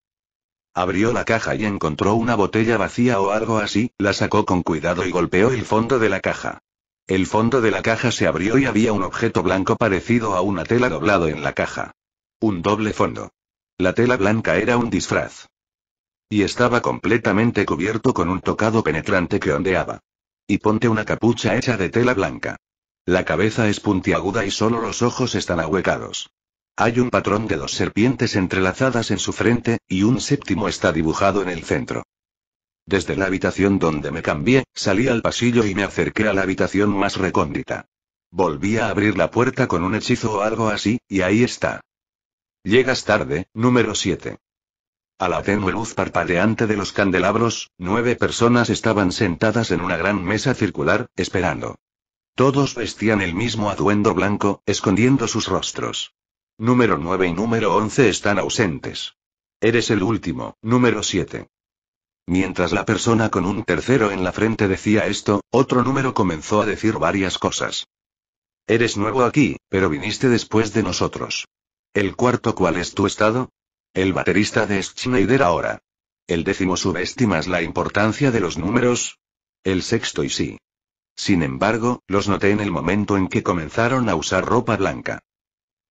Abrió la caja y encontró una botella vacía o algo así, la sacó con cuidado y golpeó el fondo de la caja. El fondo de la caja se abrió y había un objeto blanco parecido a una tela doblado en la caja. Un doble fondo. La tela blanca era un disfraz. Y estaba completamente cubierto con un tocado penetrante que ondeaba. Y ponte una capucha hecha de tela blanca. La cabeza es puntiaguda y solo los ojos están ahuecados. Hay un patrón de dos serpientes entrelazadas en su frente, y un séptimo está dibujado en el centro. Desde la habitación donde me cambié, salí al pasillo y me acerqué a la habitación más recóndita. Volví a abrir la puerta con un hechizo o algo así, y ahí está. Llegas tarde, número 7. A la tenue luz parpadeante de los candelabros, nueve personas estaban sentadas en una gran mesa circular, esperando. Todos vestían el mismo aduendo blanco, escondiendo sus rostros. Número 9 y número 11 están ausentes. Eres el último, número 7. Mientras la persona con un tercero en la frente decía esto, otro número comenzó a decir varias cosas. Eres nuevo aquí, pero viniste después de nosotros. El cuarto, ¿cuál es tu estado? El baterista de Schneider ahora. El décimo, subestimas la importancia de los números. El sexto, y sí. Sin embargo, los noté en el momento en que comenzaron a usar ropa blanca.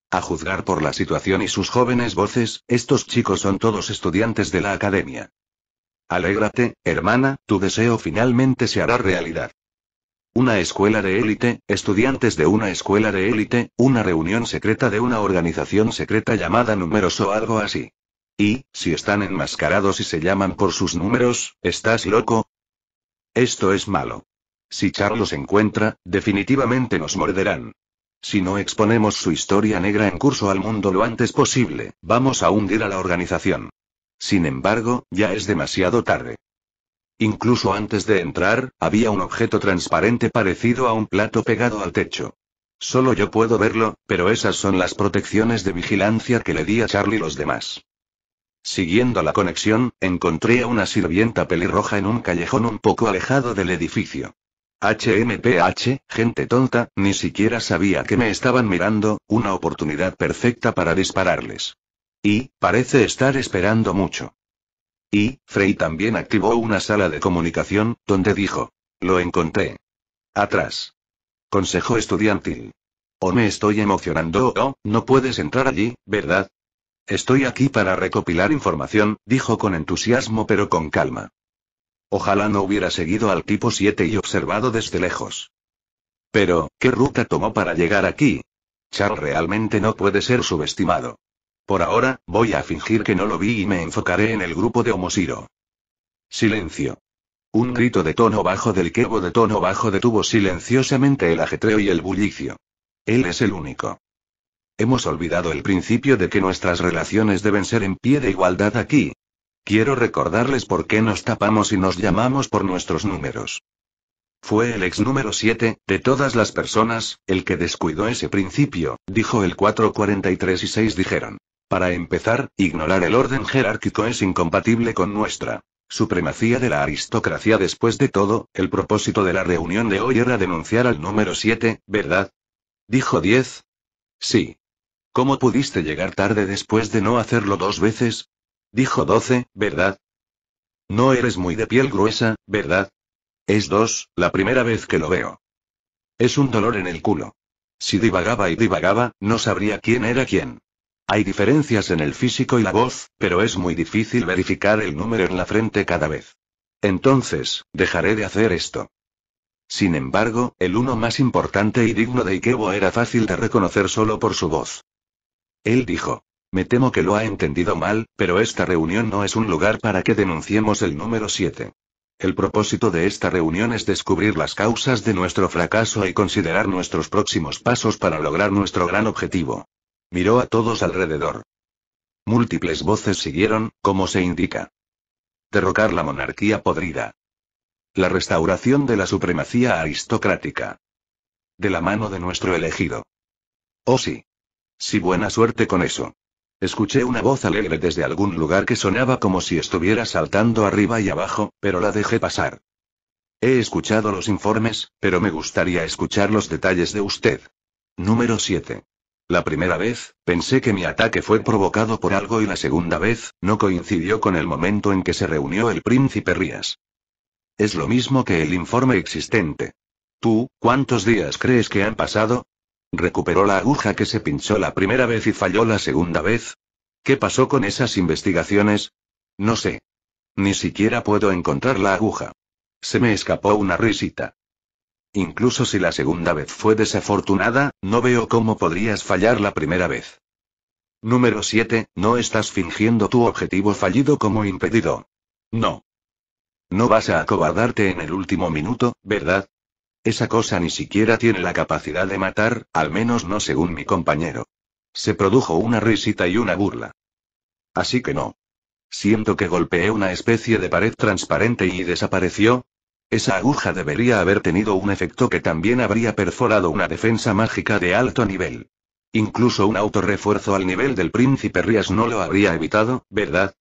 A juzgar por la situación y sus jóvenes voces, estos chicos son todos estudiantes de la academia. Alégrate, hermana, tu deseo finalmente se hará realidad. Una escuela de élite, estudiantes de una escuela de élite, una reunión secreta de una organización secreta llamada números o algo así. Y, si están enmascarados y se llaman por sus números, ¿estás loco? Esto es malo. Si Charlos encuentra, definitivamente nos morderán. Si no exponemos su historia negra en curso al mundo lo antes posible, vamos a hundir a la organización. Sin embargo, ya es demasiado tarde. Incluso antes de entrar, había un objeto transparente parecido a un plato pegado al techo. Solo yo puedo verlo, pero esas son las protecciones de vigilancia que le di a Charlie y los demás. Siguiendo la conexión, encontré a una sirvienta pelirroja en un callejón un poco alejado del edificio. HMPH, gente tonta, ni siquiera sabía que me estaban mirando, una oportunidad perfecta para dispararles. Y, parece estar esperando mucho. Y, Frey también activó una sala de comunicación, donde dijo. Lo encontré. Atrás. Consejo estudiantil. O me estoy emocionando o, no puedes entrar allí, ¿verdad? Estoy aquí para recopilar información, dijo con entusiasmo pero con calma. Ojalá no hubiera seguido al tipo 7 y observado desde lejos. Pero, ¿qué ruta tomó para llegar aquí? Char realmente no puede ser subestimado. Por ahora, voy a fingir que no lo vi y me enfocaré en el grupo de Homosiro. Silencio. Un grito de tono bajo del quebo de tono bajo detuvo silenciosamente el ajetreo y el bullicio. Él es el único. Hemos olvidado el principio de que nuestras relaciones deben ser en pie de igualdad aquí. Quiero recordarles por qué nos tapamos y nos llamamos por nuestros números. Fue el ex número 7, de todas las personas, el que descuidó ese principio, dijo el 443 y 6 dijeron. Para empezar, ignorar el orden jerárquico es incompatible con nuestra supremacía de la aristocracia. Después de todo, el propósito de la reunión de hoy era denunciar al número 7, ¿verdad? Dijo 10. Sí. ¿Cómo pudiste llegar tarde después de no hacerlo dos veces? Dijo 12, ¿verdad? No eres muy de piel gruesa, ¿verdad? Es dos, la primera vez que lo veo. Es un dolor en el culo. Si divagaba y divagaba, no sabría quién era quién. Hay diferencias en el físico y la voz, pero es muy difícil verificar el número en la frente cada vez. Entonces, dejaré de hacer esto. Sin embargo, el uno más importante y digno de Ikebo era fácil de reconocer solo por su voz. Él dijo. Me temo que lo ha entendido mal, pero esta reunión no es un lugar para que denunciemos el número 7. El propósito de esta reunión es descubrir las causas de nuestro fracaso y considerar nuestros próximos pasos para lograr nuestro gran objetivo. Miró a todos alrededor. Múltiples voces siguieron, como se indica. Derrocar la monarquía podrida. La restauración de la supremacía aristocrática. De la mano de nuestro elegido. Oh sí. Sí, buena suerte con eso. Escuché una voz alegre desde algún lugar que sonaba como si estuviera saltando arriba y abajo, pero la dejé pasar. He escuchado los informes, pero me gustaría escuchar los detalles de usted. Número 7. La primera vez, pensé que mi ataque fue provocado por algo y la segunda vez, no coincidió con el momento en que se reunió el príncipe Rías. Es lo mismo que el informe existente. ¿Tú, cuántos días crees que han pasado? ¿Recuperó la aguja que se pinchó la primera vez y falló la segunda vez? ¿Qué pasó con esas investigaciones? No sé. Ni siquiera puedo encontrar la aguja. Se me escapó una risita. Incluso si la segunda vez fue desafortunada, no veo cómo podrías fallar la primera vez. Número 7. No estás fingiendo tu objetivo fallido como impedido. No. No vas a acobardarte en el último minuto, ¿verdad? Esa cosa ni siquiera tiene la capacidad de matar, al menos no según mi compañero. Se produjo una risita y una burla. Así que no. Siento que golpeé una especie de pared transparente y desapareció, esa aguja debería haber tenido un efecto que también habría perforado una defensa mágica de alto nivel. Incluso un autorrefuerzo al nivel del príncipe Rías no lo habría evitado, ¿verdad?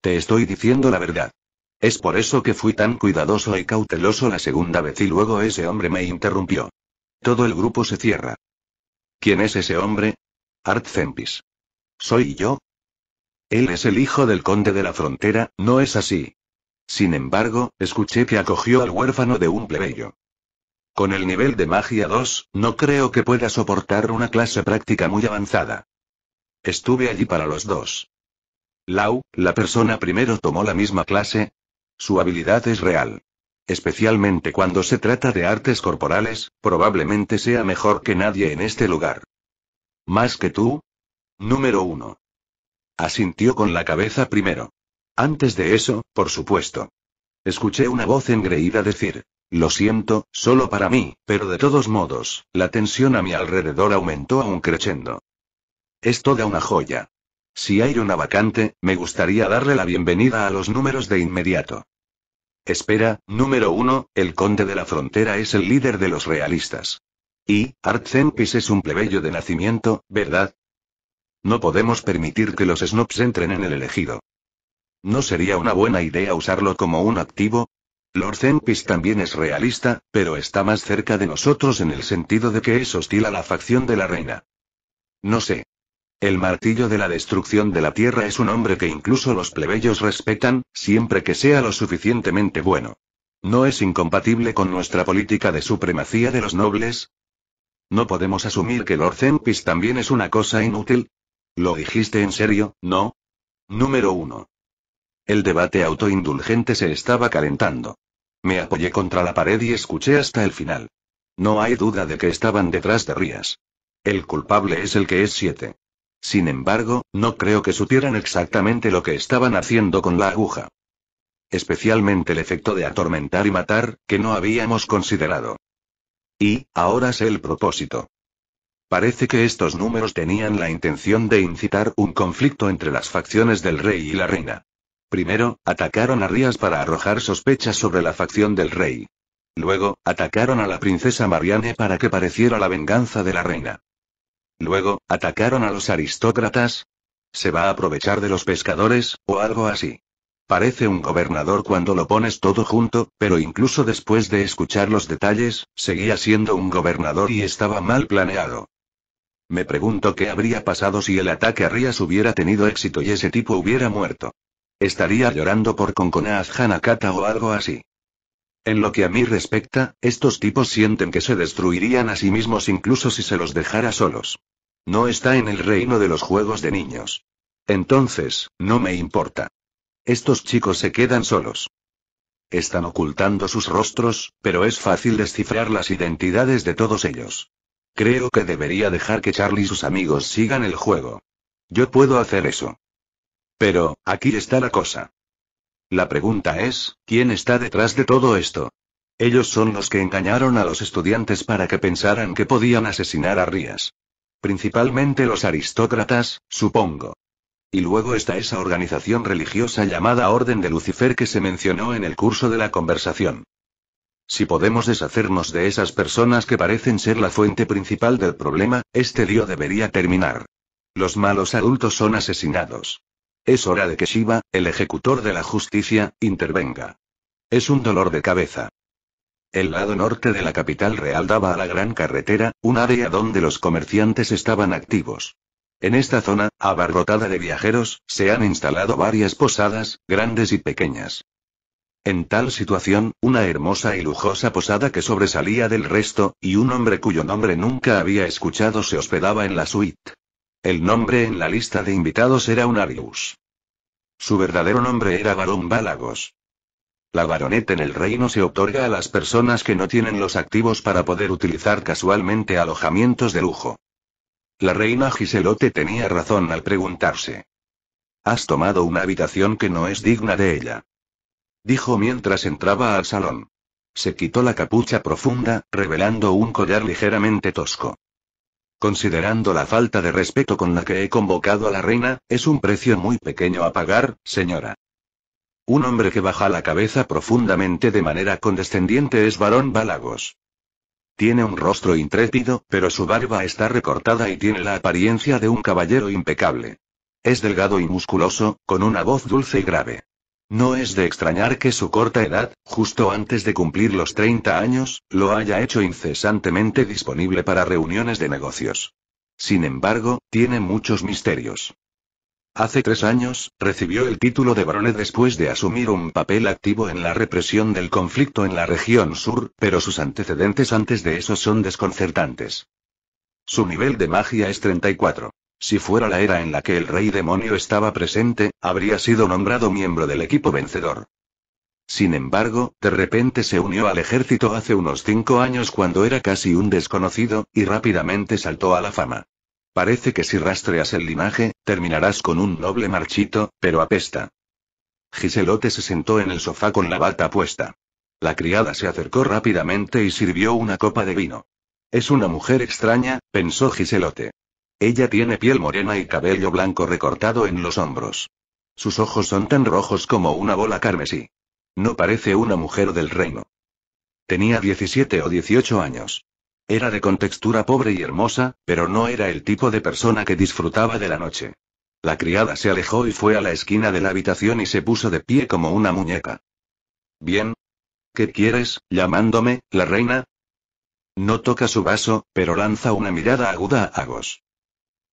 Te estoy diciendo la verdad. Es por eso que fui tan cuidadoso y cauteloso la segunda vez y luego ese hombre me interrumpió. Todo el grupo se cierra. ¿Quién es ese hombre? Art Zempis. ¿Soy yo? Él es el hijo del conde de la frontera, ¿no es así? Sin embargo, escuché que acogió al huérfano de un plebeyo. Con el nivel de magia 2, no creo que pueda soportar una clase práctica muy avanzada. Estuve allí para los dos. Lau, la persona primero tomó la misma clase. Su habilidad es real. Especialmente cuando se trata de artes corporales, probablemente sea mejor que nadie en este lugar. ¿Más que tú? Número 1. Asintió con la cabeza primero. Antes de eso, por supuesto. Escuché una voz engreída decir, lo siento, solo para mí, pero de todos modos, la tensión a mi alrededor aumentó a un crescendo. Es toda una joya. Si hay una vacante, me gustaría darle la bienvenida a los números de inmediato. Espera, número uno, el conde de la frontera es el líder de los realistas. Y, Zempis es un plebeyo de nacimiento, ¿verdad? No podemos permitir que los snobs entren en el elegido. ¿No sería una buena idea usarlo como un activo? Lord Zempis también es realista, pero está más cerca de nosotros en el sentido de que es hostil a la facción de la reina. No sé. El martillo de la destrucción de la tierra es un hombre que incluso los plebeyos respetan, siempre que sea lo suficientemente bueno. ¿No es incompatible con nuestra política de supremacía de los nobles? ¿No podemos asumir que Lord Zempis también es una cosa inútil? ¿Lo dijiste en serio, no? Número 1. El debate autoindulgente se estaba calentando. Me apoyé contra la pared y escuché hasta el final. No hay duda de que estaban detrás de Rías. El culpable es el que es siete. Sin embargo, no creo que supieran exactamente lo que estaban haciendo con la aguja. Especialmente el efecto de atormentar y matar, que no habíamos considerado. Y, ahora sé el propósito. Parece que estos números tenían la intención de incitar un conflicto entre las facciones del rey y la reina. Primero, atacaron a Rías para arrojar sospechas sobre la facción del rey. Luego, atacaron a la princesa Marianne para que pareciera la venganza de la reina. Luego, atacaron a los aristócratas. ¿Se va a aprovechar de los pescadores, o algo así? Parece un gobernador cuando lo pones todo junto, pero incluso después de escuchar los detalles, seguía siendo un gobernador y estaba mal planeado. Me pregunto qué habría pasado si el ataque a Rías hubiera tenido éxito y ese tipo hubiera muerto. Estaría llorando por Konkonas Hanakata o algo así. En lo que a mí respecta, estos tipos sienten que se destruirían a sí mismos incluso si se los dejara solos. No está en el reino de los juegos de niños. Entonces, no me importa. Estos chicos se quedan solos. Están ocultando sus rostros, pero es fácil descifrar las identidades de todos ellos. Creo que debería dejar que Charlie y sus amigos sigan el juego. Yo puedo hacer eso. Pero, aquí está la cosa. La pregunta es, ¿quién está detrás de todo esto? Ellos son los que engañaron a los estudiantes para que pensaran que podían asesinar a Rías. Principalmente los aristócratas, supongo. Y luego está esa organización religiosa llamada Orden de Lucifer que se mencionó en el curso de la conversación. Si podemos deshacernos de esas personas que parecen ser la fuente principal del problema, este lío debería terminar. Los malos adultos son asesinados. Es hora de que Shiva, el ejecutor de la justicia, intervenga. Es un dolor de cabeza. El lado norte de la capital real daba a la gran carretera, un área donde los comerciantes estaban activos. En esta zona, abarrotada de viajeros, se han instalado varias posadas, grandes y pequeñas. En tal situación, una hermosa y lujosa posada que sobresalía del resto, y un hombre cuyo nombre nunca había escuchado se hospedaba en la suite. El nombre en la lista de invitados era Unarius. Su verdadero nombre era Barón Bálagos. La baroneta en el reino se otorga a las personas que no tienen los activos para poder utilizar casualmente alojamientos de lujo. La reina Giselote tenía razón al preguntarse. Has tomado una habitación que no es digna de ella. Dijo mientras entraba al salón. Se quitó la capucha profunda, revelando un collar ligeramente tosco. Considerando la falta de respeto con la que he convocado a la reina, es un precio muy pequeño a pagar, señora. Un hombre que baja la cabeza profundamente de manera condescendiente es varón Balagos. Tiene un rostro intrépido, pero su barba está recortada y tiene la apariencia de un caballero impecable. Es delgado y musculoso, con una voz dulce y grave. No es de extrañar que su corta edad, justo antes de cumplir los 30 años, lo haya hecho incesantemente disponible para reuniones de negocios. Sin embargo, tiene muchos misterios. Hace tres años, recibió el título de baronet después de asumir un papel activo en la represión del conflicto en la región sur, pero sus antecedentes antes de eso son desconcertantes. Su nivel de magia es 34. Si fuera la era en la que el rey demonio estaba presente, habría sido nombrado miembro del equipo vencedor. Sin embargo, de repente se unió al ejército hace unos cinco años cuando era casi un desconocido, y rápidamente saltó a la fama. Parece que si rastreas el linaje, terminarás con un noble marchito, pero apesta. Giselote se sentó en el sofá con la bata puesta. La criada se acercó rápidamente y sirvió una copa de vino. Es una mujer extraña, pensó Giselote. Ella tiene piel morena y cabello blanco recortado en los hombros. Sus ojos son tan rojos como una bola carmesí. No parece una mujer del reino. Tenía 17 o 18 años. Era de contextura pobre y hermosa, pero no era el tipo de persona que disfrutaba de la noche. La criada se alejó y fue a la esquina de la habitación y se puso de pie como una muñeca. Bien. ¿Qué quieres, llamándome, la reina? No toca su vaso, pero lanza una mirada aguda a Agos.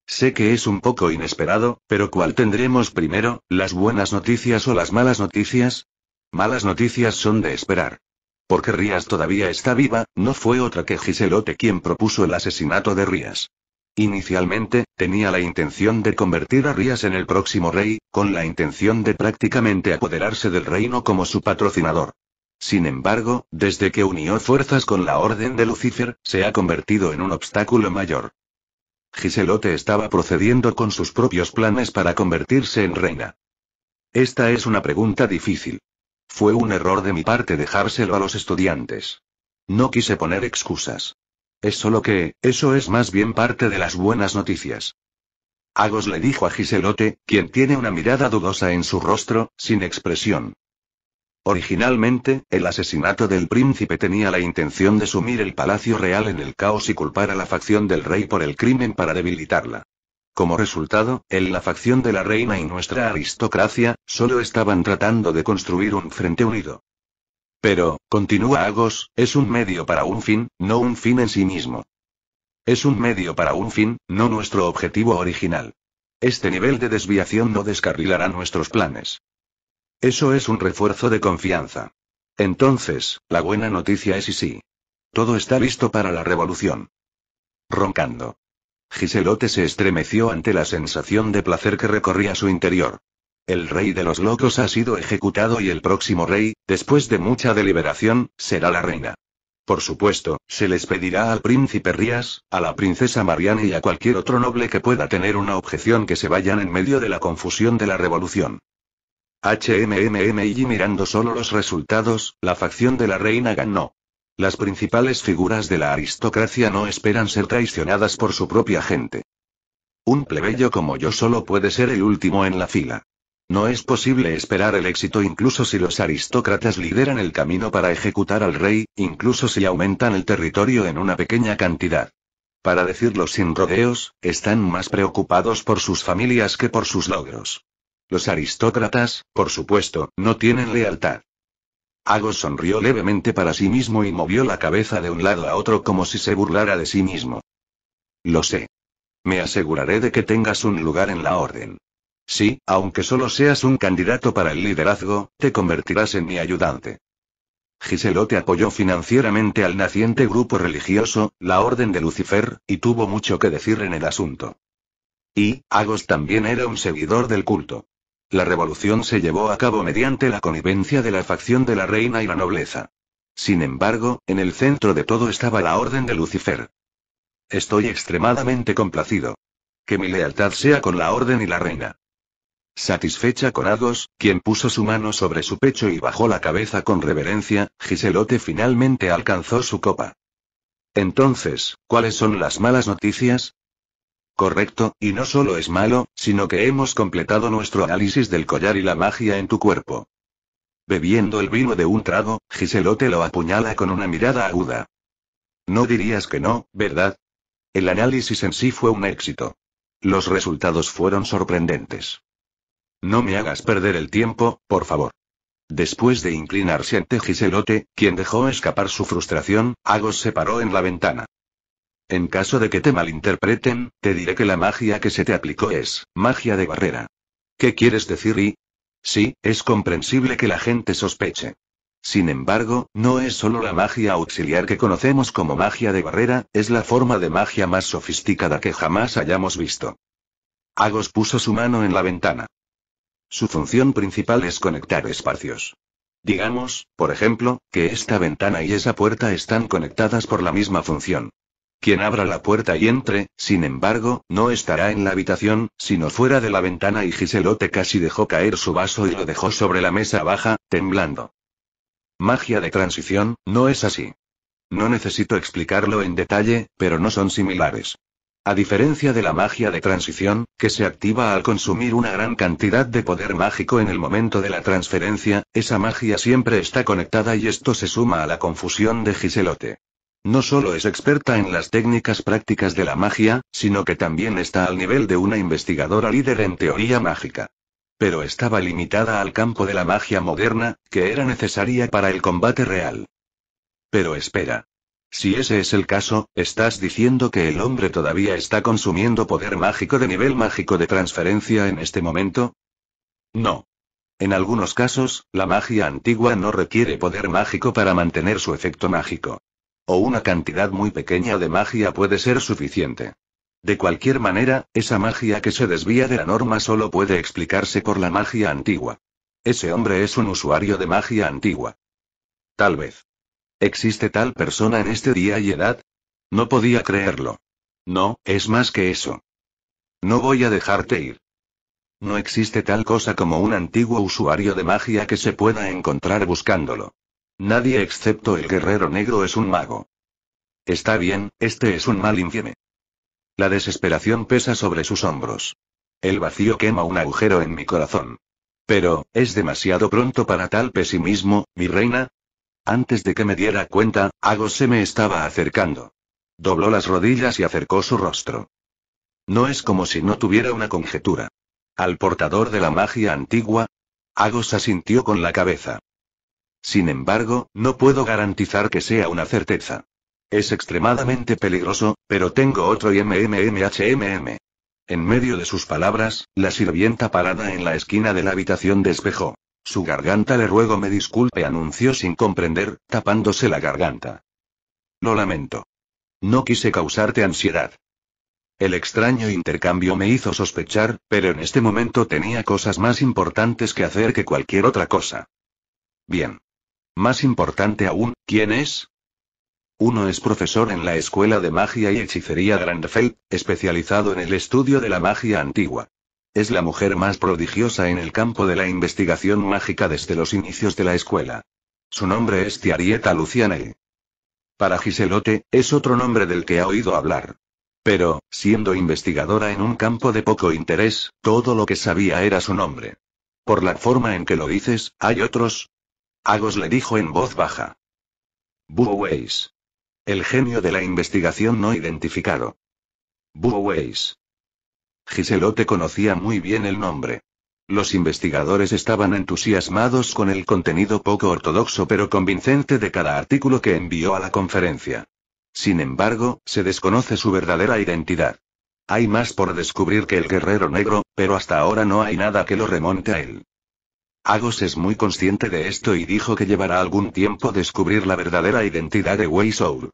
Sé que es un poco inesperado, pero ¿cuál tendremos primero, las buenas noticias o las malas noticias? Malas noticias son de esperar. Porque Rías todavía está viva, no fue otra que Giselote quien propuso el asesinato de Rías. Inicialmente, tenía la intención de convertir a Rías en el próximo rey, con la intención de prácticamente apoderarse del reino como su patrocinador. Sin embargo, desde que unió fuerzas con la Orden de Lucifer, se ha convertido en un obstáculo mayor. Giselote estaba procediendo con sus propios planes para convertirse en reina. Esta es una pregunta difícil. Fue un error de mi parte dejárselo a los estudiantes. No quise poner excusas. Es solo que, eso es más bien parte de las buenas noticias. Agos le dijo a Giselote, quien tiene una mirada dudosa en su rostro, sin expresión. Originalmente, el asesinato del príncipe tenía la intención de sumir el palacio real en el caos y culpar a la facción del rey por el crimen para debilitarla. Como resultado, en la facción de la reina y nuestra aristocracia, solo estaban tratando de construir un frente unido. Pero, continúa Agos, es un medio para un fin, no un fin en sí mismo. Es un medio para un fin, no nuestro objetivo original. Este nivel de desviación no descarrilará nuestros planes. Eso es un refuerzo de confianza. Entonces, la buena noticia es y sí. Todo está listo para la revolución. Roncando. Giselote se estremeció ante la sensación de placer que recorría su interior. El rey de los locos ha sido ejecutado y el próximo rey, después de mucha deliberación, será la reina. Por supuesto, se les pedirá al príncipe Rías, a la princesa Mariana y a cualquier otro noble que pueda tener una objeción que se vayan en medio de la confusión de la revolución. HMMM y mirando solo los resultados, la facción de la reina ganó. Las principales figuras de la aristocracia no esperan ser traicionadas por su propia gente. Un plebeyo como yo solo puede ser el último en la fila. No es posible esperar el éxito incluso si los aristócratas lideran el camino para ejecutar al rey, incluso si aumentan el territorio en una pequeña cantidad. Para decirlo sin rodeos, están más preocupados por sus familias que por sus logros. Los aristócratas, por supuesto, no tienen lealtad. Agos sonrió levemente para sí mismo y movió la cabeza de un lado a otro como si se burlara de sí mismo. Lo sé. Me aseguraré de que tengas un lugar en la orden. Sí, aunque solo seas un candidato para el liderazgo, te convertirás en mi ayudante. Giselote apoyó financieramente al naciente grupo religioso, la Orden de Lucifer, y tuvo mucho que decir en el asunto. Y, Agos también era un seguidor del culto. La revolución se llevó a cabo mediante la connivencia de la facción de la reina y la nobleza. Sin embargo, en el centro de todo estaba la orden de Lucifer. Estoy extremadamente complacido. Que mi lealtad sea con la orden y la reina. Satisfecha con Agos, quien puso su mano sobre su pecho y bajó la cabeza con reverencia, Giselote finalmente alcanzó su copa. Entonces, ¿cuáles son las malas noticias? Correcto, y no solo es malo, sino que hemos completado nuestro análisis del collar y la magia en tu cuerpo. Bebiendo el vino de un trago, Giselote lo apuñala con una mirada aguda. No dirías que no, ¿verdad? El análisis en sí fue un éxito. Los resultados fueron sorprendentes. No me hagas perder el tiempo, por favor. Después de inclinarse ante Giselote, quien dejó escapar su frustración, Agos se paró en la ventana. En caso de que te malinterpreten, te diré que la magia que se te aplicó es magia de barrera. ¿Qué quieres decir y? Sí, es comprensible que la gente sospeche. Sin embargo, no es solo la magia auxiliar que conocemos como magia de barrera, es la forma de magia más sofisticada que jamás hayamos visto. Agos puso su mano en la ventana. Su función principal es conectar espacios. Digamos, por ejemplo, que esta ventana y esa puerta están conectadas por la misma función. Quien abra la puerta y entre, sin embargo, no estará en la habitación, sino fuera de la ventana y Giselote casi dejó caer su vaso y lo dejó sobre la mesa baja, temblando. Magia de transición, no es así. No necesito explicarlo en detalle, pero no son similares. A diferencia de la magia de transición, que se activa al consumir una gran cantidad de poder mágico en el momento de la transferencia, esa magia siempre está conectada y esto se suma a la confusión de Giselote. No solo es experta en las técnicas prácticas de la magia, sino que también está al nivel de una investigadora líder en teoría mágica. Pero estaba limitada al campo de la magia moderna, que era necesaria para el combate real. Pero espera. Si ese es el caso, estás diciendo que el hombre todavía está consumiendo poder mágico de nivel mágico de transferencia en este momento? No. En algunos casos, la magia antigua no requiere poder mágico para mantener su efecto mágico. O una cantidad muy pequeña de magia puede ser suficiente. De cualquier manera, esa magia que se desvía de la norma solo puede explicarse por la magia antigua. Ese hombre es un usuario de magia antigua. Tal vez. ¿Existe tal persona en este día y edad? No podía creerlo. No, es más que eso. No voy a dejarte ir. No existe tal cosa como un antiguo usuario de magia que se pueda encontrar buscándolo. Nadie excepto el guerrero negro es un mago. Está bien, este es un mal infieme. La desesperación pesa sobre sus hombros. El vacío quema un agujero en mi corazón. Pero, ¿es demasiado pronto para tal pesimismo, mi reina? Antes de que me diera cuenta, Agos se me estaba acercando. Dobló las rodillas y acercó su rostro. No es como si no tuviera una conjetura. Al portador de la magia antigua, Agos asintió con la cabeza. Sin embargo, no puedo garantizar que sea una certeza. Es extremadamente peligroso, pero tengo otro MMMHMM. En medio de sus palabras, la sirvienta parada en la esquina de la habitación despejó. Su garganta le ruego me disculpe, anunció sin comprender, tapándose la garganta. Lo lamento. No quise causarte ansiedad. El extraño intercambio me hizo sospechar, pero en este momento tenía cosas más importantes que hacer que cualquier otra cosa. Bien. Más importante aún, ¿quién es? Uno es profesor en la Escuela de Magia y Hechicería Grandfeld, especializado en el estudio de la magia antigua. Es la mujer más prodigiosa en el campo de la investigación mágica desde los inicios de la escuela. Su nombre es Tiarieta Luciane. Para Giselote, es otro nombre del que ha oído hablar. Pero, siendo investigadora en un campo de poco interés, todo lo que sabía era su nombre. Por la forma en que lo dices, hay otros, Agos le dijo en voz baja. Buoways. El genio de la investigación no identificado. Buoways. Giselote conocía muy bien el nombre. Los investigadores estaban entusiasmados con el contenido poco ortodoxo pero convincente de cada artículo que envió a la conferencia. Sin embargo, se desconoce su verdadera identidad. Hay más por descubrir que el guerrero negro, pero hasta ahora no hay nada que lo remonte a él. Agos es muy consciente de esto y dijo que llevará algún tiempo descubrir la verdadera identidad de Wei Soul.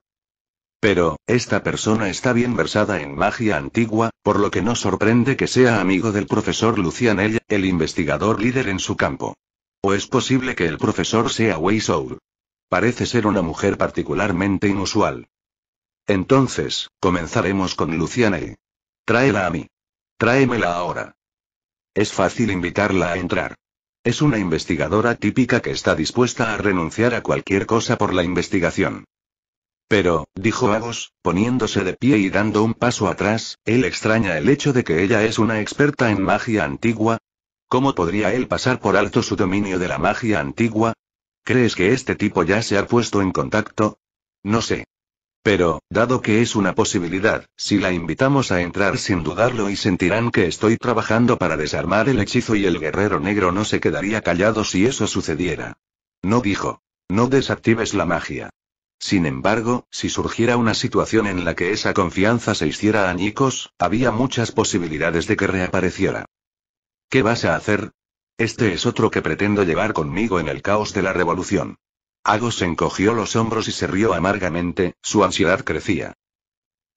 Pero, esta persona está bien versada en magia antigua, por lo que no sorprende que sea amigo del profesor Lucian el investigador líder en su campo. O es posible que el profesor sea Wei Soul. Parece ser una mujer particularmente inusual. Entonces, comenzaremos con Luciana Tráela a mí. Tráemela ahora. Es fácil invitarla a entrar. Es una investigadora típica que está dispuesta a renunciar a cualquier cosa por la investigación. Pero, dijo Agos, poniéndose de pie y dando un paso atrás, él extraña el hecho de que ella es una experta en magia antigua. ¿Cómo podría él pasar por alto su dominio de la magia antigua? ¿Crees que este tipo ya se ha puesto en contacto? No sé. Pero, dado que es una posibilidad, si la invitamos a entrar sin dudarlo y sentirán que estoy trabajando para desarmar el hechizo y el guerrero negro no se quedaría callado si eso sucediera. No dijo. No desactives la magia. Sin embargo, si surgiera una situación en la que esa confianza se hiciera añicos, había muchas posibilidades de que reapareciera. ¿Qué vas a hacer? Este es otro que pretendo llevar conmigo en el caos de la revolución. Agos encogió los hombros y se rió amargamente, su ansiedad crecía.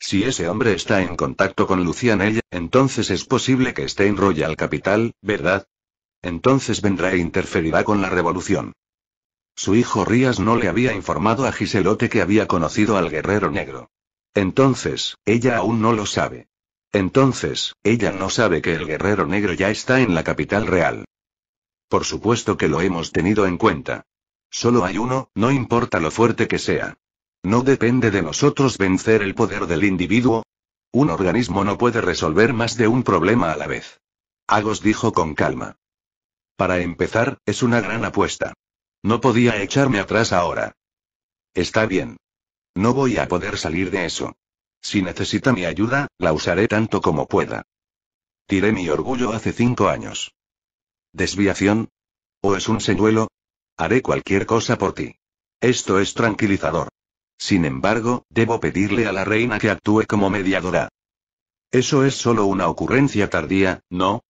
Si ese hombre está en contacto con ella, entonces es posible que esté en Royal Capital, ¿verdad? Entonces vendrá e interferirá con la revolución. Su hijo Rías no le había informado a Giselote que había conocido al guerrero negro. Entonces, ella aún no lo sabe. Entonces, ella no sabe que el guerrero negro ya está en la capital real. Por supuesto que lo hemos tenido en cuenta. Solo hay uno, no importa lo fuerte que sea. No depende de nosotros vencer el poder del individuo. Un organismo no puede resolver más de un problema a la vez. Agos dijo con calma. Para empezar, es una gran apuesta. No podía echarme atrás ahora. Está bien. No voy a poder salir de eso. Si necesita mi ayuda, la usaré tanto como pueda. Tiré mi orgullo hace cinco años. ¿Desviación? ¿O es un señuelo? Haré cualquier cosa por ti. Esto es tranquilizador. Sin embargo, debo pedirle a la reina que actúe como mediadora. Eso es solo una ocurrencia tardía, ¿no?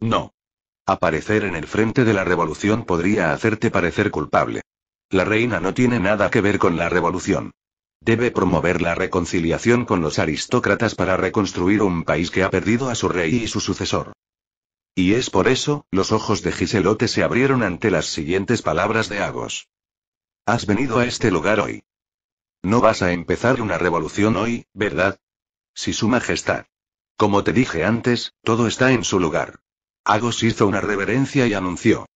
No. Aparecer en el frente de la revolución podría hacerte parecer culpable. La reina no tiene nada que ver con la revolución. Debe promover la reconciliación con los aristócratas para reconstruir un país que ha perdido a su rey y su sucesor. Y es por eso, los ojos de Giselote se abrieron ante las siguientes palabras de Agos. Has venido a este lugar hoy. No vas a empezar una revolución hoy, ¿verdad? Si su majestad. Como te dije antes, todo está en su lugar. Agos hizo una reverencia y anunció.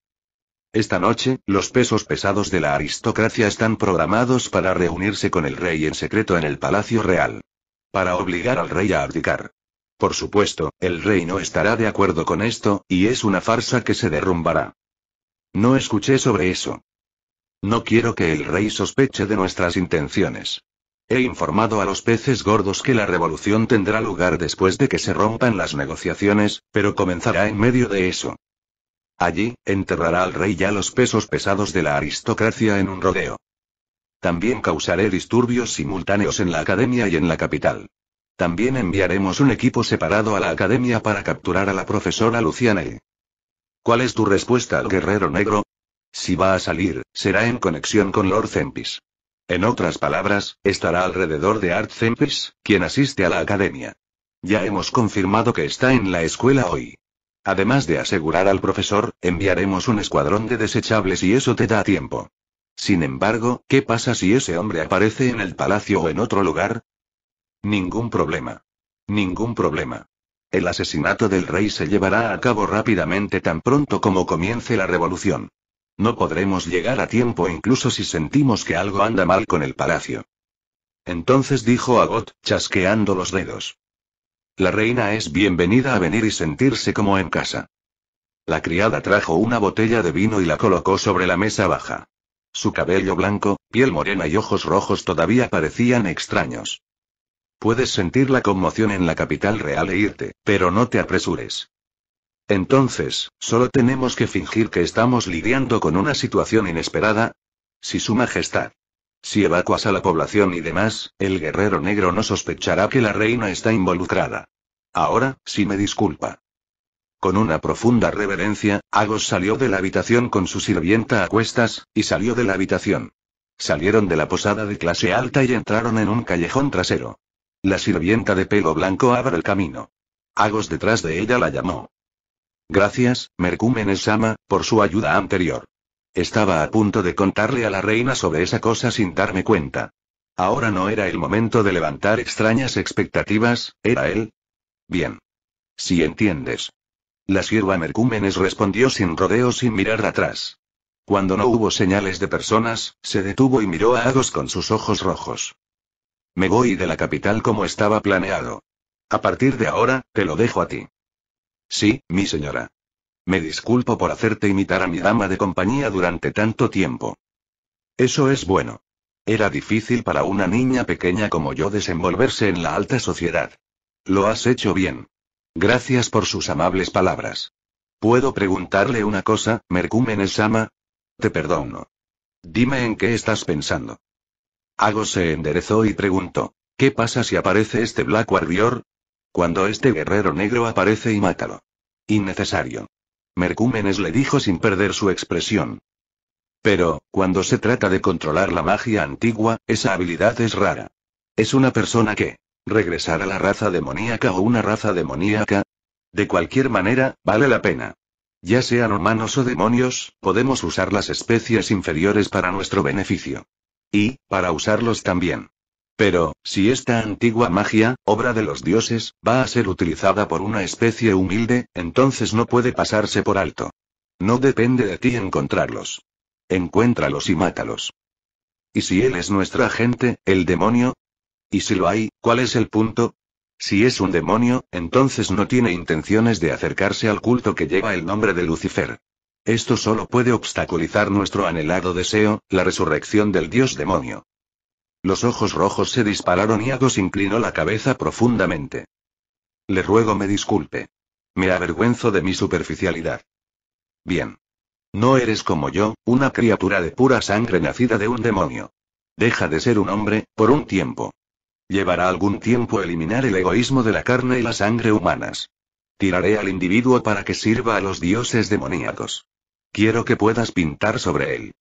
Esta noche, los pesos pesados de la aristocracia están programados para reunirse con el rey en secreto en el Palacio Real. Para obligar al rey a abdicar. Por supuesto, el rey no estará de acuerdo con esto, y es una farsa que se derrumbará. No escuché sobre eso. No quiero que el rey sospeche de nuestras intenciones. He informado a los peces gordos que la revolución tendrá lugar después de que se rompan las negociaciones, pero comenzará en medio de eso. Allí, enterrará al rey ya los pesos pesados de la aristocracia en un rodeo. También causaré disturbios simultáneos en la academia y en la capital. También enviaremos un equipo separado a la academia para capturar a la profesora E. ¿Cuál es tu respuesta al guerrero negro? Si va a salir, será en conexión con Lord Zempis. En otras palabras, estará alrededor de Art Zempis, quien asiste a la academia. Ya hemos confirmado que está en la escuela hoy. Además de asegurar al profesor, enviaremos un escuadrón de desechables y eso te da tiempo. Sin embargo, ¿qué pasa si ese hombre aparece en el palacio o en otro lugar? Ningún problema. Ningún problema. El asesinato del rey se llevará a cabo rápidamente tan pronto como comience la revolución. No podremos llegar a tiempo incluso si sentimos que algo anda mal con el palacio. Entonces dijo Agot, chasqueando los dedos. La reina es bienvenida a venir y sentirse como en casa. La criada trajo una botella de vino y la colocó sobre la mesa baja. Su cabello blanco, piel morena y ojos rojos todavía parecían extraños. Puedes sentir la conmoción en la capital real e irte, pero no te apresures. Entonces, solo tenemos que fingir que estamos lidiando con una situación inesperada. Si su majestad. Si evacuas a la población y demás, el guerrero negro no sospechará que la reina está involucrada. Ahora, si me disculpa. Con una profunda reverencia, Agos salió de la habitación con su sirvienta a cuestas, y salió de la habitación. Salieron de la posada de clase alta y entraron en un callejón trasero. La sirvienta de pelo blanco abre el camino. Agos detrás de ella la llamó. Gracias, Mercúmenes Sama, por su ayuda anterior. Estaba a punto de contarle a la reina sobre esa cosa sin darme cuenta. Ahora no era el momento de levantar extrañas expectativas, ¿era él? Bien. Si entiendes. La sierva Mercúmenes respondió sin rodeos sin mirar atrás. Cuando no hubo señales de personas, se detuvo y miró a Agos con sus ojos rojos. Me voy de la capital como estaba planeado. A partir de ahora, te lo dejo a ti. Sí, mi señora. Me disculpo por hacerte imitar a mi dama de compañía durante tanto tiempo. Eso es bueno. Era difícil para una niña pequeña como yo desenvolverse en la alta sociedad. Lo has hecho bien. Gracias por sus amables palabras. ¿Puedo preguntarle una cosa, Mercúmenes Te perdono. Dime en qué estás pensando. Hago se enderezó y preguntó. ¿Qué pasa si aparece este Black Warrior? Cuando este guerrero negro aparece y mátalo. Innecesario. Mercúmenes le dijo sin perder su expresión. Pero, cuando se trata de controlar la magia antigua, esa habilidad es rara. Es una persona que, regresar a la raza demoníaca o una raza demoníaca, de cualquier manera, vale la pena. Ya sean humanos o demonios, podemos usar las especies inferiores para nuestro beneficio. Y, para usarlos también. Pero, si esta antigua magia, obra de los dioses, va a ser utilizada por una especie humilde, entonces no puede pasarse por alto. No depende de ti encontrarlos. Encuéntralos y mátalos. ¿Y si él es nuestra gente, el demonio? ¿Y si lo hay, cuál es el punto? Si es un demonio, entonces no tiene intenciones de acercarse al culto que lleva el nombre de Lucifer. Esto solo puede obstaculizar nuestro anhelado deseo, la resurrección del dios demonio. Los ojos rojos se dispararon y Agos inclinó la cabeza profundamente. Le ruego me disculpe. Me avergüenzo de mi superficialidad. Bien. No eres como yo, una criatura de pura sangre nacida de un demonio. Deja de ser un hombre, por un tiempo. Llevará algún tiempo eliminar el egoísmo de la carne y la sangre humanas. Tiraré al individuo para que sirva a los dioses demoníacos. Quiero que puedas pintar sobre él.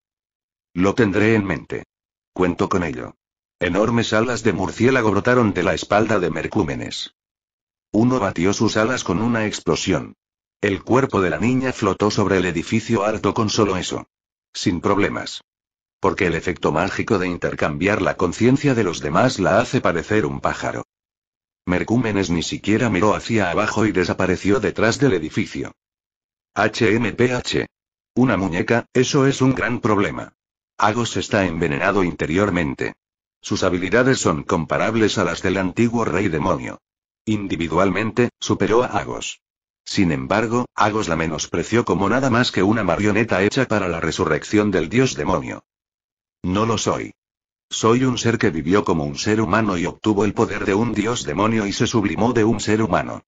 Lo tendré en mente. Cuento con ello. Enormes alas de murciélago brotaron de la espalda de Mercúmenes. Uno batió sus alas con una explosión. El cuerpo de la niña flotó sobre el edificio harto con solo eso. Sin problemas. Porque el efecto mágico de intercambiar la conciencia de los demás la hace parecer un pájaro. Mercúmenes ni siquiera miró hacia abajo y desapareció detrás del edificio. HMPH. Una muñeca, eso es un gran problema. Agos está envenenado interiormente. Sus habilidades son comparables a las del antiguo rey demonio. Individualmente, superó a Agos. Sin embargo, Agos la menospreció como nada más que una marioneta hecha para la resurrección del dios demonio. No lo soy. Soy un ser que vivió como un ser humano y obtuvo el poder de un dios demonio y se sublimó de un ser humano.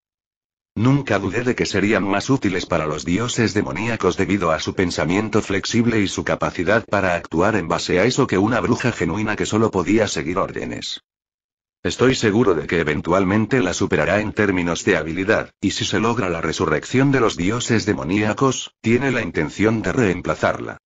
Nunca dudé de que serían más útiles para los dioses demoníacos debido a su pensamiento flexible y su capacidad para actuar en base a eso que una bruja genuina que solo podía seguir órdenes. Estoy seguro de que eventualmente la superará en términos de habilidad, y si se logra la resurrección de los dioses demoníacos, tiene la intención de reemplazarla.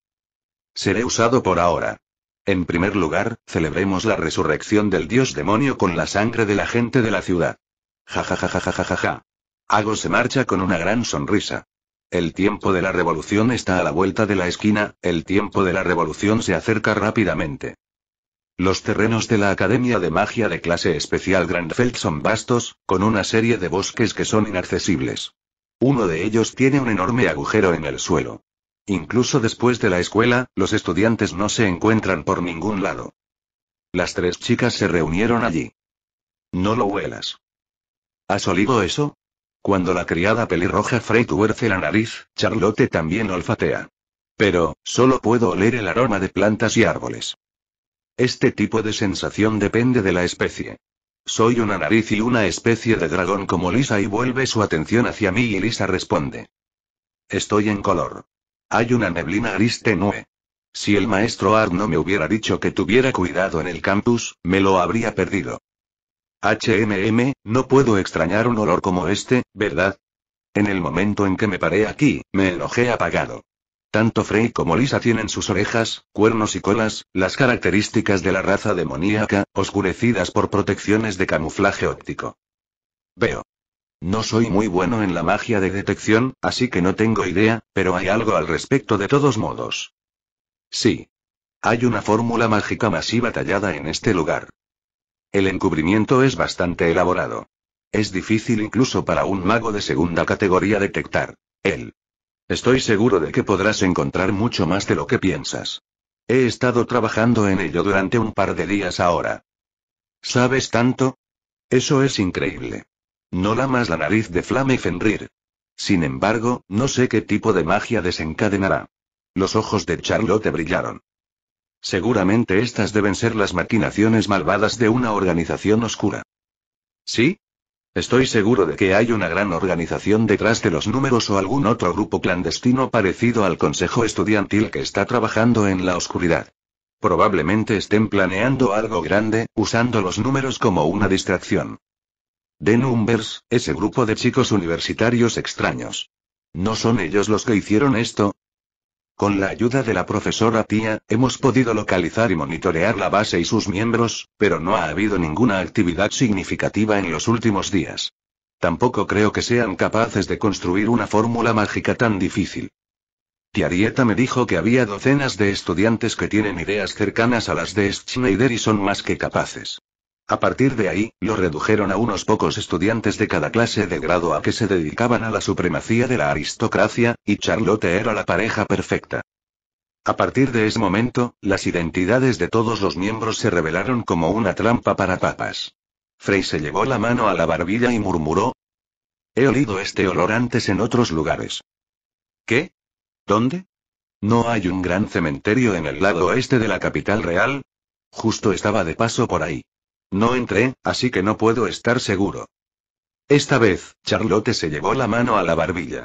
Seré usado por ahora, en primer lugar, celebremos la resurrección del dios demonio con la sangre de la gente de la ciudad. Ja ja ja ja ja ja ja. Hago se marcha con una gran sonrisa. El tiempo de la revolución está a la vuelta de la esquina, el tiempo de la revolución se acerca rápidamente. Los terrenos de la Academia de Magia de clase especial Grandfeld son vastos, con una serie de bosques que son inaccesibles. Uno de ellos tiene un enorme agujero en el suelo. Incluso después de la escuela, los estudiantes no se encuentran por ningún lado. Las tres chicas se reunieron allí. No lo huelas. ¿Has olido eso? Cuando la criada pelirroja Frey tuerce la nariz, Charlotte también olfatea. Pero, solo puedo oler el aroma de plantas y árboles. Este tipo de sensación depende de la especie. Soy una nariz y una especie de dragón como Lisa y vuelve su atención hacia mí y Lisa responde. Estoy en color. Hay una neblina gris tenue. Si el maestro Art no me hubiera dicho que tuviera cuidado en el campus, me lo habría perdido. HMM, no puedo extrañar un olor como este, ¿verdad? En el momento en que me paré aquí, me enojé apagado. Tanto Frey como Lisa tienen sus orejas, cuernos y colas, las características de la raza demoníaca, oscurecidas por protecciones de camuflaje óptico. Veo. No soy muy bueno en la magia de detección, así que no tengo idea, pero hay algo al respecto de todos modos. Sí. Hay una fórmula mágica masiva tallada en este lugar. El encubrimiento es bastante elaborado. Es difícil incluso para un mago de segunda categoría detectar. Él. Estoy seguro de que podrás encontrar mucho más de lo que piensas. He estado trabajando en ello durante un par de días ahora. ¿Sabes tanto? Eso es increíble. No lamas la nariz de Flame Fenrir. Sin embargo, no sé qué tipo de magia desencadenará. Los ojos de Charlotte brillaron. Seguramente estas deben ser las maquinaciones malvadas de una organización oscura. ¿Sí? Estoy seguro de que hay una gran organización detrás de los números o algún otro grupo clandestino parecido al Consejo Estudiantil que está trabajando en la oscuridad. Probablemente estén planeando algo grande, usando los números como una distracción. The Numbers, ese grupo de chicos universitarios extraños. ¿No son ellos los que hicieron esto? Con la ayuda de la profesora Tía, hemos podido localizar y monitorear la base y sus miembros, pero no ha habido ninguna actividad significativa en los últimos días. Tampoco creo que sean capaces de construir una fórmula mágica tan difícil. Tiarieta me dijo que había docenas de estudiantes que tienen ideas cercanas a las de Schneider y son más que capaces. A partir de ahí, lo redujeron a unos pocos estudiantes de cada clase de grado a que se dedicaban a la supremacía de la aristocracia, y Charlotte era la pareja perfecta. A partir de ese momento, las identidades de todos los miembros se revelaron como una trampa para papas. Frey se llevó la mano a la barbilla y murmuró. He olido este olor antes en otros lugares. ¿Qué? ¿Dónde? ¿No hay un gran cementerio en el lado oeste de la capital real? Justo estaba de paso por ahí. No entré, así que no puedo estar seguro. Esta vez, Charlotte se llevó la mano a la barbilla.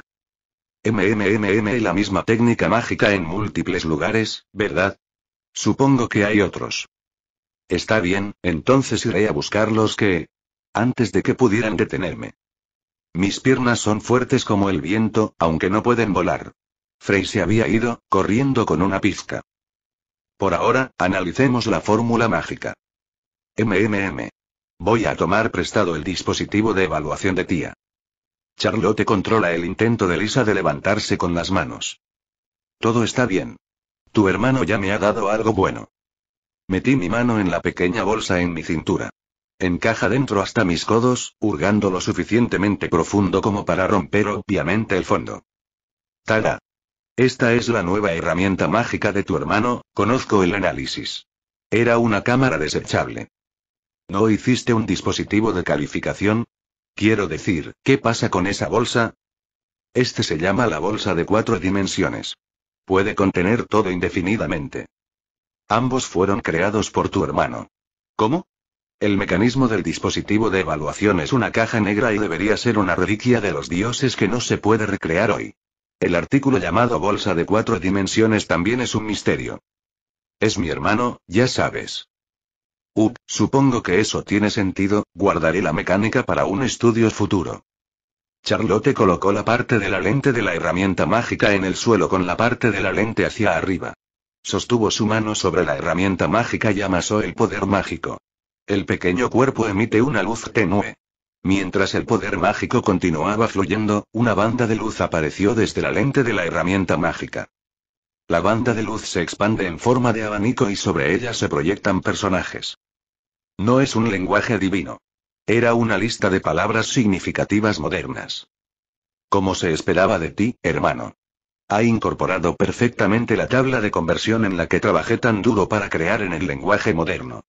MMMM la misma técnica mágica en múltiples lugares, ¿verdad? Supongo que hay otros. Está bien, entonces iré a buscar los que... antes de que pudieran detenerme. Mis piernas son fuertes como el viento, aunque no pueden volar. Frey se había ido, corriendo con una pizca. Por ahora, analicemos la fórmula mágica. MMM. Voy a tomar prestado el dispositivo de evaluación de tía. Charlotte controla el intento de Lisa de levantarse con las manos. Todo está bien. Tu hermano ya me ha dado algo bueno. Metí mi mano en la pequeña bolsa en mi cintura. Encaja dentro hasta mis codos, hurgando lo suficientemente profundo como para romper obviamente el fondo. Tara. Esta es la nueva herramienta mágica de tu hermano, conozco el análisis. Era una cámara desechable. ¿No hiciste un dispositivo de calificación? Quiero decir, ¿qué pasa con esa bolsa? Este se llama la bolsa de cuatro dimensiones. Puede contener todo indefinidamente. Ambos fueron creados por tu hermano. ¿Cómo? El mecanismo del dispositivo de evaluación es una caja negra y debería ser una reliquia de los dioses que no se puede recrear hoy. El artículo llamado bolsa de cuatro dimensiones también es un misterio. Es mi hermano, ya sabes. Up, uh, supongo que eso tiene sentido, guardaré la mecánica para un estudio futuro. Charlotte colocó la parte de la lente de la herramienta mágica en el suelo con la parte de la lente hacia arriba. Sostuvo su mano sobre la herramienta mágica y amasó el poder mágico. El pequeño cuerpo emite una luz tenue. Mientras el poder mágico continuaba fluyendo, una banda de luz apareció desde la lente de la herramienta mágica. La banda de luz se expande en forma de abanico y sobre ella se proyectan personajes. No es un lenguaje divino. Era una lista de palabras significativas modernas. Como se esperaba de ti, hermano. Ha incorporado perfectamente la tabla de conversión en la que trabajé tan duro para crear en el lenguaje moderno.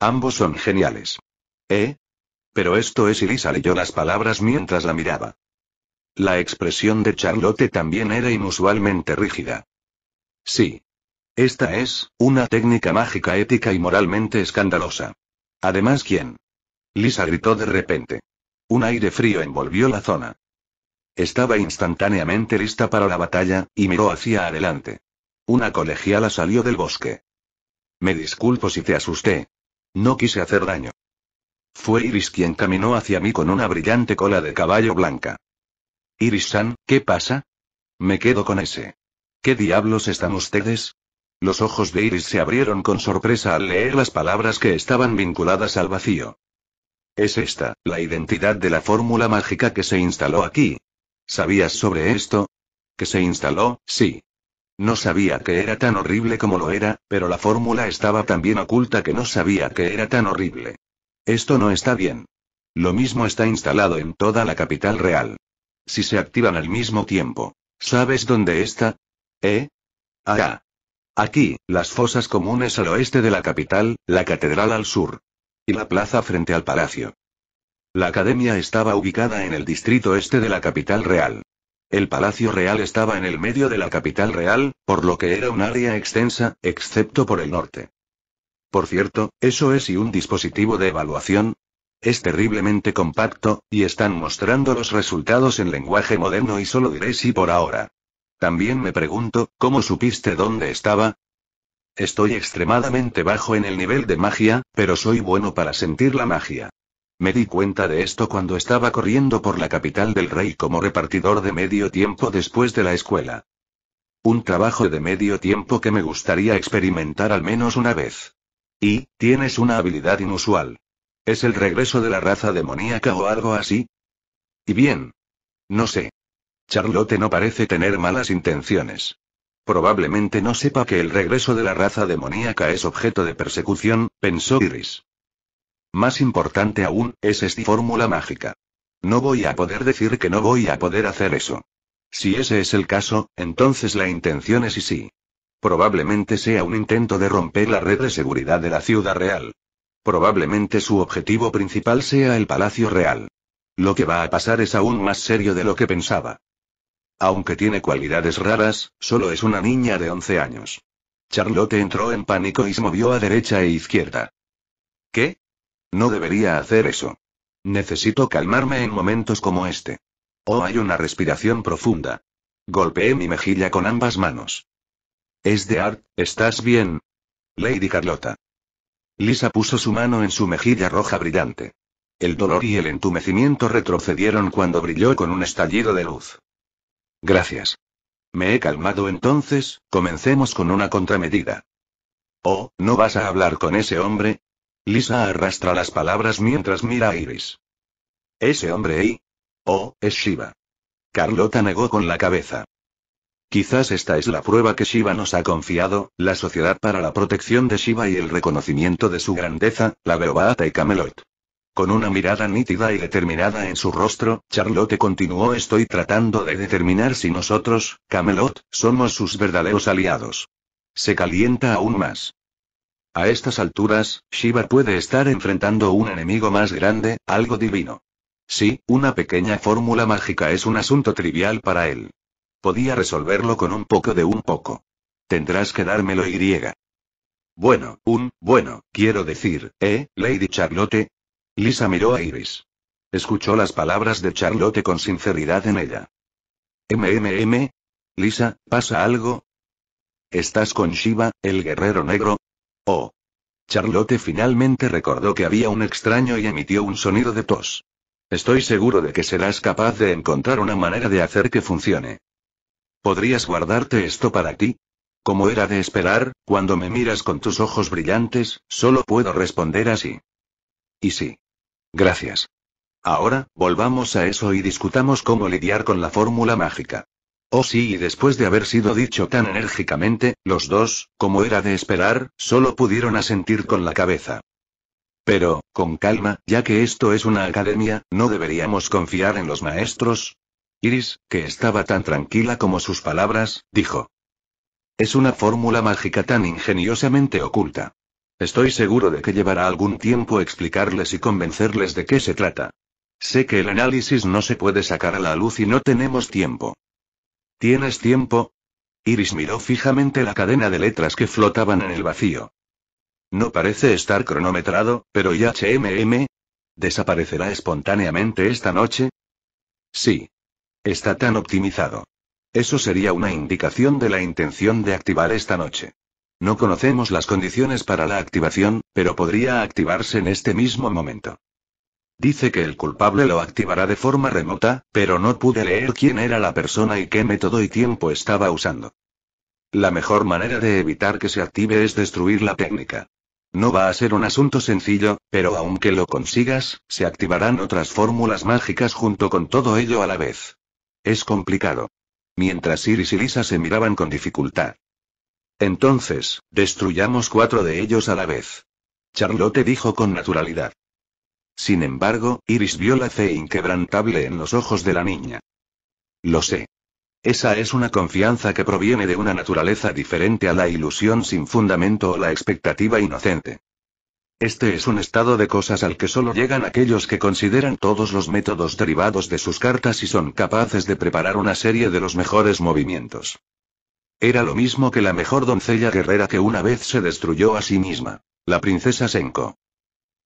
Ambos son geniales. ¿Eh? Pero esto es Elisa leyó las palabras mientras la miraba. La expresión de Charlotte también era inusualmente rígida. Sí. Esta es, una técnica mágica ética y moralmente escandalosa. Además, ¿quién? Lisa gritó de repente. Un aire frío envolvió la zona. Estaba instantáneamente lista para la batalla, y miró hacia adelante. Una colegiala salió del bosque. Me disculpo si te asusté. No quise hacer daño. Fue Iris quien caminó hacia mí con una brillante cola de caballo blanca. Iris-san, ¿qué pasa? Me quedo con ese. ¿Qué diablos están ustedes? Los ojos de Iris se abrieron con sorpresa al leer las palabras que estaban vinculadas al vacío. Es esta, la identidad de la fórmula mágica que se instaló aquí. ¿Sabías sobre esto? Que se instaló, sí. No sabía que era tan horrible como lo era, pero la fórmula estaba tan bien oculta que no sabía que era tan horrible. Esto no está bien. Lo mismo está instalado en toda la capital real. Si se activan al mismo tiempo. ¿Sabes dónde está? ¿Eh? Ah, Aquí, las fosas comunes al oeste de la capital, la catedral al sur. Y la plaza frente al palacio. La academia estaba ubicada en el distrito este de la capital real. El palacio real estaba en el medio de la capital real, por lo que era un área extensa, excepto por el norte. Por cierto, eso es y un dispositivo de evaluación. Es terriblemente compacto, y están mostrando los resultados en lenguaje moderno y solo diré si por ahora. También me pregunto, ¿cómo supiste dónde estaba? Estoy extremadamente bajo en el nivel de magia, pero soy bueno para sentir la magia. Me di cuenta de esto cuando estaba corriendo por la capital del rey como repartidor de medio tiempo después de la escuela. Un trabajo de medio tiempo que me gustaría experimentar al menos una vez. Y, tienes una habilidad inusual. ¿Es el regreso de la raza demoníaca o algo así? Y bien. No sé. Charlotte no parece tener malas intenciones. Probablemente no sepa que el regreso de la raza demoníaca es objeto de persecución, pensó Iris. Más importante aún, es esta fórmula mágica. No voy a poder decir que no voy a poder hacer eso. Si ese es el caso, entonces la intención es y sí. Probablemente sea un intento de romper la red de seguridad de la ciudad real. Probablemente su objetivo principal sea el Palacio Real. Lo que va a pasar es aún más serio de lo que pensaba. Aunque tiene cualidades raras, solo es una niña de 11 años. Charlotte entró en pánico y se movió a derecha e izquierda. ¿Qué? No debería hacer eso. Necesito calmarme en momentos como este. Oh, hay una respiración profunda. Golpeé mi mejilla con ambas manos. Es de Art, ¿estás bien? Lady Carlota. Lisa puso su mano en su mejilla roja brillante. El dolor y el entumecimiento retrocedieron cuando brilló con un estallido de luz. Gracias. Me he calmado entonces, comencemos con una contramedida. Oh, ¿no vas a hablar con ese hombre? Lisa arrastra las palabras mientras mira a Iris. Ese hombre ahí. Oh, es Shiva. Carlota negó con la cabeza. Quizás esta es la prueba que Shiva nos ha confiado, la Sociedad para la Protección de Shiva y el reconocimiento de su grandeza, la Beobata y Camelot. Con una mirada nítida y determinada en su rostro, Charlotte continuó Estoy tratando de determinar si nosotros, Camelot, somos sus verdaderos aliados. Se calienta aún más. A estas alturas, Shiva puede estar enfrentando un enemigo más grande, algo divino. Sí, una pequeña fórmula mágica es un asunto trivial para él. Podía resolverlo con un poco de un poco. Tendrás que dármelo y Bueno, un, bueno, quiero decir, ¿eh, Lady Charlotte? Lisa miró a Iris. Escuchó las palabras de Charlotte con sinceridad en ella. MMM. Lisa, ¿pasa algo? ¿Estás con Shiva, el guerrero negro? Oh. Charlotte finalmente recordó que había un extraño y emitió un sonido de tos. Estoy seguro de que serás capaz de encontrar una manera de hacer que funcione. ¿Podrías guardarte esto para ti? Como era de esperar, cuando me miras con tus ojos brillantes, solo puedo responder así. Y sí. Gracias. Ahora, volvamos a eso y discutamos cómo lidiar con la fórmula mágica. Oh sí, y después de haber sido dicho tan enérgicamente, los dos, como era de esperar, solo pudieron asentir con la cabeza. Pero, con calma, ya que esto es una academia, ¿no deberíamos confiar en los maestros? Iris, que estaba tan tranquila como sus palabras, dijo. Es una fórmula mágica tan ingeniosamente oculta. Estoy seguro de que llevará algún tiempo explicarles y convencerles de qué se trata. Sé que el análisis no se puede sacar a la luz y no tenemos tiempo. ¿Tienes tiempo? Iris miró fijamente la cadena de letras que flotaban en el vacío. No parece estar cronometrado, pero ¿y HMM? ¿Desaparecerá espontáneamente esta noche? Sí. Está tan optimizado. Eso sería una indicación de la intención de activar esta noche. No conocemos las condiciones para la activación, pero podría activarse en este mismo momento. Dice que el culpable lo activará de forma remota, pero no pude leer quién era la persona y qué método y tiempo estaba usando. La mejor manera de evitar que se active es destruir la técnica. No va a ser un asunto sencillo, pero aunque lo consigas, se activarán otras fórmulas mágicas junto con todo ello a la vez. Es complicado. Mientras Iris y Lisa se miraban con dificultad. Entonces, destruyamos cuatro de ellos a la vez. Charlotte dijo con naturalidad. Sin embargo, Iris vio la fe inquebrantable en los ojos de la niña. Lo sé. Esa es una confianza que proviene de una naturaleza diferente a la ilusión sin fundamento o la expectativa inocente. Este es un estado de cosas al que solo llegan aquellos que consideran todos los métodos derivados de sus cartas y son capaces de preparar una serie de los mejores movimientos. Era lo mismo que la mejor doncella guerrera que una vez se destruyó a sí misma. La princesa Senko.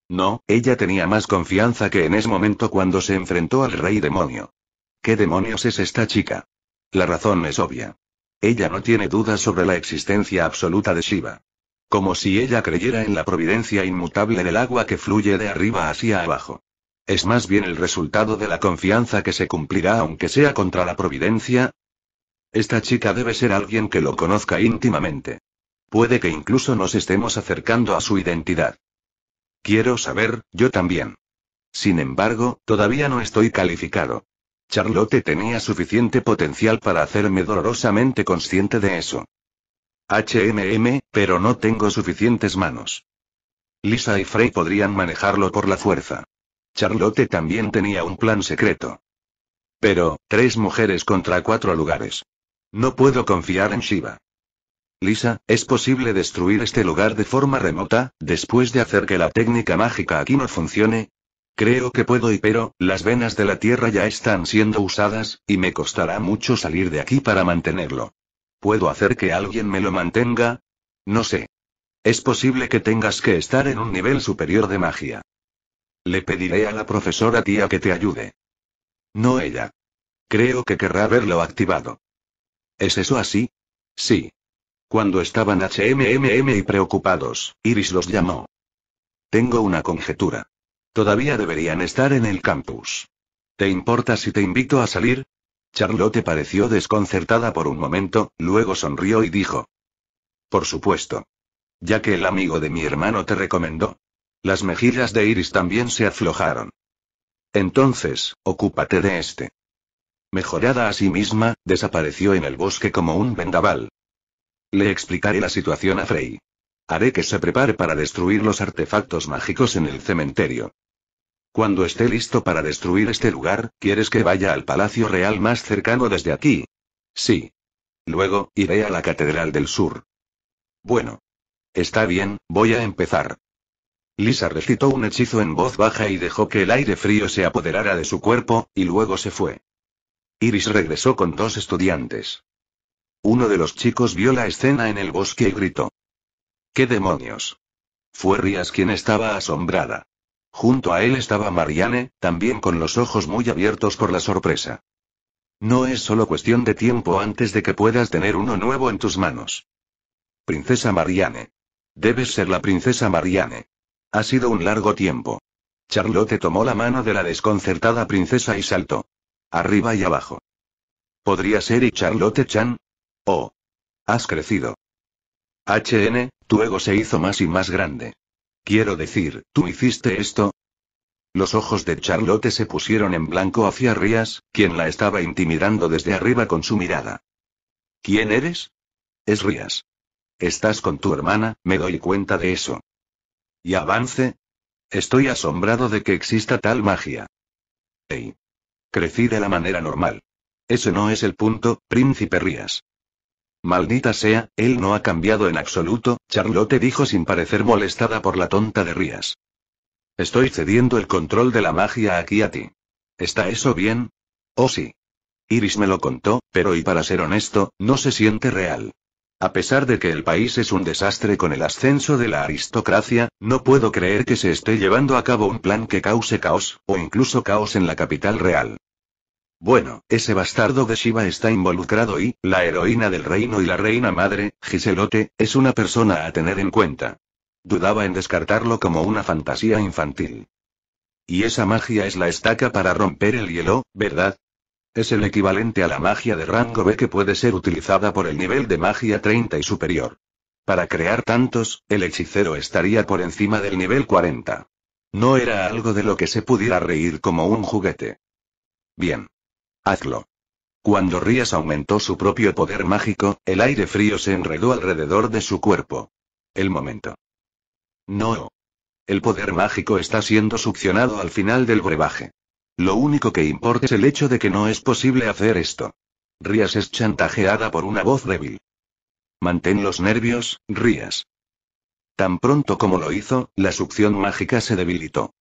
No, ella tenía más confianza que en ese momento cuando se enfrentó al rey demonio. ¿Qué demonios es esta chica? La razón es obvia. Ella no tiene dudas sobre la existencia absoluta de Shiva. Como si ella creyera en la providencia inmutable del agua que fluye de arriba hacia abajo. Es más bien el resultado de la confianza que se cumplirá aunque sea contra la providencia, esta chica debe ser alguien que lo conozca íntimamente. Puede que incluso nos estemos acercando a su identidad. Quiero saber, yo también. Sin embargo, todavía no estoy calificado. Charlotte tenía suficiente potencial para hacerme dolorosamente consciente de eso. HMM, pero no tengo suficientes manos. Lisa y Frey podrían manejarlo por la fuerza. Charlotte también tenía un plan secreto. Pero, tres mujeres contra cuatro lugares. No puedo confiar en Shiva. Lisa, es posible destruir este lugar de forma remota, después de hacer que la técnica mágica aquí no funcione. Creo que puedo y pero, las venas de la tierra ya están siendo usadas, y me costará mucho salir de aquí para mantenerlo. ¿Puedo hacer que alguien me lo mantenga? No sé. Es posible que tengas que estar en un nivel superior de magia. Le pediré a la profesora tía que te ayude. No ella. Creo que querrá verlo activado. ¿Es eso así? Sí. Cuando estaban HMMM y preocupados, Iris los llamó. Tengo una conjetura. Todavía deberían estar en el campus. ¿Te importa si te invito a salir? Charlotte pareció desconcertada por un momento, luego sonrió y dijo. Por supuesto. Ya que el amigo de mi hermano te recomendó. Las mejillas de Iris también se aflojaron. Entonces, ocúpate de este mejorada a sí misma, desapareció en el bosque como un vendaval. Le explicaré la situación a Frey. Haré que se prepare para destruir los artefactos mágicos en el cementerio. Cuando esté listo para destruir este lugar, ¿quieres que vaya al Palacio Real más cercano desde aquí? Sí. Luego, iré a la Catedral del Sur. Bueno. Está bien, voy a empezar. Lisa recitó un hechizo en voz baja y dejó que el aire frío se apoderara de su cuerpo, y luego se fue. Iris regresó con dos estudiantes. Uno de los chicos vio la escena en el bosque y gritó. ¿Qué demonios? Fue Rías quien estaba asombrada. Junto a él estaba Marianne, también con los ojos muy abiertos por la sorpresa. No es solo cuestión de tiempo antes de que puedas tener uno nuevo en tus manos. Princesa Marianne. Debes ser la princesa Marianne. Ha sido un largo tiempo. Charlotte tomó la mano de la desconcertada princesa y saltó. Arriba y abajo. ¿Podría ser y Charlotte Chan? Oh. Has crecido. HN, tu ego se hizo más y más grande. Quiero decir, ¿tú hiciste esto? Los ojos de Charlotte se pusieron en blanco hacia Rías, quien la estaba intimidando desde arriba con su mirada. ¿Quién eres? Es Rías. Estás con tu hermana, me doy cuenta de eso. ¿Y avance? Estoy asombrado de que exista tal magia. Ey. Crecí de la manera normal. Ese no es el punto, príncipe Rías. Maldita sea, él no ha cambiado en absoluto, Charlotte dijo sin parecer molestada por la tonta de Rías. Estoy cediendo el control de la magia aquí a ti. ¿Está eso bien? Oh sí. Iris me lo contó, pero y para ser honesto, no se siente real. A pesar de que el país es un desastre con el ascenso de la aristocracia, no puedo creer que se esté llevando a cabo un plan que cause caos, o incluso caos en la capital real. Bueno, ese bastardo de Shiva está involucrado y, la heroína del reino y la reina madre, Giselote, es una persona a tener en cuenta. Dudaba en descartarlo como una fantasía infantil. Y esa magia es la estaca para romper el hielo, ¿verdad? Es el equivalente a la magia de rango B que puede ser utilizada por el nivel de magia 30 y superior. Para crear tantos, el hechicero estaría por encima del nivel 40. No era algo de lo que se pudiera reír como un juguete. Bien. Hazlo. Cuando Rías aumentó su propio poder mágico, el aire frío se enredó alrededor de su cuerpo. El momento. No. El poder mágico está siendo succionado al final del brebaje. Lo único que importa es el hecho de que no es posible hacer esto. Rías es chantajeada por una voz débil. Mantén los nervios, Rías. Tan pronto como lo hizo, la succión mágica se debilitó.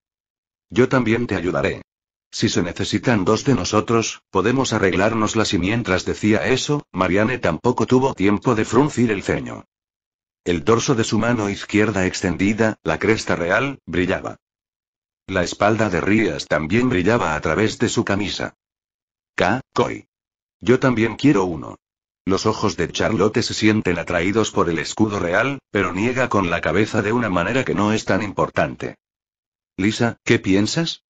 Yo también te ayudaré. Si se necesitan dos de nosotros, podemos arreglárnoslas y mientras decía eso, Marianne tampoco tuvo tiempo de fruncir el ceño. El dorso de su mano izquierda extendida, la cresta real, brillaba. La espalda de Rías también brillaba a través de su camisa. K. Koi. Yo también quiero uno. Los ojos de Charlotte se sienten atraídos por el escudo real, pero niega con la cabeza de una manera que no es tan importante. Lisa, ¿qué piensas?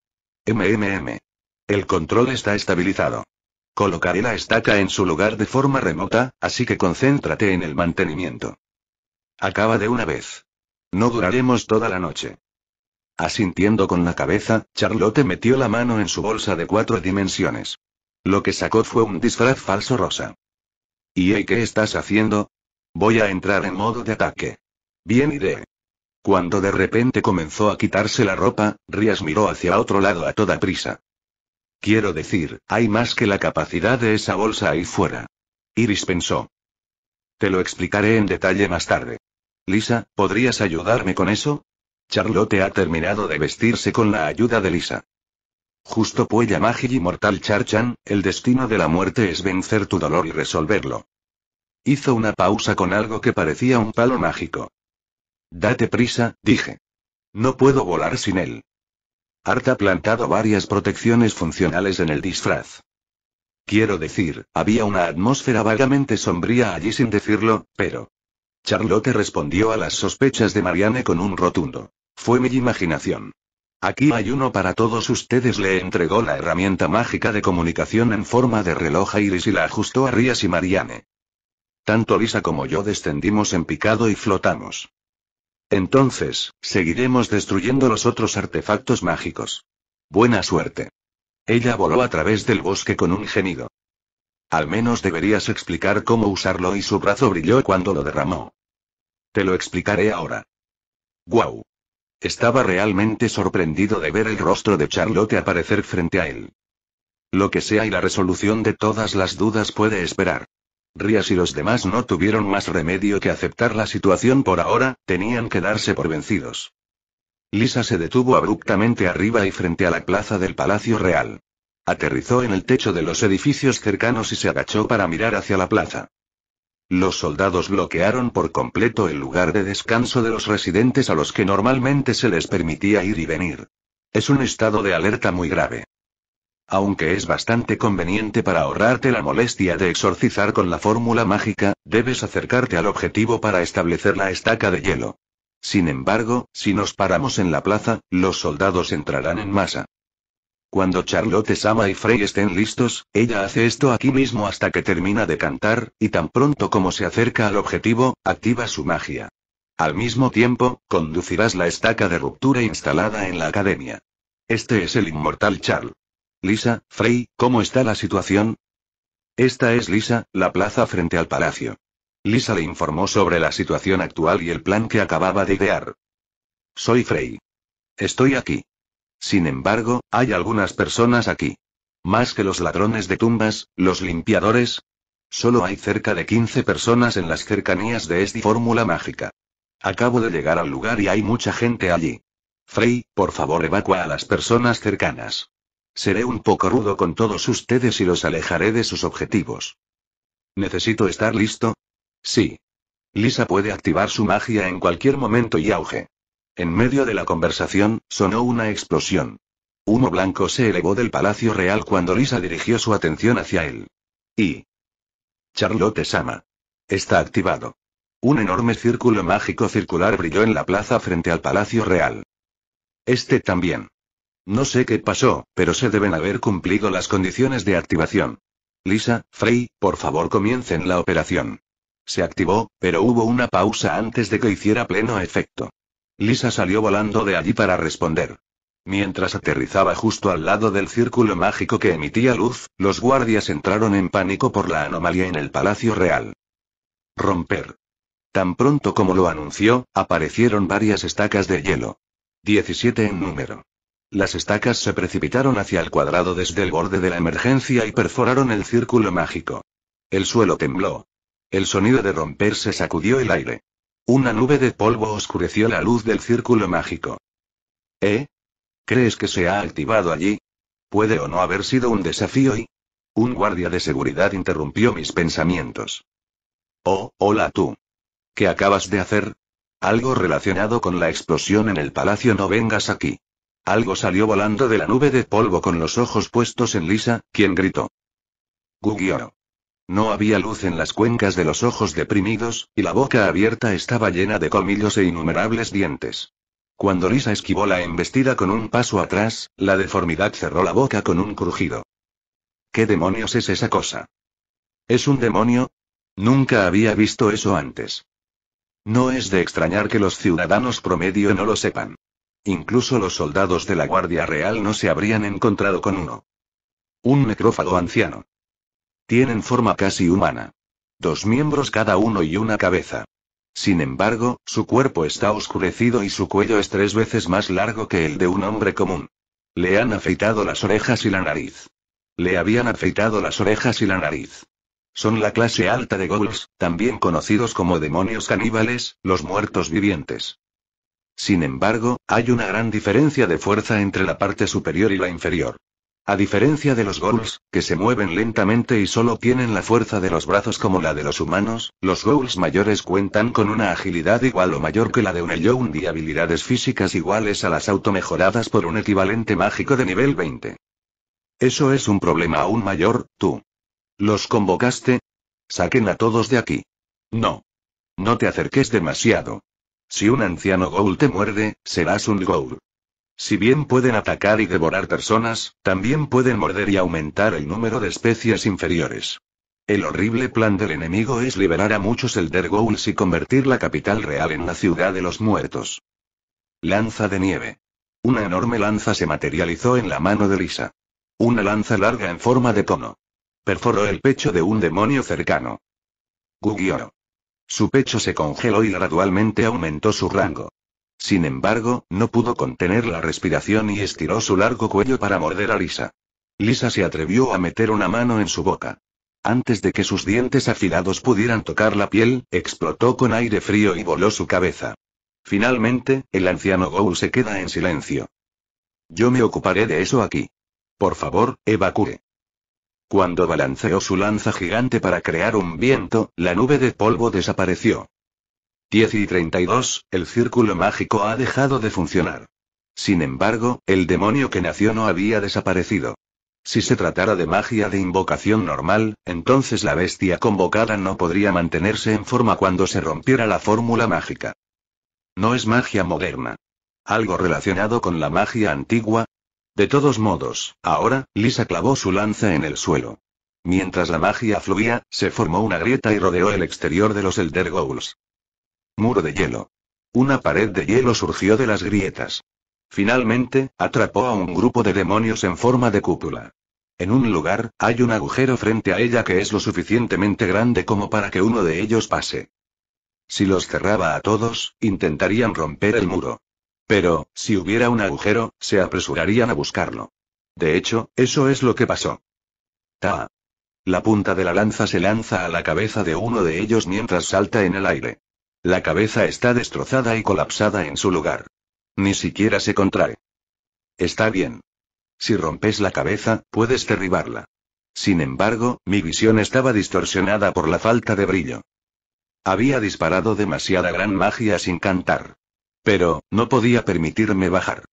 MMM. El control está estabilizado. Colocaré la estaca en su lugar de forma remota, así que concéntrate en el mantenimiento. Acaba de una vez. No duraremos toda la noche. Asintiendo con la cabeza, Charlotte metió la mano en su bolsa de cuatro dimensiones. Lo que sacó fue un disfraz falso rosa. ¿Y qué estás haciendo? Voy a entrar en modo de ataque. Bien iré. Cuando de repente comenzó a quitarse la ropa, Rías miró hacia otro lado a toda prisa. Quiero decir, hay más que la capacidad de esa bolsa ahí fuera. Iris pensó. Te lo explicaré en detalle más tarde. Lisa, ¿podrías ayudarme con eso? Charlotte ha terminado de vestirse con la ayuda de Lisa. Justo puella magi y mortal Charchan, el destino de la muerte es vencer tu dolor y resolverlo. Hizo una pausa con algo que parecía un palo mágico. Date prisa, dije. No puedo volar sin él. Art ha plantado varias protecciones funcionales en el disfraz. Quiero decir, había una atmósfera vagamente sombría allí sin decirlo, pero... Charlotte respondió a las sospechas de Marianne con un rotundo. Fue mi imaginación. Aquí hay uno para todos ustedes. Le entregó la herramienta mágica de comunicación en forma de reloj a Iris y la ajustó a Rías y Marianne. Tanto Lisa como yo descendimos en picado y flotamos. Entonces, seguiremos destruyendo los otros artefactos mágicos. Buena suerte. Ella voló a través del bosque con un gemido. Al menos deberías explicar cómo usarlo y su brazo brilló cuando lo derramó. Te lo explicaré ahora. ¡Guau! Estaba realmente sorprendido de ver el rostro de Charlotte aparecer frente a él. Lo que sea y la resolución de todas las dudas puede esperar. Rías y los demás no tuvieron más remedio que aceptar la situación por ahora, tenían que darse por vencidos. Lisa se detuvo abruptamente arriba y frente a la plaza del Palacio Real. Aterrizó en el techo de los edificios cercanos y se agachó para mirar hacia la plaza. Los soldados bloquearon por completo el lugar de descanso de los residentes a los que normalmente se les permitía ir y venir. Es un estado de alerta muy grave. Aunque es bastante conveniente para ahorrarte la molestia de exorcizar con la fórmula mágica, debes acercarte al objetivo para establecer la estaca de hielo. Sin embargo, si nos paramos en la plaza, los soldados entrarán en masa. Cuando Charlotte, Sama y Frey estén listos, ella hace esto aquí mismo hasta que termina de cantar, y tan pronto como se acerca al objetivo, activa su magia. Al mismo tiempo, conducirás la estaca de ruptura instalada en la academia. Este es el inmortal Charles. Lisa, Frey, ¿cómo está la situación? Esta es Lisa, la plaza frente al palacio. Lisa le informó sobre la situación actual y el plan que acababa de idear. Soy Frey. Estoy aquí. Sin embargo, hay algunas personas aquí. Más que los ladrones de tumbas, los limpiadores. Solo hay cerca de 15 personas en las cercanías de esta fórmula mágica. Acabo de llegar al lugar y hay mucha gente allí. Frey, por favor evacua a las personas cercanas. Seré un poco rudo con todos ustedes y los alejaré de sus objetivos. ¿Necesito estar listo? Sí. Lisa puede activar su magia en cualquier momento y auge. En medio de la conversación, sonó una explosión. Humo blanco se elevó del Palacio Real cuando Lisa dirigió su atención hacia él. Y. Charlotte Sama. Está activado. Un enorme círculo mágico circular brilló en la plaza frente al Palacio Real. Este también. No sé qué pasó, pero se deben haber cumplido las condiciones de activación. Lisa, Frey, por favor comiencen la operación. Se activó, pero hubo una pausa antes de que hiciera pleno efecto. Lisa salió volando de allí para responder. Mientras aterrizaba justo al lado del círculo mágico que emitía luz, los guardias entraron en pánico por la anomalía en el Palacio Real. Romper. Tan pronto como lo anunció, aparecieron varias estacas de hielo. 17 en número. Las estacas se precipitaron hacia el cuadrado desde el borde de la emergencia y perforaron el círculo mágico. El suelo tembló. El sonido de romper se sacudió el aire. Una nube de polvo oscureció la luz del círculo mágico. ¿Eh? ¿Crees que se ha activado allí? Puede o no haber sido un desafío y... Un guardia de seguridad interrumpió mis pensamientos. Oh, hola tú. ¿Qué acabas de hacer? Algo relacionado con la explosión en el palacio no vengas aquí. Algo salió volando de la nube de polvo con los ojos puestos en Lisa, quien gritó. Gugioro. No había luz en las cuencas de los ojos deprimidos, y la boca abierta estaba llena de colmillos e innumerables dientes. Cuando Lisa esquivó la embestida con un paso atrás, la deformidad cerró la boca con un crujido. ¿Qué demonios es esa cosa? ¿Es un demonio? Nunca había visto eso antes. No es de extrañar que los ciudadanos promedio no lo sepan. Incluso los soldados de la Guardia Real no se habrían encontrado con uno. Un necrófago anciano. Tienen forma casi humana. Dos miembros cada uno y una cabeza. Sin embargo, su cuerpo está oscurecido y su cuello es tres veces más largo que el de un hombre común. Le han afeitado las orejas y la nariz. Le habían afeitado las orejas y la nariz. Son la clase alta de ghouls, también conocidos como demonios caníbales, los muertos vivientes. Sin embargo, hay una gran diferencia de fuerza entre la parte superior y la inferior. A diferencia de los ghouls, que se mueven lentamente y solo tienen la fuerza de los brazos como la de los humanos, los ghouls mayores cuentan con una agilidad igual o mayor que la de un Elyound y habilidades físicas iguales a las auto-mejoradas por un equivalente mágico de nivel 20. Eso es un problema aún mayor, tú. ¿Los convocaste? Saquen a todos de aquí. No. No te acerques demasiado. Si un anciano ghoul te muerde, serás un ghoul. Si bien pueden atacar y devorar personas, también pueden morder y aumentar el número de especies inferiores. El horrible plan del enemigo es liberar a muchos Elder Ghouls y convertir la capital real en la ciudad de los muertos. Lanza de nieve. Una enorme lanza se materializó en la mano de Lisa. Una lanza larga en forma de cono. Perforó el pecho de un demonio cercano. Gugioro. Su pecho se congeló y gradualmente aumentó su rango. Sin embargo, no pudo contener la respiración y estiró su largo cuello para morder a Lisa. Lisa se atrevió a meter una mano en su boca. Antes de que sus dientes afilados pudieran tocar la piel, explotó con aire frío y voló su cabeza. Finalmente, el anciano Gou se queda en silencio. Yo me ocuparé de eso aquí. Por favor, evacúe. Cuando balanceó su lanza gigante para crear un viento, la nube de polvo desapareció. 10 y 32, el círculo mágico ha dejado de funcionar. Sin embargo, el demonio que nació no había desaparecido. Si se tratara de magia de invocación normal, entonces la bestia convocada no podría mantenerse en forma cuando se rompiera la fórmula mágica. No es magia moderna. Algo relacionado con la magia antigua. De todos modos, ahora, Lisa clavó su lanza en el suelo. Mientras la magia fluía, se formó una grieta y rodeó el exterior de los Elder Ghouls. Muro de hielo. Una pared de hielo surgió de las grietas. Finalmente, atrapó a un grupo de demonios en forma de cúpula. En un lugar, hay un agujero frente a ella que es lo suficientemente grande como para que uno de ellos pase. Si los cerraba a todos, intentarían romper el muro. Pero, si hubiera un agujero, se apresurarían a buscarlo. De hecho, eso es lo que pasó. Ta. La punta de la lanza se lanza a la cabeza de uno de ellos mientras salta en el aire. La cabeza está destrozada y colapsada en su lugar. Ni siquiera se contrae. Está bien. Si rompes la cabeza, puedes derribarla. Sin embargo, mi visión estaba distorsionada por la falta de brillo. Había disparado demasiada gran magia sin cantar. Pero, no podía permitirme bajar.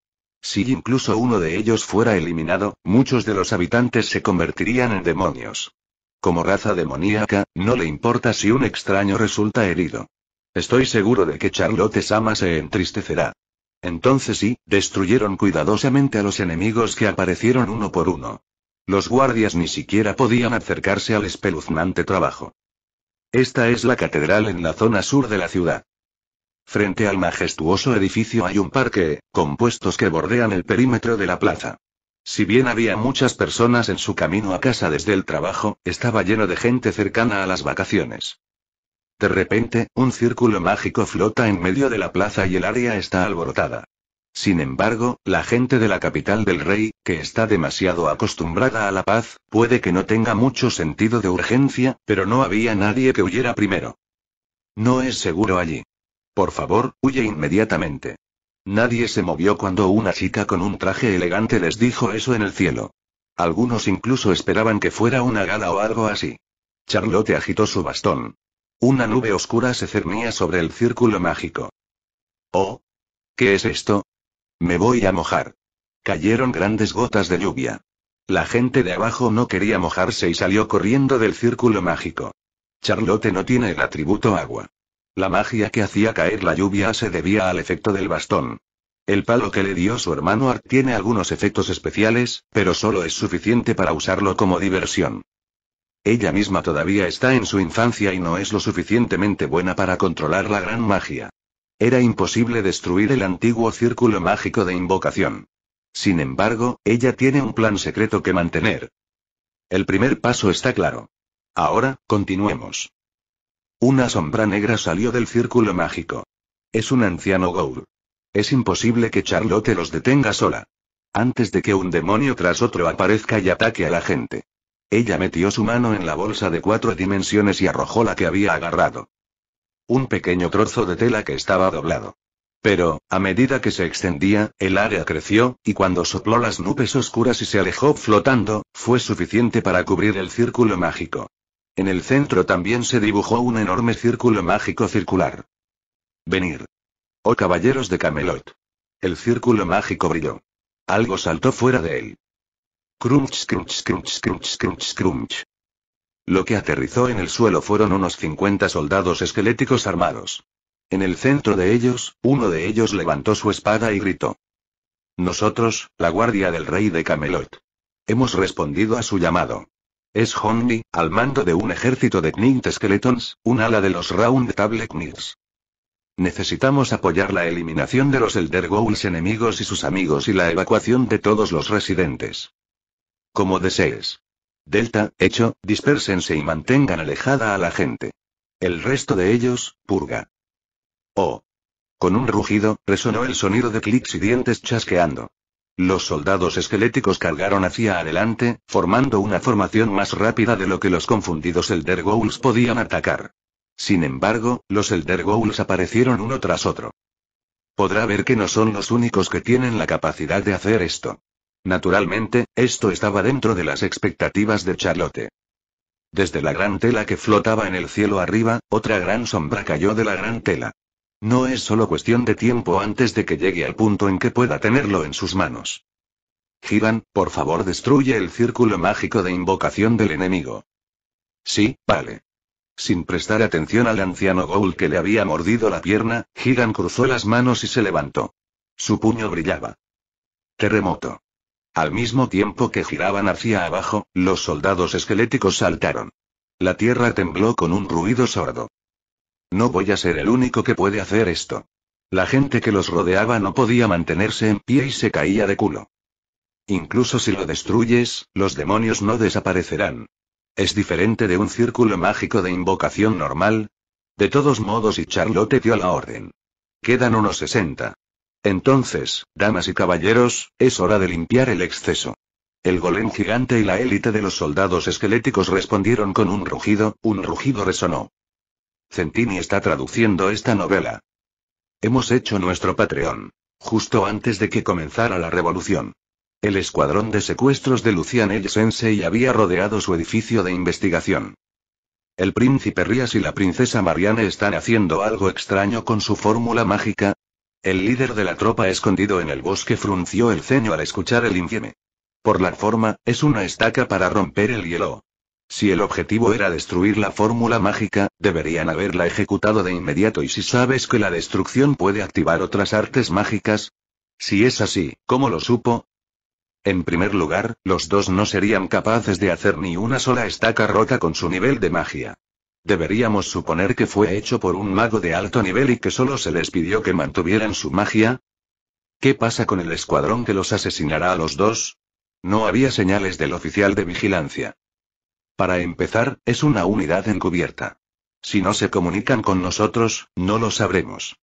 Si incluso uno de ellos fuera eliminado, muchos de los habitantes se convertirían en demonios. Como raza demoníaca, no le importa si un extraño resulta herido. Estoy seguro de que Charlotte Sama se entristecerá. Entonces sí, destruyeron cuidadosamente a los enemigos que aparecieron uno por uno. Los guardias ni siquiera podían acercarse al espeluznante trabajo. Esta es la catedral en la zona sur de la ciudad. Frente al majestuoso edificio hay un parque, compuestos puestos que bordean el perímetro de la plaza. Si bien había muchas personas en su camino a casa desde el trabajo, estaba lleno de gente cercana a las vacaciones. De repente, un círculo mágico flota en medio de la plaza y el área está alborotada. Sin embargo, la gente de la capital del rey, que está demasiado acostumbrada a la paz, puede que no tenga mucho sentido de urgencia, pero no había nadie que huyera primero. No es seguro allí. Por favor, huye inmediatamente. Nadie se movió cuando una chica con un traje elegante les dijo eso en el cielo. Algunos incluso esperaban que fuera una gala o algo así. Charlotte agitó su bastón. Una nube oscura se cernía sobre el círculo mágico. Oh. ¿Qué es esto? Me voy a mojar. Cayeron grandes gotas de lluvia. La gente de abajo no quería mojarse y salió corriendo del círculo mágico. Charlotte no tiene el atributo agua. La magia que hacía caer la lluvia se debía al efecto del bastón. El palo que le dio su hermano Art tiene algunos efectos especiales, pero solo es suficiente para usarlo como diversión. Ella misma todavía está en su infancia y no es lo suficientemente buena para controlar la gran magia. Era imposible destruir el antiguo círculo mágico de invocación. Sin embargo, ella tiene un plan secreto que mantener. El primer paso está claro. Ahora, continuemos. Una sombra negra salió del círculo mágico. Es un anciano Ghoul. Es imposible que Charlotte los detenga sola. Antes de que un demonio tras otro aparezca y ataque a la gente. Ella metió su mano en la bolsa de cuatro dimensiones y arrojó la que había agarrado. Un pequeño trozo de tela que estaba doblado. Pero, a medida que se extendía, el área creció, y cuando sopló las nubes oscuras y se alejó flotando, fue suficiente para cubrir el círculo mágico. En el centro también se dibujó un enorme círculo mágico circular. Venir. Oh caballeros de Camelot. El círculo mágico brilló. Algo saltó fuera de él. Crunch, crunch, crunch, crunch, crunch, crunch. Lo que aterrizó en el suelo fueron unos 50 soldados esqueléticos armados. En el centro de ellos, uno de ellos levantó su espada y gritó. Nosotros, la guardia del rey de Camelot. Hemos respondido a su llamado. Es Honley, al mando de un ejército de Knint Skeletons, un ala de los Round Table Knights. Necesitamos apoyar la eliminación de los Elder Ghouls enemigos y sus amigos y la evacuación de todos los residentes. Como desees. Delta, hecho, dispersense y mantengan alejada a la gente. El resto de ellos, purga. Oh. Con un rugido, resonó el sonido de clics y dientes chasqueando. Los soldados esqueléticos cargaron hacia adelante, formando una formación más rápida de lo que los confundidos Elder Ghouls podían atacar. Sin embargo, los Elder Ghouls aparecieron uno tras otro. Podrá ver que no son los únicos que tienen la capacidad de hacer esto. Naturalmente, esto estaba dentro de las expectativas de Charlotte. Desde la gran tela que flotaba en el cielo arriba, otra gran sombra cayó de la gran tela. No es solo cuestión de tiempo antes de que llegue al punto en que pueda tenerlo en sus manos. Gigan, por favor destruye el círculo mágico de invocación del enemigo. Sí, vale. Sin prestar atención al anciano Goul que le había mordido la pierna, Gigan cruzó las manos y se levantó. Su puño brillaba. Terremoto. Al mismo tiempo que giraban hacia abajo, los soldados esqueléticos saltaron. La tierra tembló con un ruido sordo. No voy a ser el único que puede hacer esto. La gente que los rodeaba no podía mantenerse en pie y se caía de culo. Incluso si lo destruyes, los demonios no desaparecerán. Es diferente de un círculo mágico de invocación normal. De todos modos, y Charlotte dio la orden. Quedan unos 60. Entonces, damas y caballeros, es hora de limpiar el exceso. El golem gigante y la élite de los soldados esqueléticos respondieron con un rugido, un rugido resonó. Centini está traduciendo esta novela. Hemos hecho nuestro patreón, Justo antes de que comenzara la revolución. El escuadrón de secuestros de Lucian el había rodeado su edificio de investigación. El príncipe Rías y la princesa Marianne están haciendo algo extraño con su fórmula mágica, el líder de la tropa escondido en el bosque frunció el ceño al escuchar el infieme. Por la forma, es una estaca para romper el hielo. Si el objetivo era destruir la fórmula mágica, deberían haberla ejecutado de inmediato y si sabes que la destrucción puede activar otras artes mágicas. Si es así, ¿cómo lo supo? En primer lugar, los dos no serían capaces de hacer ni una sola estaca roca con su nivel de magia. Deberíamos suponer que fue hecho por un mago de alto nivel y que solo se les pidió que mantuvieran su magia. ¿Qué pasa con el escuadrón que los asesinará a los dos? No había señales del oficial de vigilancia. Para empezar, es una unidad encubierta. Si no se comunican con nosotros, no lo sabremos.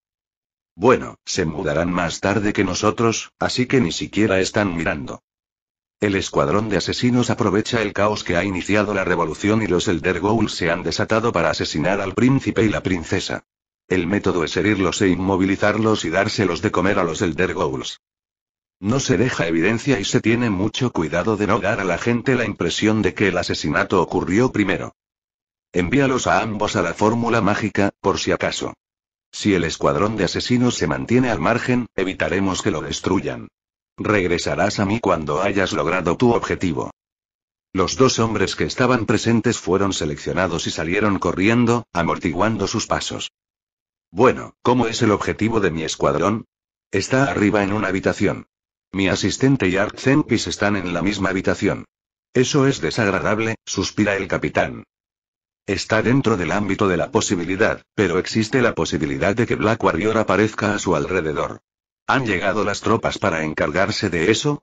Bueno, se mudarán más tarde que nosotros, así que ni siquiera están mirando. El escuadrón de asesinos aprovecha el caos que ha iniciado la revolución y los Elder Ghouls se han desatado para asesinar al príncipe y la princesa. El método es herirlos e inmovilizarlos y dárselos de comer a los Elder Ghouls. No se deja evidencia y se tiene mucho cuidado de no dar a la gente la impresión de que el asesinato ocurrió primero. Envíalos a ambos a la fórmula mágica, por si acaso. Si el escuadrón de asesinos se mantiene al margen, evitaremos que lo destruyan. Regresarás a mí cuando hayas logrado tu objetivo. Los dos hombres que estaban presentes fueron seleccionados y salieron corriendo, amortiguando sus pasos. Bueno, ¿cómo es el objetivo de mi escuadrón? Está arriba en una habitación. Mi asistente y Art Zempis están en la misma habitación. Eso es desagradable, suspira el capitán. Está dentro del ámbito de la posibilidad, pero existe la posibilidad de que Black Warrior aparezca a su alrededor. ¿Han llegado las tropas para encargarse de eso?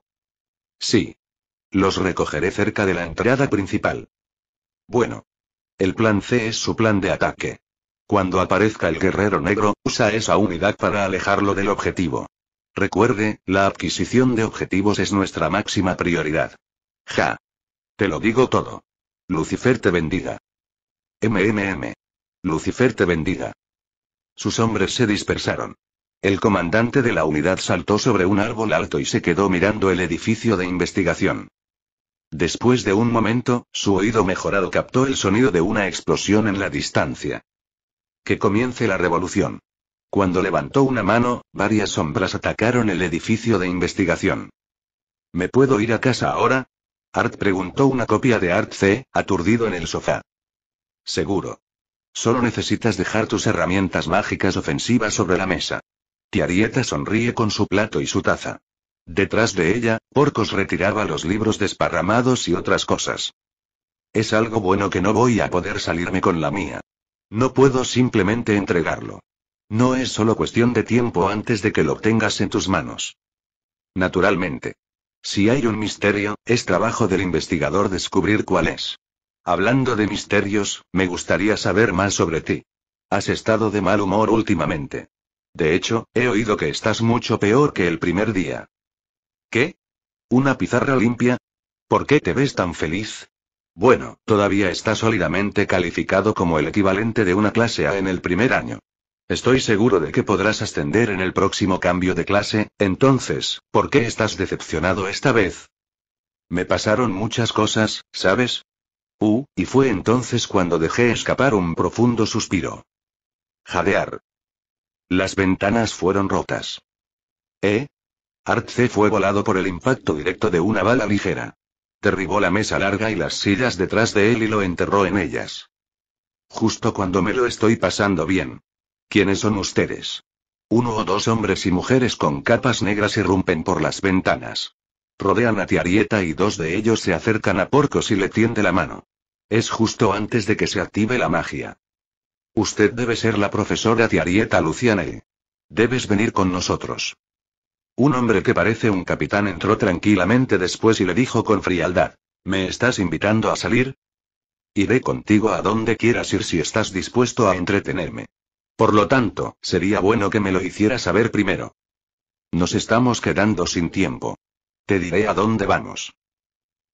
Sí. Los recogeré cerca de la entrada principal. Bueno. El plan C es su plan de ataque. Cuando aparezca el guerrero negro, usa esa unidad para alejarlo del objetivo. Recuerde, la adquisición de objetivos es nuestra máxima prioridad. Ja. Te lo digo todo. Lucifer te bendiga. MMM. Lucifer te bendiga. Sus hombres se dispersaron. El comandante de la unidad saltó sobre un árbol alto y se quedó mirando el edificio de investigación. Después de un momento, su oído mejorado captó el sonido de una explosión en la distancia. Que comience la revolución. Cuando levantó una mano, varias sombras atacaron el edificio de investigación. ¿Me puedo ir a casa ahora? Art preguntó una copia de Art C, aturdido en el sofá. Seguro. Solo necesitas dejar tus herramientas mágicas ofensivas sobre la mesa. Tiarieta sonríe con su plato y su taza. Detrás de ella, Porcos retiraba los libros desparramados y otras cosas. Es algo bueno que no voy a poder salirme con la mía. No puedo simplemente entregarlo. No es solo cuestión de tiempo antes de que lo tengas en tus manos. Naturalmente. Si hay un misterio, es trabajo del investigador descubrir cuál es. Hablando de misterios, me gustaría saber más sobre ti. Has estado de mal humor últimamente. De hecho, he oído que estás mucho peor que el primer día. ¿Qué? ¿Una pizarra limpia? ¿Por qué te ves tan feliz? Bueno, todavía está sólidamente calificado como el equivalente de una clase A en el primer año. Estoy seguro de que podrás ascender en el próximo cambio de clase, entonces, ¿por qué estás decepcionado esta vez? Me pasaron muchas cosas, ¿sabes? Uh, y fue entonces cuando dejé escapar un profundo suspiro. Jadear. Las ventanas fueron rotas. ¿Eh? C fue volado por el impacto directo de una bala ligera. Derribó la mesa larga y las sillas detrás de él y lo enterró en ellas. Justo cuando me lo estoy pasando bien. ¿Quiénes son ustedes? Uno o dos hombres y mujeres con capas negras irrumpen por las ventanas. Rodean a Tiarieta y dos de ellos se acercan a Porcos y le tiende la mano. Es justo antes de que se active la magia. Usted debe ser la profesora Tiarieta Luciane. Debes venir con nosotros. Un hombre que parece un capitán entró tranquilamente después y le dijo con frialdad. ¿Me estás invitando a salir? Iré contigo a donde quieras ir si estás dispuesto a entretenerme. Por lo tanto, sería bueno que me lo hicieras saber primero. Nos estamos quedando sin tiempo. Te diré a dónde vamos.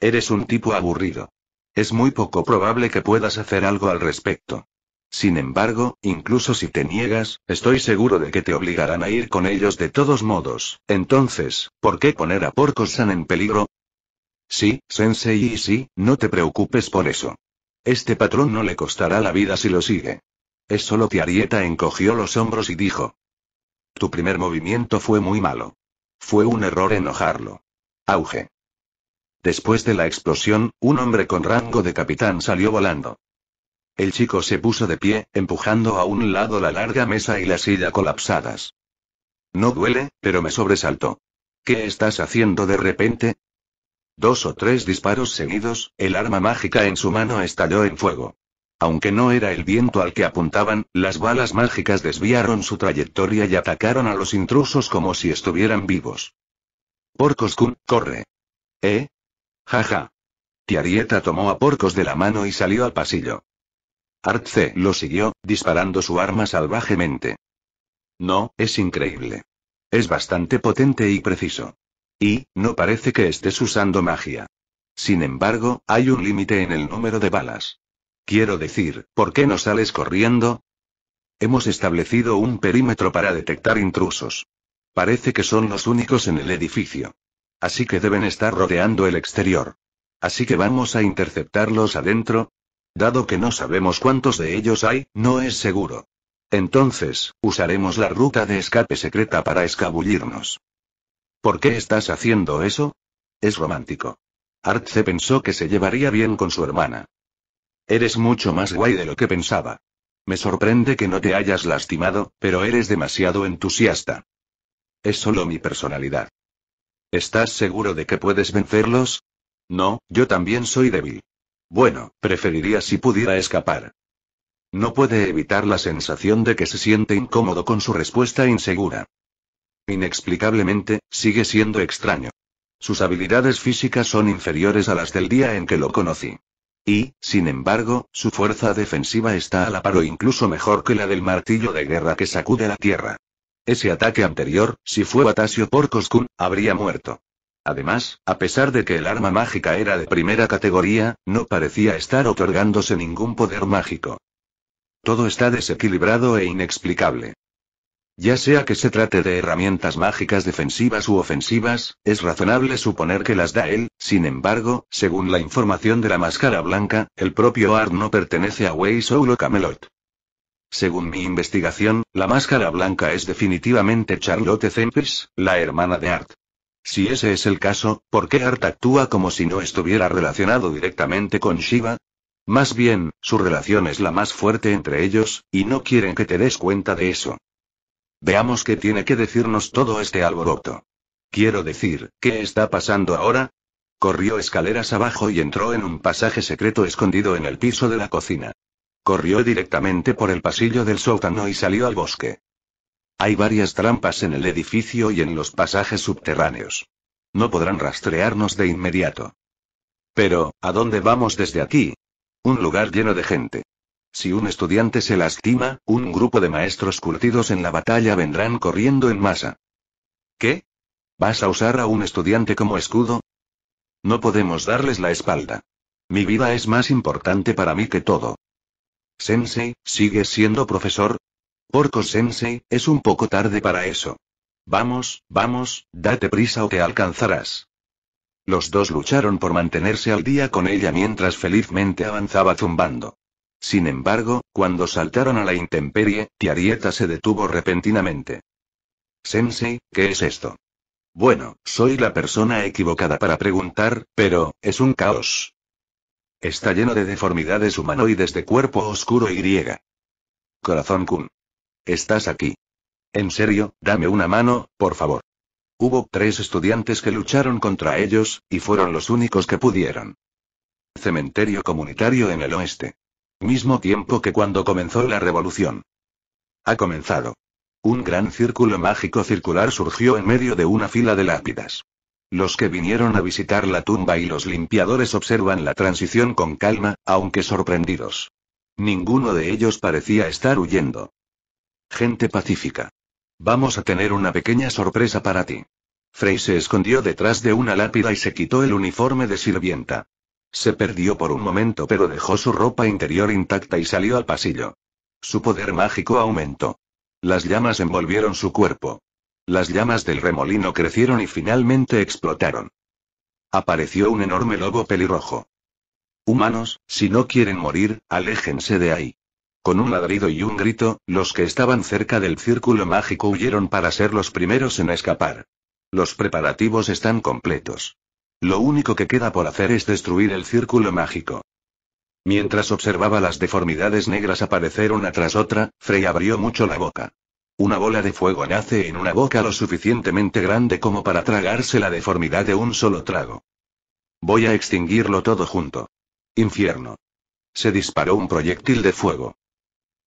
Eres un tipo aburrido. Es muy poco probable que puedas hacer algo al respecto. Sin embargo, incluso si te niegas, estoy seguro de que te obligarán a ir con ellos de todos modos. Entonces, ¿por qué poner a Porco-san en peligro? Sí, Sensei, y sí, no te preocupes por eso. Este patrón no le costará la vida si lo sigue. Es solo que Arieta encogió los hombros y dijo. Tu primer movimiento fue muy malo. Fue un error enojarlo. Auge. Después de la explosión, un hombre con rango de capitán salió volando. El chico se puso de pie, empujando a un lado la larga mesa y la silla colapsadas. No duele, pero me sobresaltó. ¿Qué estás haciendo de repente? Dos o tres disparos seguidos, el arma mágica en su mano estalló en fuego. Aunque no era el viento al que apuntaban, las balas mágicas desviaron su trayectoria y atacaron a los intrusos como si estuvieran vivos. Porcos Kun, corre. ¿Eh? Jaja. Tiarieta tomó a Porcos de la mano y salió al pasillo. Arce lo siguió, disparando su arma salvajemente. No, es increíble. Es bastante potente y preciso. Y, no parece que estés usando magia. Sin embargo, hay un límite en el número de balas. Quiero decir, ¿por qué no sales corriendo? Hemos establecido un perímetro para detectar intrusos. Parece que son los únicos en el edificio. Así que deben estar rodeando el exterior. Así que vamos a interceptarlos adentro, Dado que no sabemos cuántos de ellos hay, no es seguro. Entonces, usaremos la ruta de escape secreta para escabullirnos. ¿Por qué estás haciendo eso? Es romántico. se pensó que se llevaría bien con su hermana. Eres mucho más guay de lo que pensaba. Me sorprende que no te hayas lastimado, pero eres demasiado entusiasta. Es solo mi personalidad. ¿Estás seguro de que puedes vencerlos? No, yo también soy débil. Bueno, preferiría si pudiera escapar. No puede evitar la sensación de que se siente incómodo con su respuesta insegura. Inexplicablemente, sigue siendo extraño. Sus habilidades físicas son inferiores a las del día en que lo conocí. Y, sin embargo, su fuerza defensiva está a la par o incluso mejor que la del martillo de guerra que sacude la tierra. Ese ataque anterior, si fue Batasio por Koskun, habría muerto. Además, a pesar de que el arma mágica era de primera categoría, no parecía estar otorgándose ningún poder mágico. Todo está desequilibrado e inexplicable. Ya sea que se trate de herramientas mágicas defensivas u ofensivas, es razonable suponer que las da él, sin embargo, según la información de la máscara blanca, el propio Art no pertenece a Way Solo Camelot. Según mi investigación, la máscara blanca es definitivamente Charlotte Zempers, la hermana de Art. Si ese es el caso, ¿por qué Art actúa como si no estuviera relacionado directamente con Shiva? Más bien, su relación es la más fuerte entre ellos, y no quieren que te des cuenta de eso. Veamos qué tiene que decirnos todo este alboroto. Quiero decir, ¿qué está pasando ahora? Corrió escaleras abajo y entró en un pasaje secreto escondido en el piso de la cocina. Corrió directamente por el pasillo del sótano y salió al bosque. Hay varias trampas en el edificio y en los pasajes subterráneos. No podrán rastrearnos de inmediato. Pero, ¿a dónde vamos desde aquí? Un lugar lleno de gente. Si un estudiante se lastima, un grupo de maestros curtidos en la batalla vendrán corriendo en masa. ¿Qué? ¿Vas a usar a un estudiante como escudo? No podemos darles la espalda. Mi vida es más importante para mí que todo. Sensei, ¿sigues siendo profesor? Porco-sensei, es un poco tarde para eso. Vamos, vamos, date prisa o te alcanzarás. Los dos lucharon por mantenerse al día con ella mientras felizmente avanzaba zumbando. Sin embargo, cuando saltaron a la intemperie, Tiarieta se detuvo repentinamente. Sensei, ¿qué es esto? Bueno, soy la persona equivocada para preguntar, pero, es un caos. Está lleno de deformidades humanoides de cuerpo oscuro y griega. Corazón Kun. Estás aquí. En serio, dame una mano, por favor. Hubo tres estudiantes que lucharon contra ellos, y fueron los únicos que pudieron. Cementerio comunitario en el oeste. Mismo tiempo que cuando comenzó la revolución. Ha comenzado. Un gran círculo mágico circular surgió en medio de una fila de lápidas. Los que vinieron a visitar la tumba y los limpiadores observan la transición con calma, aunque sorprendidos. Ninguno de ellos parecía estar huyendo. Gente pacífica. Vamos a tener una pequeña sorpresa para ti. Frey se escondió detrás de una lápida y se quitó el uniforme de sirvienta. Se perdió por un momento pero dejó su ropa interior intacta y salió al pasillo. Su poder mágico aumentó. Las llamas envolvieron su cuerpo. Las llamas del remolino crecieron y finalmente explotaron. Apareció un enorme lobo pelirrojo. Humanos, si no quieren morir, aléjense de ahí. Con un ladrido y un grito, los que estaban cerca del círculo mágico huyeron para ser los primeros en escapar. Los preparativos están completos. Lo único que queda por hacer es destruir el círculo mágico. Mientras observaba las deformidades negras aparecer una tras otra, Frey abrió mucho la boca. Una bola de fuego nace en una boca lo suficientemente grande como para tragarse la deformidad de un solo trago. Voy a extinguirlo todo junto. Infierno. Se disparó un proyectil de fuego.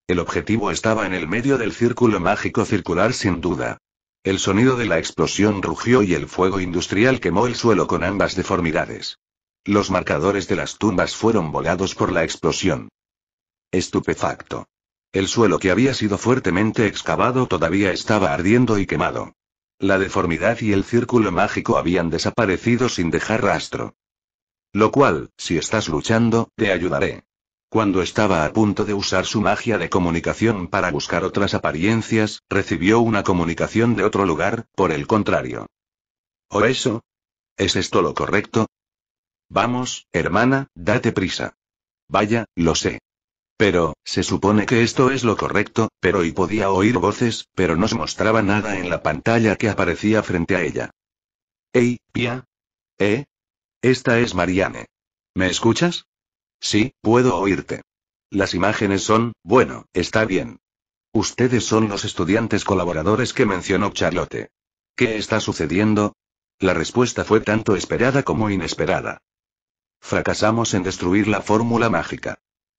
El objetivo estaba en el medio del círculo mágico circular sin duda. El sonido de la explosión rugió y el fuego industrial quemó el suelo con ambas deformidades. Los marcadores de las tumbas fueron volados por la explosión. Estupefacto. El suelo que había sido fuertemente excavado todavía estaba ardiendo y quemado. La deformidad y el círculo mágico habían desaparecido sin dejar rastro. Lo cual, si estás luchando, te ayudaré. Cuando estaba a punto de usar su magia de comunicación para buscar otras apariencias, recibió una comunicación de otro lugar, por el contrario. ¿O eso? ¿Es esto lo correcto? Vamos, hermana, date prisa. Vaya, lo sé. Pero, se supone que esto es lo correcto, pero y podía oír voces, pero no se mostraba nada en la pantalla que aparecía frente a ella. Ey, Pia. ¿Eh? Esta es Marianne. ¿Me escuchas? Sí, puedo oírte. Las imágenes son, bueno, está bien. Ustedes son los estudiantes colaboradores que mencionó Charlotte. ¿Qué está sucediendo? La respuesta fue tanto esperada como inesperada. Fracasamos en destruir la fórmula mágica.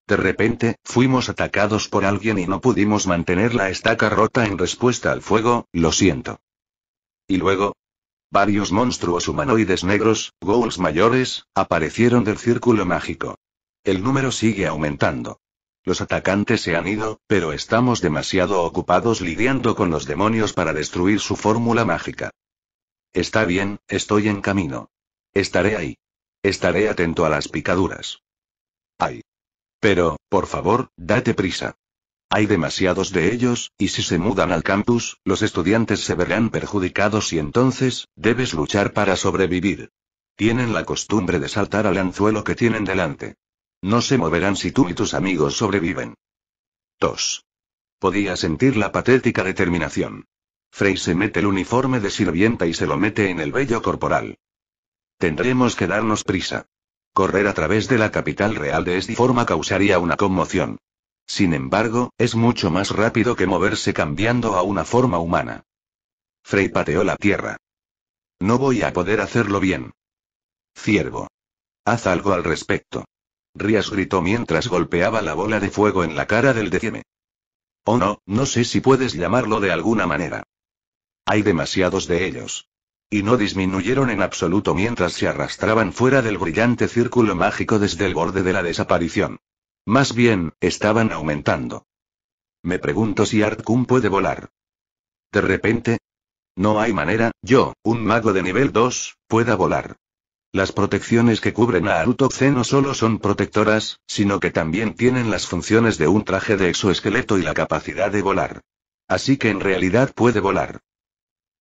De repente, fuimos atacados por alguien y no pudimos mantener la estaca rota en respuesta al fuego, lo siento. Y luego, varios monstruos humanoides negros, ghouls mayores, aparecieron del círculo mágico. El número sigue aumentando. Los atacantes se han ido, pero estamos demasiado ocupados lidiando con los demonios para destruir su fórmula mágica. Está bien, estoy en camino. Estaré ahí. Estaré atento a las picaduras. Ay. Pero, por favor, date prisa. Hay demasiados de ellos, y si se mudan al campus, los estudiantes se verán perjudicados y entonces, debes luchar para sobrevivir. Tienen la costumbre de saltar al anzuelo que tienen delante. No se moverán si tú y tus amigos sobreviven. Tos. Podía sentir la patética determinación. Frey se mete el uniforme de sirvienta y se lo mete en el vello corporal. Tendremos que darnos prisa. Correr a través de la capital real de esta forma causaría una conmoción. Sin embargo, es mucho más rápido que moverse cambiando a una forma humana. Frey pateó la tierra. No voy a poder hacerlo bien. Ciervo. Haz algo al respecto. Rías gritó mientras golpeaba la bola de fuego en la cara del decime. Oh no, no sé si puedes llamarlo de alguna manera. Hay demasiados de ellos. Y no disminuyeron en absoluto mientras se arrastraban fuera del brillante círculo mágico desde el borde de la desaparición. Más bien, estaban aumentando. Me pregunto si Artcum puede volar. De repente. No hay manera, yo, un mago de nivel 2, pueda volar. Las protecciones que cubren a Haruto-C no solo son protectoras, sino que también tienen las funciones de un traje de exoesqueleto y la capacidad de volar. Así que en realidad puede volar.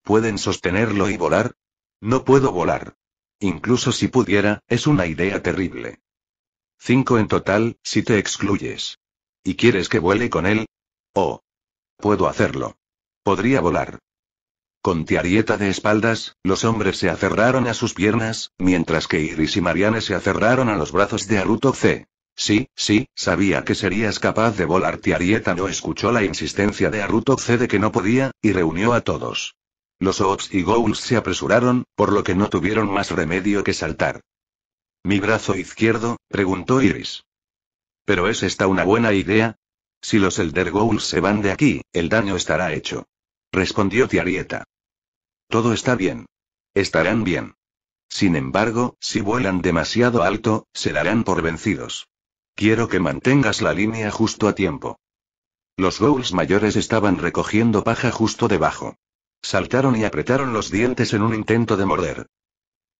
¿Pueden sostenerlo y volar? No puedo volar. Incluso si pudiera, es una idea terrible. 5 en total, si te excluyes. ¿Y quieres que vuele con él? Oh. Puedo hacerlo. Podría volar. Con Tiarieta de espaldas, los hombres se aferraron a sus piernas, mientras que Iris y Marianne se aferraron a los brazos de Aruto C. Sí, sí, sabía que serías capaz de volar. Tiarieta no escuchó la insistencia de Aruto C de que no podía, y reunió a todos. Los Ops y Ghouls se apresuraron, por lo que no tuvieron más remedio que saltar. ¿Mi brazo izquierdo? preguntó Iris. ¿Pero es esta una buena idea? Si los Elder Ghouls se van de aquí, el daño estará hecho. Respondió Tiarieta. Todo está bien. Estarán bien. Sin embargo, si vuelan demasiado alto, se darán por vencidos. Quiero que mantengas la línea justo a tiempo. Los ghouls mayores estaban recogiendo paja justo debajo. Saltaron y apretaron los dientes en un intento de morder.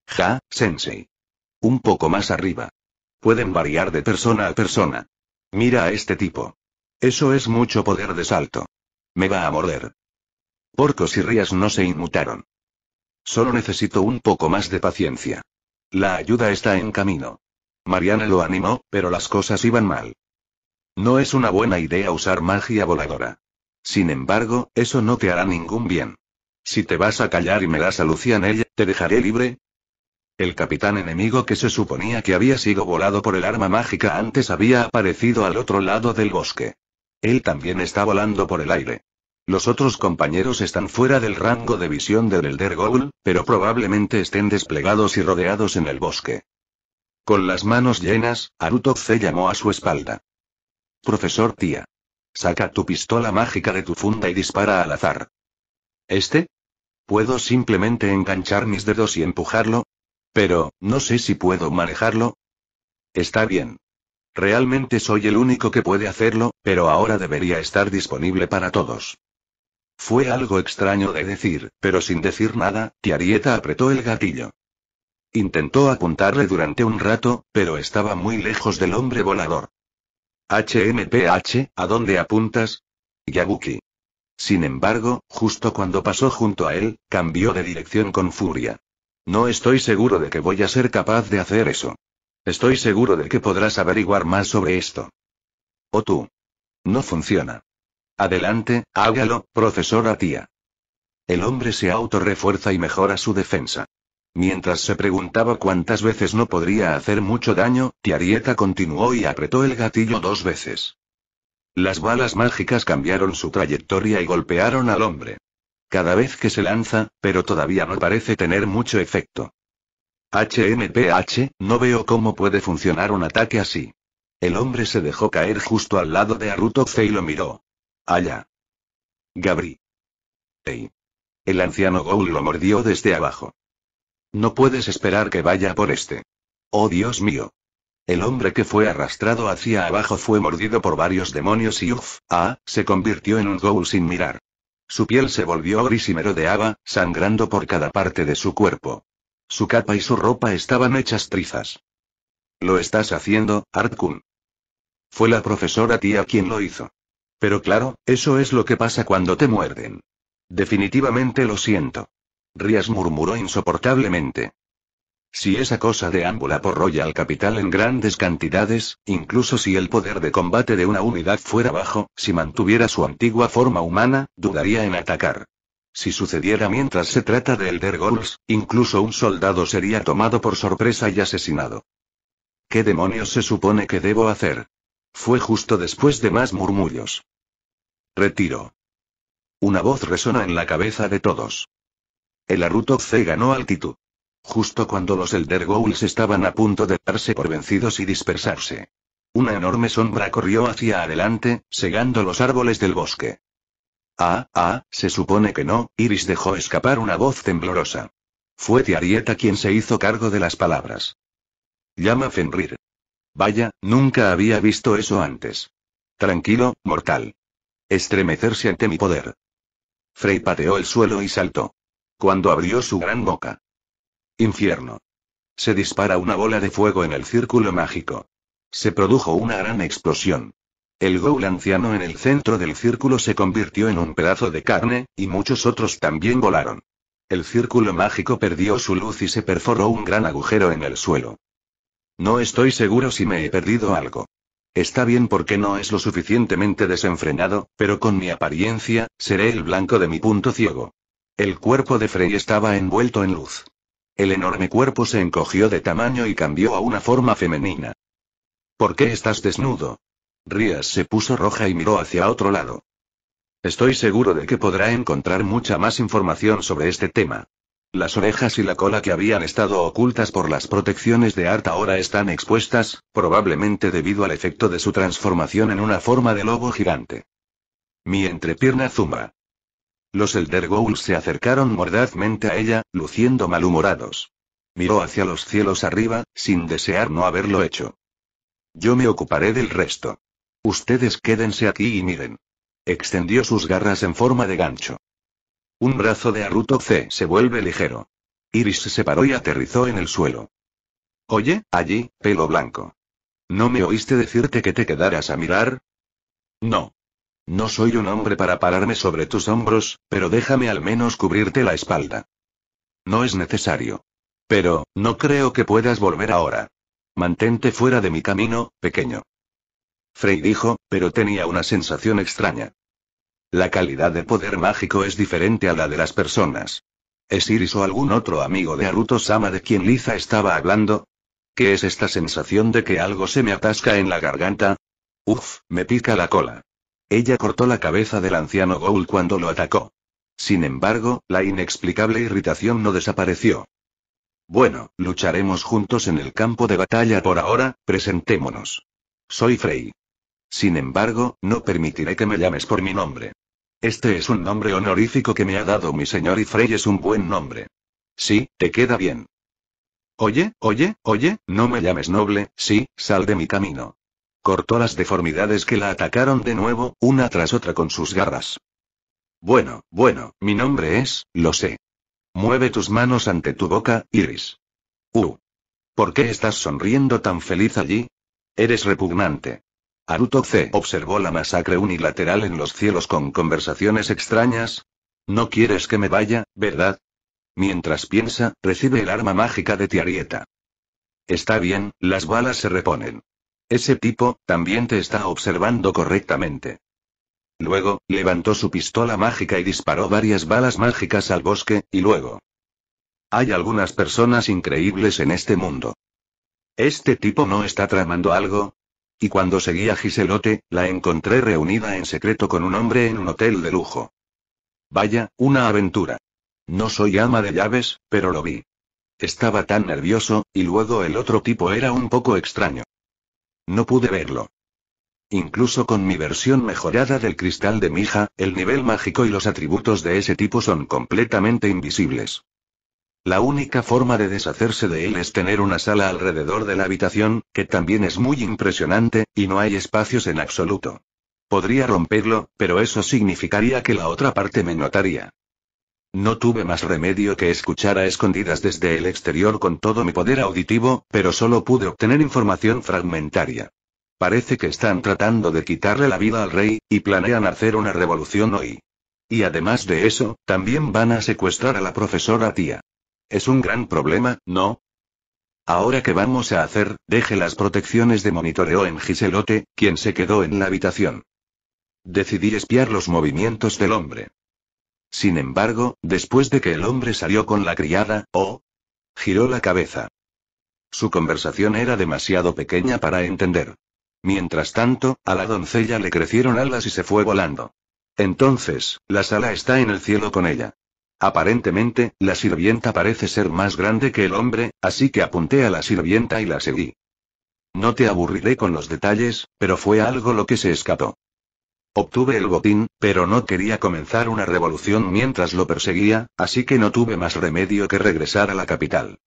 Ja, sensei. Un poco más arriba. Pueden variar de persona a persona. Mira a este tipo. Eso es mucho poder de salto. Me va a morder. Porcos y Rías no se inmutaron. Solo necesito un poco más de paciencia. La ayuda está en camino. Mariana lo animó, pero las cosas iban mal. No es una buena idea usar magia voladora. Sin embargo, eso no te hará ningún bien. Si te vas a callar y me das a ella, ¿te dejaré libre? El capitán enemigo que se suponía que había sido volado por el arma mágica antes había aparecido al otro lado del bosque. Él también está volando por el aire. Los otros compañeros están fuera del rango de visión del Elder Goul, pero probablemente estén desplegados y rodeados en el bosque. Con las manos llenas, Arutok se llamó a su espalda. Profesor Tía. Saca tu pistola mágica de tu funda y dispara al azar. ¿Este? Puedo simplemente enganchar mis dedos y empujarlo. Pero, no sé si puedo manejarlo. Está bien. Realmente soy el único que puede hacerlo, pero ahora debería estar disponible para todos. Fue algo extraño de decir, pero sin decir nada, Tiarieta apretó el gatillo. Intentó apuntarle durante un rato, pero estaba muy lejos del hombre volador. HMPH, ¿a dónde apuntas? Yabuki. Sin embargo, justo cuando pasó junto a él, cambió de dirección con furia. No estoy seguro de que voy a ser capaz de hacer eso. Estoy seguro de que podrás averiguar más sobre esto. O tú. No funciona. Adelante, hágalo, profesora tía. El hombre se autorrefuerza y mejora su defensa. Mientras se preguntaba cuántas veces no podría hacer mucho daño, Tiarieta continuó y apretó el gatillo dos veces. Las balas mágicas cambiaron su trayectoria y golpearon al hombre. Cada vez que se lanza, pero todavía no parece tener mucho efecto. HMPH, no veo cómo puede funcionar un ataque así. El hombre se dejó caer justo al lado de Arutoce y lo miró. Allá. Gabri. Ey. El anciano Goul lo mordió desde abajo. No puedes esperar que vaya por este. Oh Dios mío. El hombre que fue arrastrado hacia abajo fue mordido por varios demonios y uff, ah, se convirtió en un Goul sin mirar. Su piel se volvió gris y merodeaba, sangrando por cada parte de su cuerpo. Su capa y su ropa estaban hechas trizas. Lo estás haciendo, Artkun. Fue la profesora tía quien lo hizo. Pero claro, eso es lo que pasa cuando te muerden. Definitivamente lo siento. Rías murmuró insoportablemente. Si esa cosa de deambula por al Capital en grandes cantidades, incluso si el poder de combate de una unidad fuera bajo, si mantuviera su antigua forma humana, dudaría en atacar. Si sucediera mientras se trata de Elder incluso un soldado sería tomado por sorpresa y asesinado. ¿Qué demonios se supone que debo hacer? Fue justo después de más murmullos. Retiro. Una voz resona en la cabeza de todos. El Aruto C ganó altitud. Justo cuando los Elder Ghouls estaban a punto de darse por vencidos y dispersarse. Una enorme sombra corrió hacia adelante, segando los árboles del bosque. Ah, ah, se supone que no, Iris dejó escapar una voz temblorosa. Fue Tiarieta quien se hizo cargo de las palabras. Llama Fenrir. Vaya, nunca había visto eso antes. Tranquilo, mortal estremecerse ante mi poder. Frey pateó el suelo y saltó. Cuando abrió su gran boca. Infierno. Se dispara una bola de fuego en el círculo mágico. Se produjo una gran explosión. El ghoul anciano en el centro del círculo se convirtió en un pedazo de carne, y muchos otros también volaron. El círculo mágico perdió su luz y se perforó un gran agujero en el suelo. No estoy seguro si me he perdido algo. Está bien porque no es lo suficientemente desenfrenado, pero con mi apariencia, seré el blanco de mi punto ciego. El cuerpo de Frey estaba envuelto en luz. El enorme cuerpo se encogió de tamaño y cambió a una forma femenina. ¿Por qué estás desnudo? Rías se puso roja y miró hacia otro lado. Estoy seguro de que podrá encontrar mucha más información sobre este tema. Las orejas y la cola que habían estado ocultas por las protecciones de Arta ahora están expuestas, probablemente debido al efecto de su transformación en una forma de lobo gigante. Mi entrepierna zumba. Los Elder se acercaron mordazmente a ella, luciendo malhumorados. Miró hacia los cielos arriba, sin desear no haberlo hecho. Yo me ocuparé del resto. Ustedes quédense aquí y miren. Extendió sus garras en forma de gancho. Un brazo de Aruto C se vuelve ligero. Iris se separó y aterrizó en el suelo. Oye, allí, pelo blanco. ¿No me oíste decirte que te quedaras a mirar? No. No soy un hombre para pararme sobre tus hombros, pero déjame al menos cubrirte la espalda. No es necesario. Pero, no creo que puedas volver ahora. Mantente fuera de mi camino, pequeño. Frey dijo, pero tenía una sensación extraña. La calidad de poder mágico es diferente a la de las personas. ¿Es Iris o algún otro amigo de Aruto Sama de quien Liza estaba hablando? ¿Qué es esta sensación de que algo se me atasca en la garganta? Uf, me pica la cola. Ella cortó la cabeza del anciano Goul cuando lo atacó. Sin embargo, la inexplicable irritación no desapareció. Bueno, lucharemos juntos en el campo de batalla por ahora, presentémonos. Soy Frey. Sin embargo, no permitiré que me llames por mi nombre. Este es un nombre honorífico que me ha dado mi señor y Frey es un buen nombre. Sí, te queda bien. Oye, oye, oye, no me llames noble, sí, sal de mi camino. Cortó las deformidades que la atacaron de nuevo, una tras otra con sus garras. Bueno, bueno, mi nombre es, lo sé. Mueve tus manos ante tu boca, Iris. Uh. ¿Por qué estás sonriendo tan feliz allí? Eres repugnante. Haruto C. observó la masacre unilateral en los cielos con conversaciones extrañas. No quieres que me vaya, ¿verdad? Mientras piensa, recibe el arma mágica de Tiarieta. Está bien, las balas se reponen. Ese tipo, también te está observando correctamente. Luego, levantó su pistola mágica y disparó varias balas mágicas al bosque, y luego... Hay algunas personas increíbles en este mundo. ¿Este tipo no está tramando algo? Y cuando seguí a Giselote, la encontré reunida en secreto con un hombre en un hotel de lujo. Vaya, una aventura. No soy ama de llaves, pero lo vi. Estaba tan nervioso, y luego el otro tipo era un poco extraño. No pude verlo. Incluso con mi versión mejorada del cristal de Mija, el nivel mágico y los atributos de ese tipo son completamente invisibles. La única forma de deshacerse de él es tener una sala alrededor de la habitación, que también es muy impresionante, y no hay espacios en absoluto. Podría romperlo, pero eso significaría que la otra parte me notaría. No tuve más remedio que escuchar a escondidas desde el exterior con todo mi poder auditivo, pero solo pude obtener información fragmentaria. Parece que están tratando de quitarle la vida al rey, y planean hacer una revolución hoy. Y además de eso, también van a secuestrar a la profesora tía. Es un gran problema, ¿no? Ahora que vamos a hacer, deje las protecciones de monitoreo en Giselote, quien se quedó en la habitación. Decidí espiar los movimientos del hombre. Sin embargo, después de que el hombre salió con la criada, oh, giró la cabeza. Su conversación era demasiado pequeña para entender. Mientras tanto, a la doncella le crecieron alas y se fue volando. Entonces, la sala está en el cielo con ella. Aparentemente, la sirvienta parece ser más grande que el hombre, así que apunté a la sirvienta y la seguí. No te aburriré con los detalles, pero fue algo lo que se escapó. Obtuve el botín, pero no quería comenzar una revolución mientras lo perseguía, así que no tuve más remedio que regresar a la capital.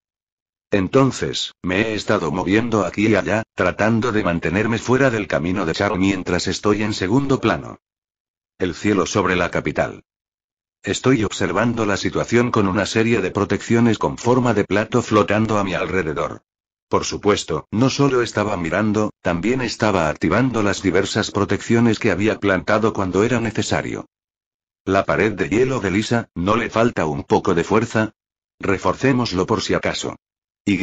Entonces, me he estado moviendo aquí y allá, tratando de mantenerme fuera del camino de Charo mientras estoy en segundo plano. El cielo sobre la capital. Estoy observando la situación con una serie de protecciones con forma de plato flotando a mi alrededor. Por supuesto, no solo estaba mirando, también estaba activando las diversas protecciones que había plantado cuando era necesario. La pared de hielo de Lisa, ¿no le falta un poco de fuerza? Reforcémoslo por si acaso. Y.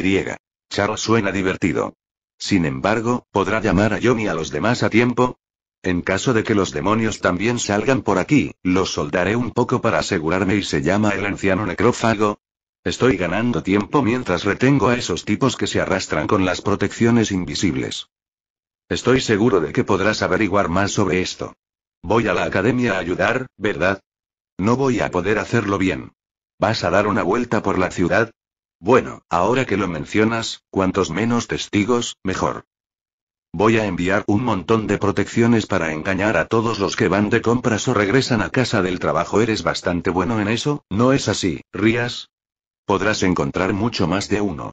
Charles suena divertido. Sin embargo, podrá llamar a John a los demás a tiempo, en caso de que los demonios también salgan por aquí, los soldaré un poco para asegurarme y se llama el anciano necrófago. Estoy ganando tiempo mientras retengo a esos tipos que se arrastran con las protecciones invisibles. Estoy seguro de que podrás averiguar más sobre esto. Voy a la academia a ayudar, ¿verdad? No voy a poder hacerlo bien. ¿Vas a dar una vuelta por la ciudad? Bueno, ahora que lo mencionas, cuantos menos testigos, mejor. Voy a enviar un montón de protecciones para engañar a todos los que van de compras o regresan a casa del trabajo. Eres bastante bueno en eso, ¿no es así, Rías? Podrás encontrar mucho más de uno.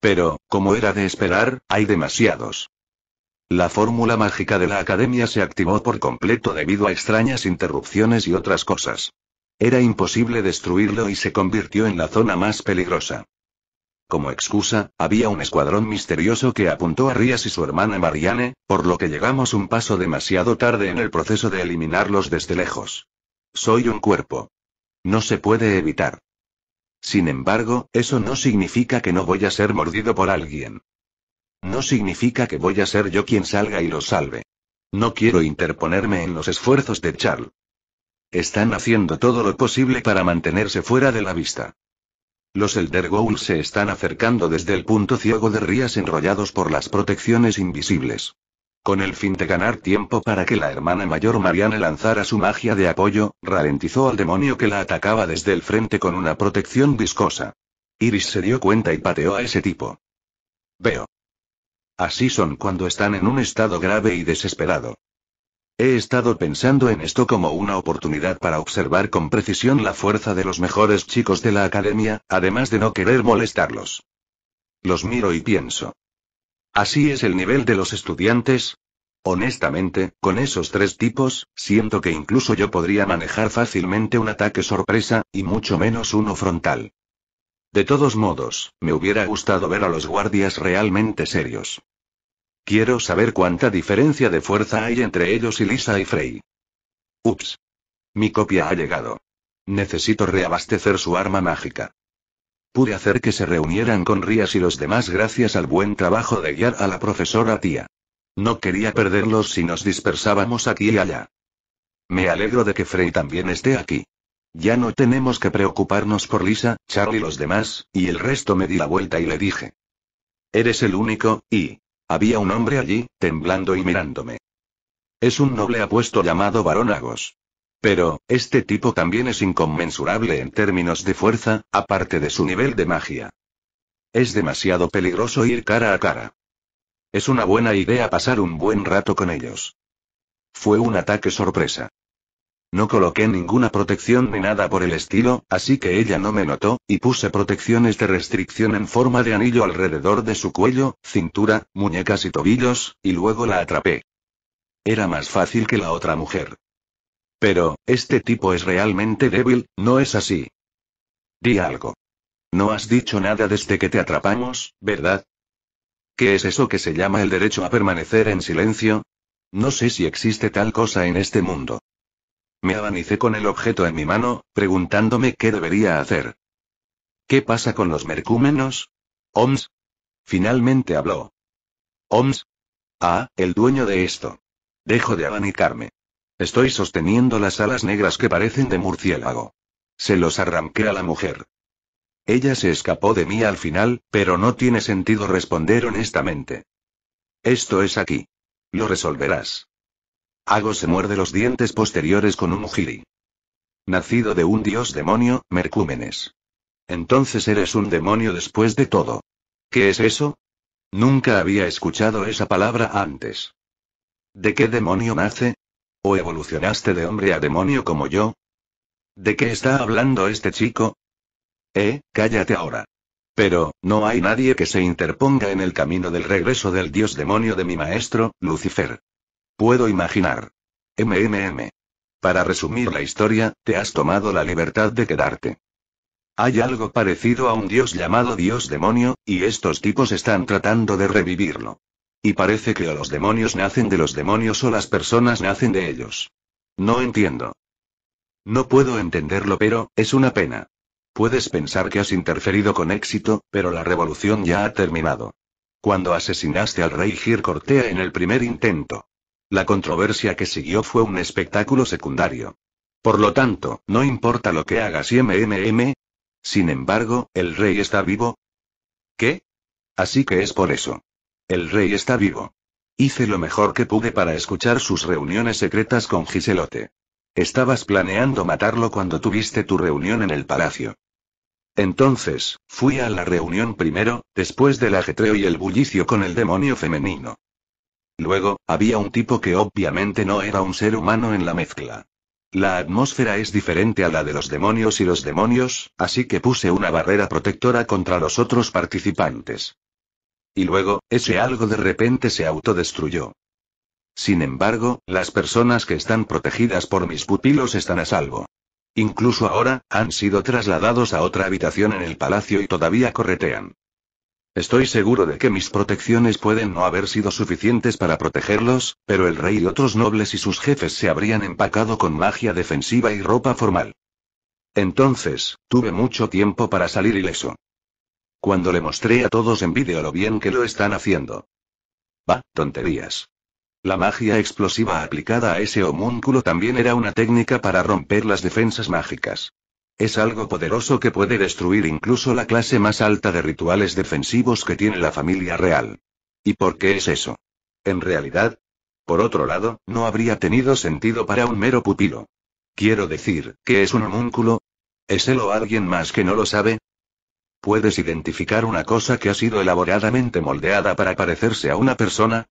Pero, como era de esperar, hay demasiados. La fórmula mágica de la academia se activó por completo debido a extrañas interrupciones y otras cosas. Era imposible destruirlo y se convirtió en la zona más peligrosa. Como excusa, había un escuadrón misterioso que apuntó a Rías y su hermana Marianne, por lo que llegamos un paso demasiado tarde en el proceso de eliminarlos desde lejos. Soy un cuerpo. No se puede evitar. Sin embargo, eso no significa que no voy a ser mordido por alguien. No significa que voy a ser yo quien salga y los salve. No quiero interponerme en los esfuerzos de Charles. Están haciendo todo lo posible para mantenerse fuera de la vista. Los Elder Ghouls se están acercando desde el punto ciego de Rías enrollados por las protecciones invisibles. Con el fin de ganar tiempo para que la hermana mayor Mariana lanzara su magia de apoyo, ralentizó al demonio que la atacaba desde el frente con una protección viscosa. Iris se dio cuenta y pateó a ese tipo. Veo. Así son cuando están en un estado grave y desesperado. He estado pensando en esto como una oportunidad para observar con precisión la fuerza de los mejores chicos de la academia, además de no querer molestarlos. Los miro y pienso. Así es el nivel de los estudiantes. Honestamente, con esos tres tipos, siento que incluso yo podría manejar fácilmente un ataque sorpresa, y mucho menos uno frontal. De todos modos, me hubiera gustado ver a los guardias realmente serios. Quiero saber cuánta diferencia de fuerza hay entre ellos y Lisa y Frey. Ups. Mi copia ha llegado. Necesito reabastecer su arma mágica. Pude hacer que se reunieran con Rías y los demás gracias al buen trabajo de guiar a la profesora tía. No quería perderlos si nos dispersábamos aquí y allá. Me alegro de que Frey también esté aquí. Ya no tenemos que preocuparnos por Lisa, Charlie y los demás, y el resto me di la vuelta y le dije. Eres el único, y, había un hombre allí, temblando y mirándome. Es un noble apuesto llamado Barón Pero, este tipo también es inconmensurable en términos de fuerza, aparte de su nivel de magia. Es demasiado peligroso ir cara a cara. Es una buena idea pasar un buen rato con ellos. Fue un ataque sorpresa. No coloqué ninguna protección ni nada por el estilo, así que ella no me notó, y puse protecciones de restricción en forma de anillo alrededor de su cuello, cintura, muñecas y tobillos, y luego la atrapé. Era más fácil que la otra mujer. Pero, este tipo es realmente débil, ¿no es así? Di algo. No has dicho nada desde que te atrapamos, ¿verdad? ¿Qué es eso que se llama el derecho a permanecer en silencio? No sé si existe tal cosa en este mundo. Me abanicé con el objeto en mi mano, preguntándome qué debería hacer. ¿Qué pasa con los mercúmenos? Oms. Finalmente habló. Oms. Ah, el dueño de esto. Dejo de abanicarme. Estoy sosteniendo las alas negras que parecen de murciélago. Se los arranqué a la mujer. Ella se escapó de mí al final, pero no tiene sentido responder honestamente. Esto es aquí. Lo resolverás. Hago se muerde los dientes posteriores con un ujiri. Nacido de un dios demonio, Mercúmenes. Entonces eres un demonio después de todo. ¿Qué es eso? Nunca había escuchado esa palabra antes. ¿De qué demonio nace? ¿O evolucionaste de hombre a demonio como yo? ¿De qué está hablando este chico? Eh, cállate ahora. Pero, no hay nadie que se interponga en el camino del regreso del dios demonio de mi maestro, Lucifer puedo imaginar. MMM. Para resumir la historia, te has tomado la libertad de quedarte. Hay algo parecido a un dios llamado dios demonio, y estos tipos están tratando de revivirlo. Y parece que o los demonios nacen de los demonios o las personas nacen de ellos. No entiendo. No puedo entenderlo, pero, es una pena. Puedes pensar que has interferido con éxito, pero la revolución ya ha terminado. Cuando asesinaste al rey Gir Cortea en el primer intento. La controversia que siguió fue un espectáculo secundario. Por lo tanto, no importa lo que hagas y MMM. Sin embargo, ¿el rey está vivo? ¿Qué? Así que es por eso. El rey está vivo. Hice lo mejor que pude para escuchar sus reuniones secretas con Giselote. Estabas planeando matarlo cuando tuviste tu reunión en el palacio. Entonces, fui a la reunión primero, después del ajetreo y el bullicio con el demonio femenino. Luego, había un tipo que obviamente no era un ser humano en la mezcla. La atmósfera es diferente a la de los demonios y los demonios, así que puse una barrera protectora contra los otros participantes. Y luego, ese algo de repente se autodestruyó. Sin embargo, las personas que están protegidas por mis pupilos están a salvo. Incluso ahora, han sido trasladados a otra habitación en el palacio y todavía corretean. Estoy seguro de que mis protecciones pueden no haber sido suficientes para protegerlos, pero el rey y otros nobles y sus jefes se habrían empacado con magia defensiva y ropa formal. Entonces, tuve mucho tiempo para salir ileso. Cuando le mostré a todos en vídeo lo bien que lo están haciendo. va tonterías. La magia explosiva aplicada a ese homúnculo también era una técnica para romper las defensas mágicas. Es algo poderoso que puede destruir incluso la clase más alta de rituales defensivos que tiene la familia real. ¿Y por qué es eso? En realidad, por otro lado, no habría tenido sentido para un mero pupilo. Quiero decir, ¿qué es un homúnculo? ¿Es él o alguien más que no lo sabe? ¿Puedes identificar una cosa que ha sido elaboradamente moldeada para parecerse a una persona?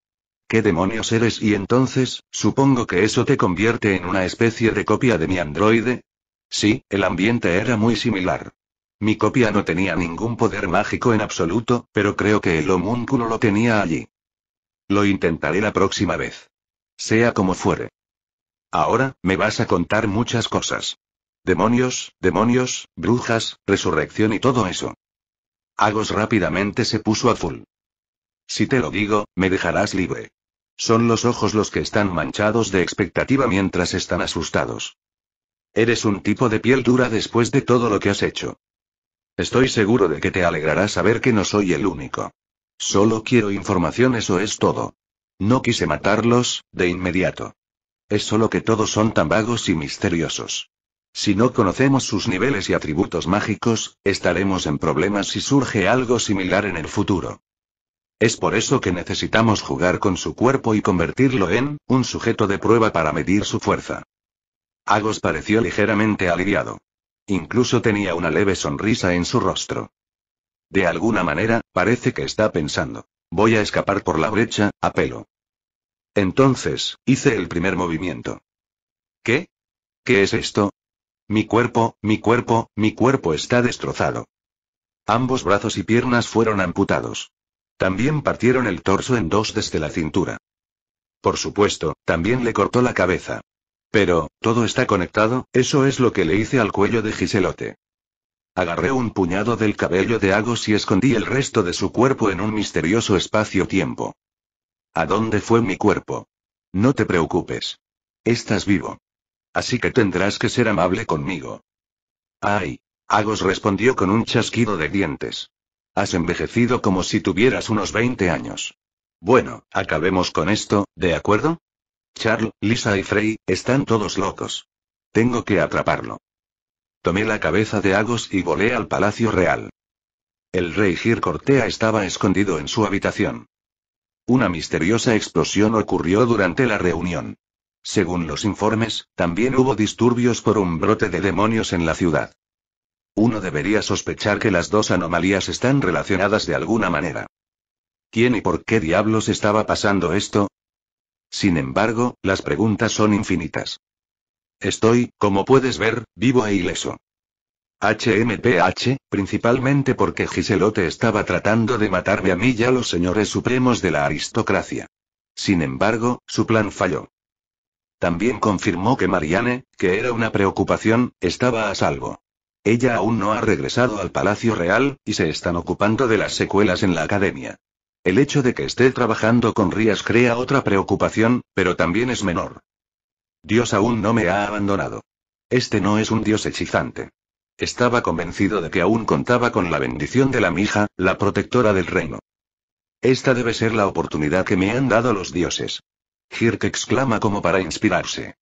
¿Qué demonios eres? Y entonces, supongo que eso te convierte en una especie de copia de mi androide, Sí, el ambiente era muy similar. Mi copia no tenía ningún poder mágico en absoluto, pero creo que el homúnculo lo tenía allí. Lo intentaré la próxima vez. Sea como fuere. Ahora, me vas a contar muchas cosas. Demonios, demonios, brujas, resurrección y todo eso. Agos rápidamente se puso azul. Si te lo digo, me dejarás libre. Son los ojos los que están manchados de expectativa mientras están asustados. Eres un tipo de piel dura después de todo lo que has hecho. Estoy seguro de que te alegrará saber que no soy el único. Solo quiero información, eso es todo. No quise matarlos, de inmediato. Es solo que todos son tan vagos y misteriosos. Si no conocemos sus niveles y atributos mágicos, estaremos en problemas si surge algo similar en el futuro. Es por eso que necesitamos jugar con su cuerpo y convertirlo en un sujeto de prueba para medir su fuerza. Agos pareció ligeramente aliviado. Incluso tenía una leve sonrisa en su rostro. De alguna manera, parece que está pensando. Voy a escapar por la brecha, a pelo. Entonces, hice el primer movimiento. ¿Qué? ¿Qué es esto? Mi cuerpo, mi cuerpo, mi cuerpo está destrozado. Ambos brazos y piernas fueron amputados. También partieron el torso en dos desde la cintura. Por supuesto, también le cortó la cabeza. Pero, todo está conectado, eso es lo que le hice al cuello de Giselote. Agarré un puñado del cabello de Agos y escondí el resto de su cuerpo en un misterioso espacio-tiempo. ¿A dónde fue mi cuerpo? No te preocupes. Estás vivo. Así que tendrás que ser amable conmigo. Ay. Agos respondió con un chasquido de dientes. Has envejecido como si tuvieras unos 20 años. Bueno, acabemos con esto, ¿de acuerdo? Charles, Lisa y Frey, están todos locos. Tengo que atraparlo. Tomé la cabeza de Agos y volé al Palacio Real. El rey Gir Cortea estaba escondido en su habitación. Una misteriosa explosión ocurrió durante la reunión. Según los informes, también hubo disturbios por un brote de demonios en la ciudad. Uno debería sospechar que las dos anomalías están relacionadas de alguna manera. ¿Quién y por qué diablos estaba pasando esto? Sin embargo, las preguntas son infinitas. Estoy, como puedes ver, vivo e ileso. HMPH, principalmente porque Giselote estaba tratando de matarme a mí y a los señores supremos de la aristocracia. Sin embargo, su plan falló. También confirmó que Marianne, que era una preocupación, estaba a salvo. Ella aún no ha regresado al Palacio Real, y se están ocupando de las secuelas en la academia. El hecho de que esté trabajando con Rías crea otra preocupación, pero también es menor. Dios aún no me ha abandonado. Este no es un Dios hechizante. Estaba convencido de que aún contaba con la bendición de la mija, la protectora del reino. Esta debe ser la oportunidad que me han dado los dioses. Hirk exclama como para inspirarse.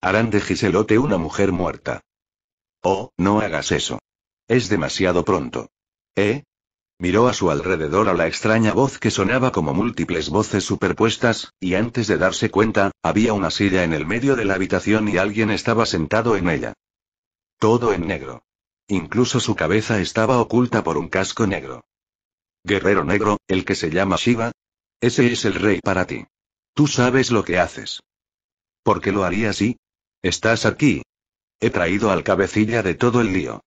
Harán de Giselote una mujer muerta. Oh, no hagas eso. Es demasiado pronto. ¿Eh? Miró a su alrededor a la extraña voz que sonaba como múltiples voces superpuestas, y antes de darse cuenta, había una silla en el medio de la habitación y alguien estaba sentado en ella. Todo en negro. Incluso su cabeza estaba oculta por un casco negro. Guerrero negro, el que se llama Shiva. Ese es el rey para ti. Tú sabes lo que haces. ¿Por qué lo haría así? Estás aquí. He traído al cabecilla de todo el lío.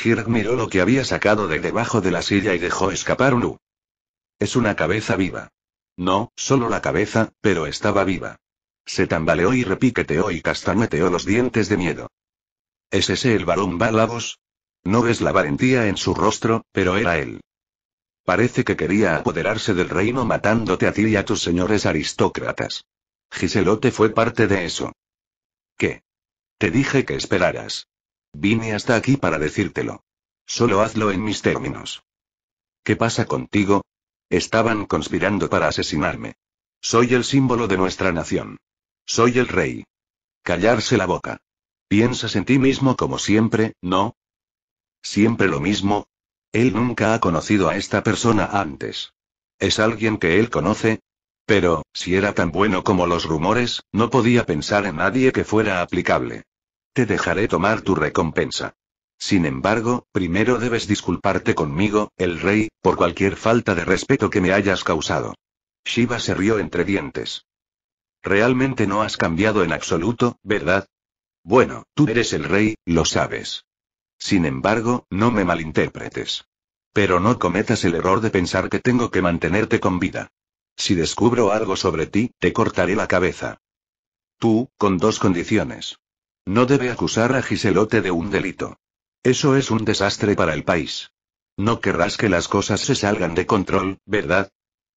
Gir miró lo que había sacado de debajo de la silla y dejó escapar un Es una cabeza viva. No, solo la cabeza, pero estaba viva. Se tambaleó y repiqueteó y castañeteó los dientes de miedo. ¿Es ese el varón Balabos? No ves la valentía en su rostro, pero era él. Parece que quería apoderarse del reino matándote a ti y a tus señores aristócratas. Giselote fue parte de eso. ¿Qué? Te dije que esperaras. Vine hasta aquí para decírtelo. Solo hazlo en mis términos. ¿Qué pasa contigo? Estaban conspirando para asesinarme. Soy el símbolo de nuestra nación. Soy el rey. Callarse la boca. ¿Piensas en ti mismo como siempre, no? ¿Siempre lo mismo? Él nunca ha conocido a esta persona antes. Es alguien que él conoce, pero, si era tan bueno como los rumores, no podía pensar en nadie que fuera aplicable. Te dejaré tomar tu recompensa. Sin embargo, primero debes disculparte conmigo, el rey, por cualquier falta de respeto que me hayas causado. Shiva se rió entre dientes. Realmente no has cambiado en absoluto, ¿verdad? Bueno, tú eres el rey, lo sabes. Sin embargo, no me malinterpretes. Pero no cometas el error de pensar que tengo que mantenerte con vida. Si descubro algo sobre ti, te cortaré la cabeza. Tú, con dos condiciones. No debe acusar a Giselote de un delito. Eso es un desastre para el país. No querrás que las cosas se salgan de control, ¿verdad?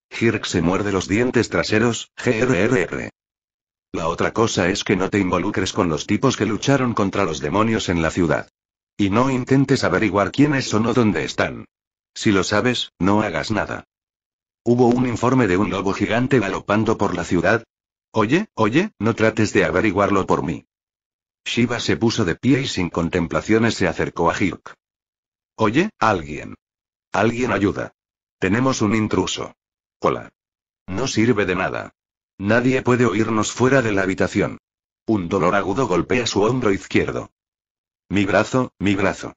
Girk se muerde los dientes traseros, grrr. La otra cosa es que no te involucres con los tipos que lucharon contra los demonios en la ciudad. Y no intentes averiguar quiénes son o dónde están. Si lo sabes, no hagas nada. Hubo un informe de un lobo gigante galopando por la ciudad. Oye, oye, no trates de averiguarlo por mí. Shiva se puso de pie y sin contemplaciones se acercó a Hirk. Oye, alguien. Alguien ayuda. Tenemos un intruso. Hola. No sirve de nada. Nadie puede oírnos fuera de la habitación. Un dolor agudo golpea su hombro izquierdo. Mi brazo, mi brazo.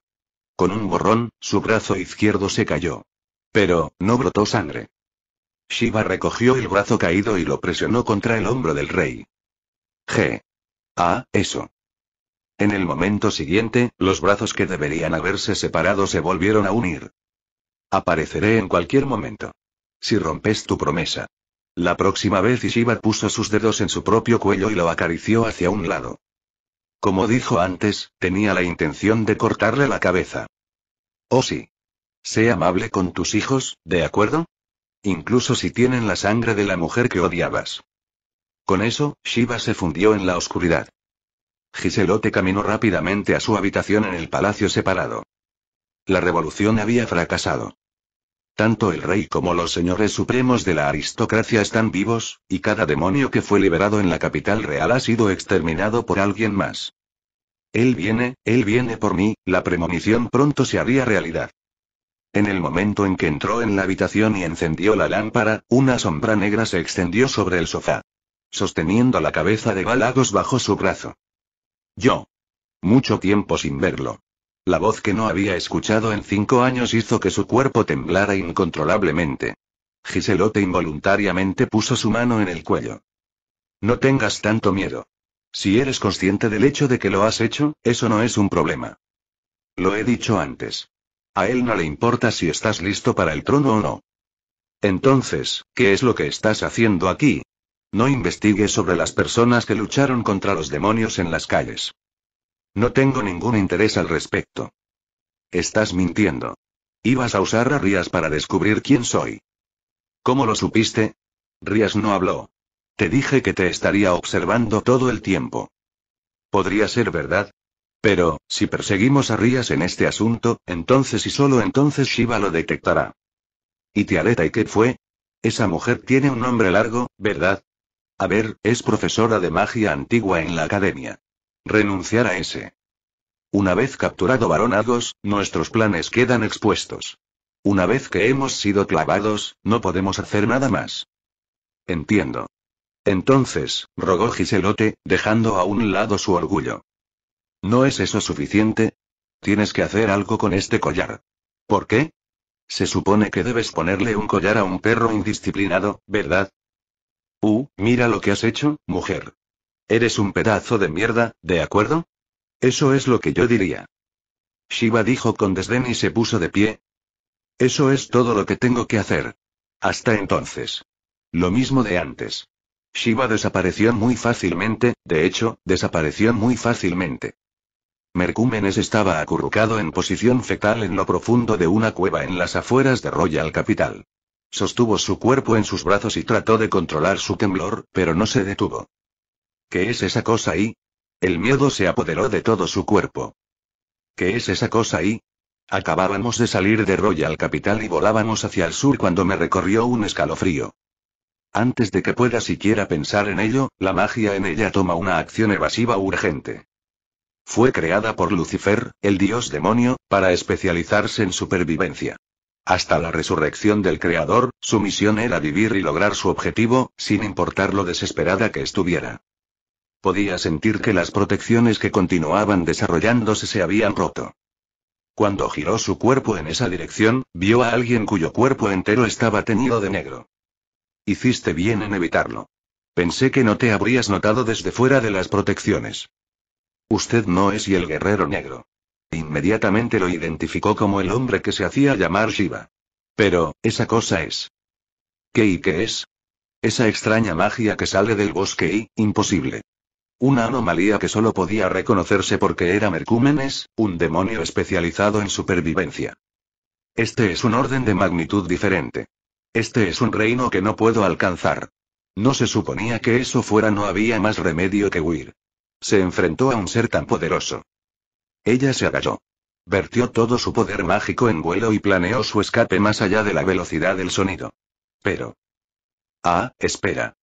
Con un borrón, su brazo izquierdo se cayó. Pero, no brotó sangre. Shiva recogió el brazo caído y lo presionó contra el hombro del rey. G. Ah, eso. En el momento siguiente, los brazos que deberían haberse separado se volvieron a unir. Apareceré en cualquier momento. Si rompes tu promesa. La próxima vez Ishiba puso sus dedos en su propio cuello y lo acarició hacia un lado. Como dijo antes, tenía la intención de cortarle la cabeza. Oh sí. Sé amable con tus hijos, ¿de acuerdo? Incluso si tienen la sangre de la mujer que odiabas. Con eso, Shiva se fundió en la oscuridad. Giselote caminó rápidamente a su habitación en el palacio separado. La revolución había fracasado. Tanto el rey como los señores supremos de la aristocracia están vivos, y cada demonio que fue liberado en la capital real ha sido exterminado por alguien más. Él viene, él viene por mí, la premonición pronto se haría realidad. En el momento en que entró en la habitación y encendió la lámpara, una sombra negra se extendió sobre el sofá. Sosteniendo la cabeza de Balagos bajo su brazo. Yo. Mucho tiempo sin verlo. La voz que no había escuchado en cinco años hizo que su cuerpo temblara incontrolablemente. Giselote involuntariamente puso su mano en el cuello. No tengas tanto miedo. Si eres consciente del hecho de que lo has hecho, eso no es un problema. Lo he dicho antes. A él no le importa si estás listo para el trono o no. Entonces, ¿qué es lo que estás haciendo aquí? No investigue sobre las personas que lucharon contra los demonios en las calles. No tengo ningún interés al respecto. Estás mintiendo. Ibas a usar a Rías para descubrir quién soy. ¿Cómo lo supiste? Rías no habló. Te dije que te estaría observando todo el tiempo. Podría ser verdad. Pero, si perseguimos a Rías en este asunto, entonces y solo entonces Shiva lo detectará. ¿Y Tialeta, y qué fue? Esa mujer tiene un nombre largo, ¿verdad? A ver, es profesora de magia antigua en la academia. Renunciar a ese. Una vez capturado Varonagos, nuestros planes quedan expuestos. Una vez que hemos sido clavados, no podemos hacer nada más. Entiendo. Entonces, rogó Giselote, dejando a un lado su orgullo. ¿No es eso suficiente? Tienes que hacer algo con este collar. ¿Por qué? Se supone que debes ponerle un collar a un perro indisciplinado, ¿verdad? Uh, mira lo que has hecho, mujer. Eres un pedazo de mierda, ¿de acuerdo? Eso es lo que yo diría. Shiva dijo con desdén y se puso de pie. Eso es todo lo que tengo que hacer. Hasta entonces. Lo mismo de antes. Shiva desapareció muy fácilmente, de hecho, desapareció muy fácilmente. Mercúmenes estaba acurrucado en posición fetal en lo profundo de una cueva en las afueras de Royal Capital. Sostuvo su cuerpo en sus brazos y trató de controlar su temblor, pero no se detuvo. ¿Qué es esa cosa ahí? El miedo se apoderó de todo su cuerpo. ¿Qué es esa cosa ahí? Acabábamos de salir de Royal Capital y volábamos hacia el sur cuando me recorrió un escalofrío. Antes de que pueda siquiera pensar en ello, la magia en ella toma una acción evasiva urgente. Fue creada por Lucifer, el dios demonio, para especializarse en supervivencia. Hasta la resurrección del Creador, su misión era vivir y lograr su objetivo, sin importar lo desesperada que estuviera. Podía sentir que las protecciones que continuaban desarrollándose se habían roto. Cuando giró su cuerpo en esa dirección, vio a alguien cuyo cuerpo entero estaba teñido de negro. Hiciste bien en evitarlo. Pensé que no te habrías notado desde fuera de las protecciones. Usted no es y el guerrero negro. Inmediatamente lo identificó como el hombre que se hacía llamar Shiva. Pero, esa cosa es. ¿Qué y qué es? Esa extraña magia que sale del bosque y, imposible. Una anomalía que solo podía reconocerse porque era Mercúmenes, un demonio especializado en supervivencia. Este es un orden de magnitud diferente. Este es un reino que no puedo alcanzar. No se suponía que eso fuera, no había más remedio que huir. Se enfrentó a un ser tan poderoso. Ella se agalló. Vertió todo su poder mágico en vuelo y planeó su escape más allá de la velocidad del sonido. Pero... Ah, espera.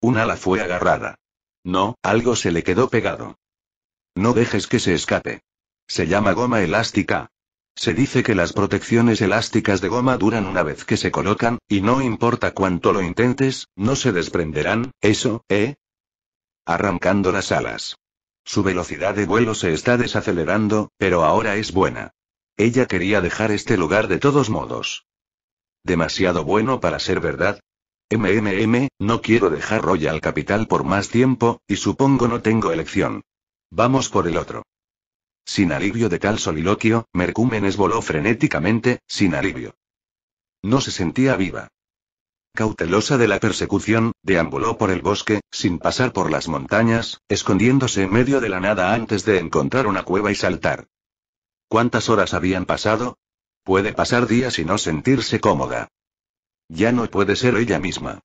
Una ala fue agarrada. No, algo se le quedó pegado. No dejes que se escape. Se llama goma elástica. Se dice que las protecciones elásticas de goma duran una vez que se colocan, y no importa cuánto lo intentes, no se desprenderán, eso, ¿eh? Arrancando las alas. Su velocidad de vuelo se está desacelerando, pero ahora es buena. Ella quería dejar este lugar de todos modos. Demasiado bueno para ser verdad. MMM, no quiero dejar Royal Capital por más tiempo, y supongo no tengo elección. Vamos por el otro. Sin alivio de tal soliloquio, Mercúmenes voló frenéticamente, sin alivio. No se sentía viva cautelosa de la persecución, deambuló por el bosque, sin pasar por las montañas, escondiéndose en medio de la nada antes de encontrar una cueva y saltar. ¿Cuántas horas habían pasado? Puede pasar días y no sentirse cómoda. Ya no puede ser ella misma.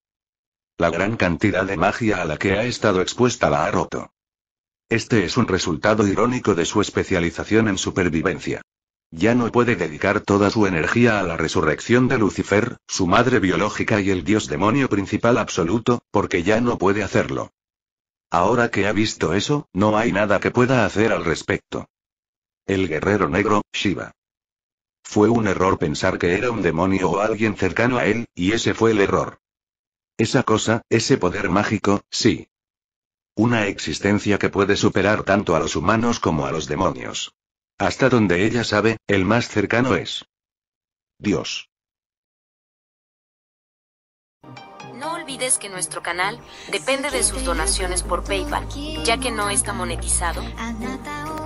La gran cantidad de magia a la que ha estado expuesta la ha roto. Este es un resultado irónico de su especialización en supervivencia. Ya no puede dedicar toda su energía a la resurrección de Lucifer, su madre biológica y el dios demonio principal absoluto, porque ya no puede hacerlo. Ahora que ha visto eso, no hay nada que pueda hacer al respecto. El guerrero negro, Shiva. Fue un error pensar que era un demonio o alguien cercano a él, y ese fue el error. Esa cosa, ese poder mágico, sí. Una existencia que puede superar tanto a los humanos como a los demonios. Hasta donde ella sabe, el más cercano es Dios. No olvides que nuestro canal depende de sus donaciones por PayPal, ya que no está monetizado.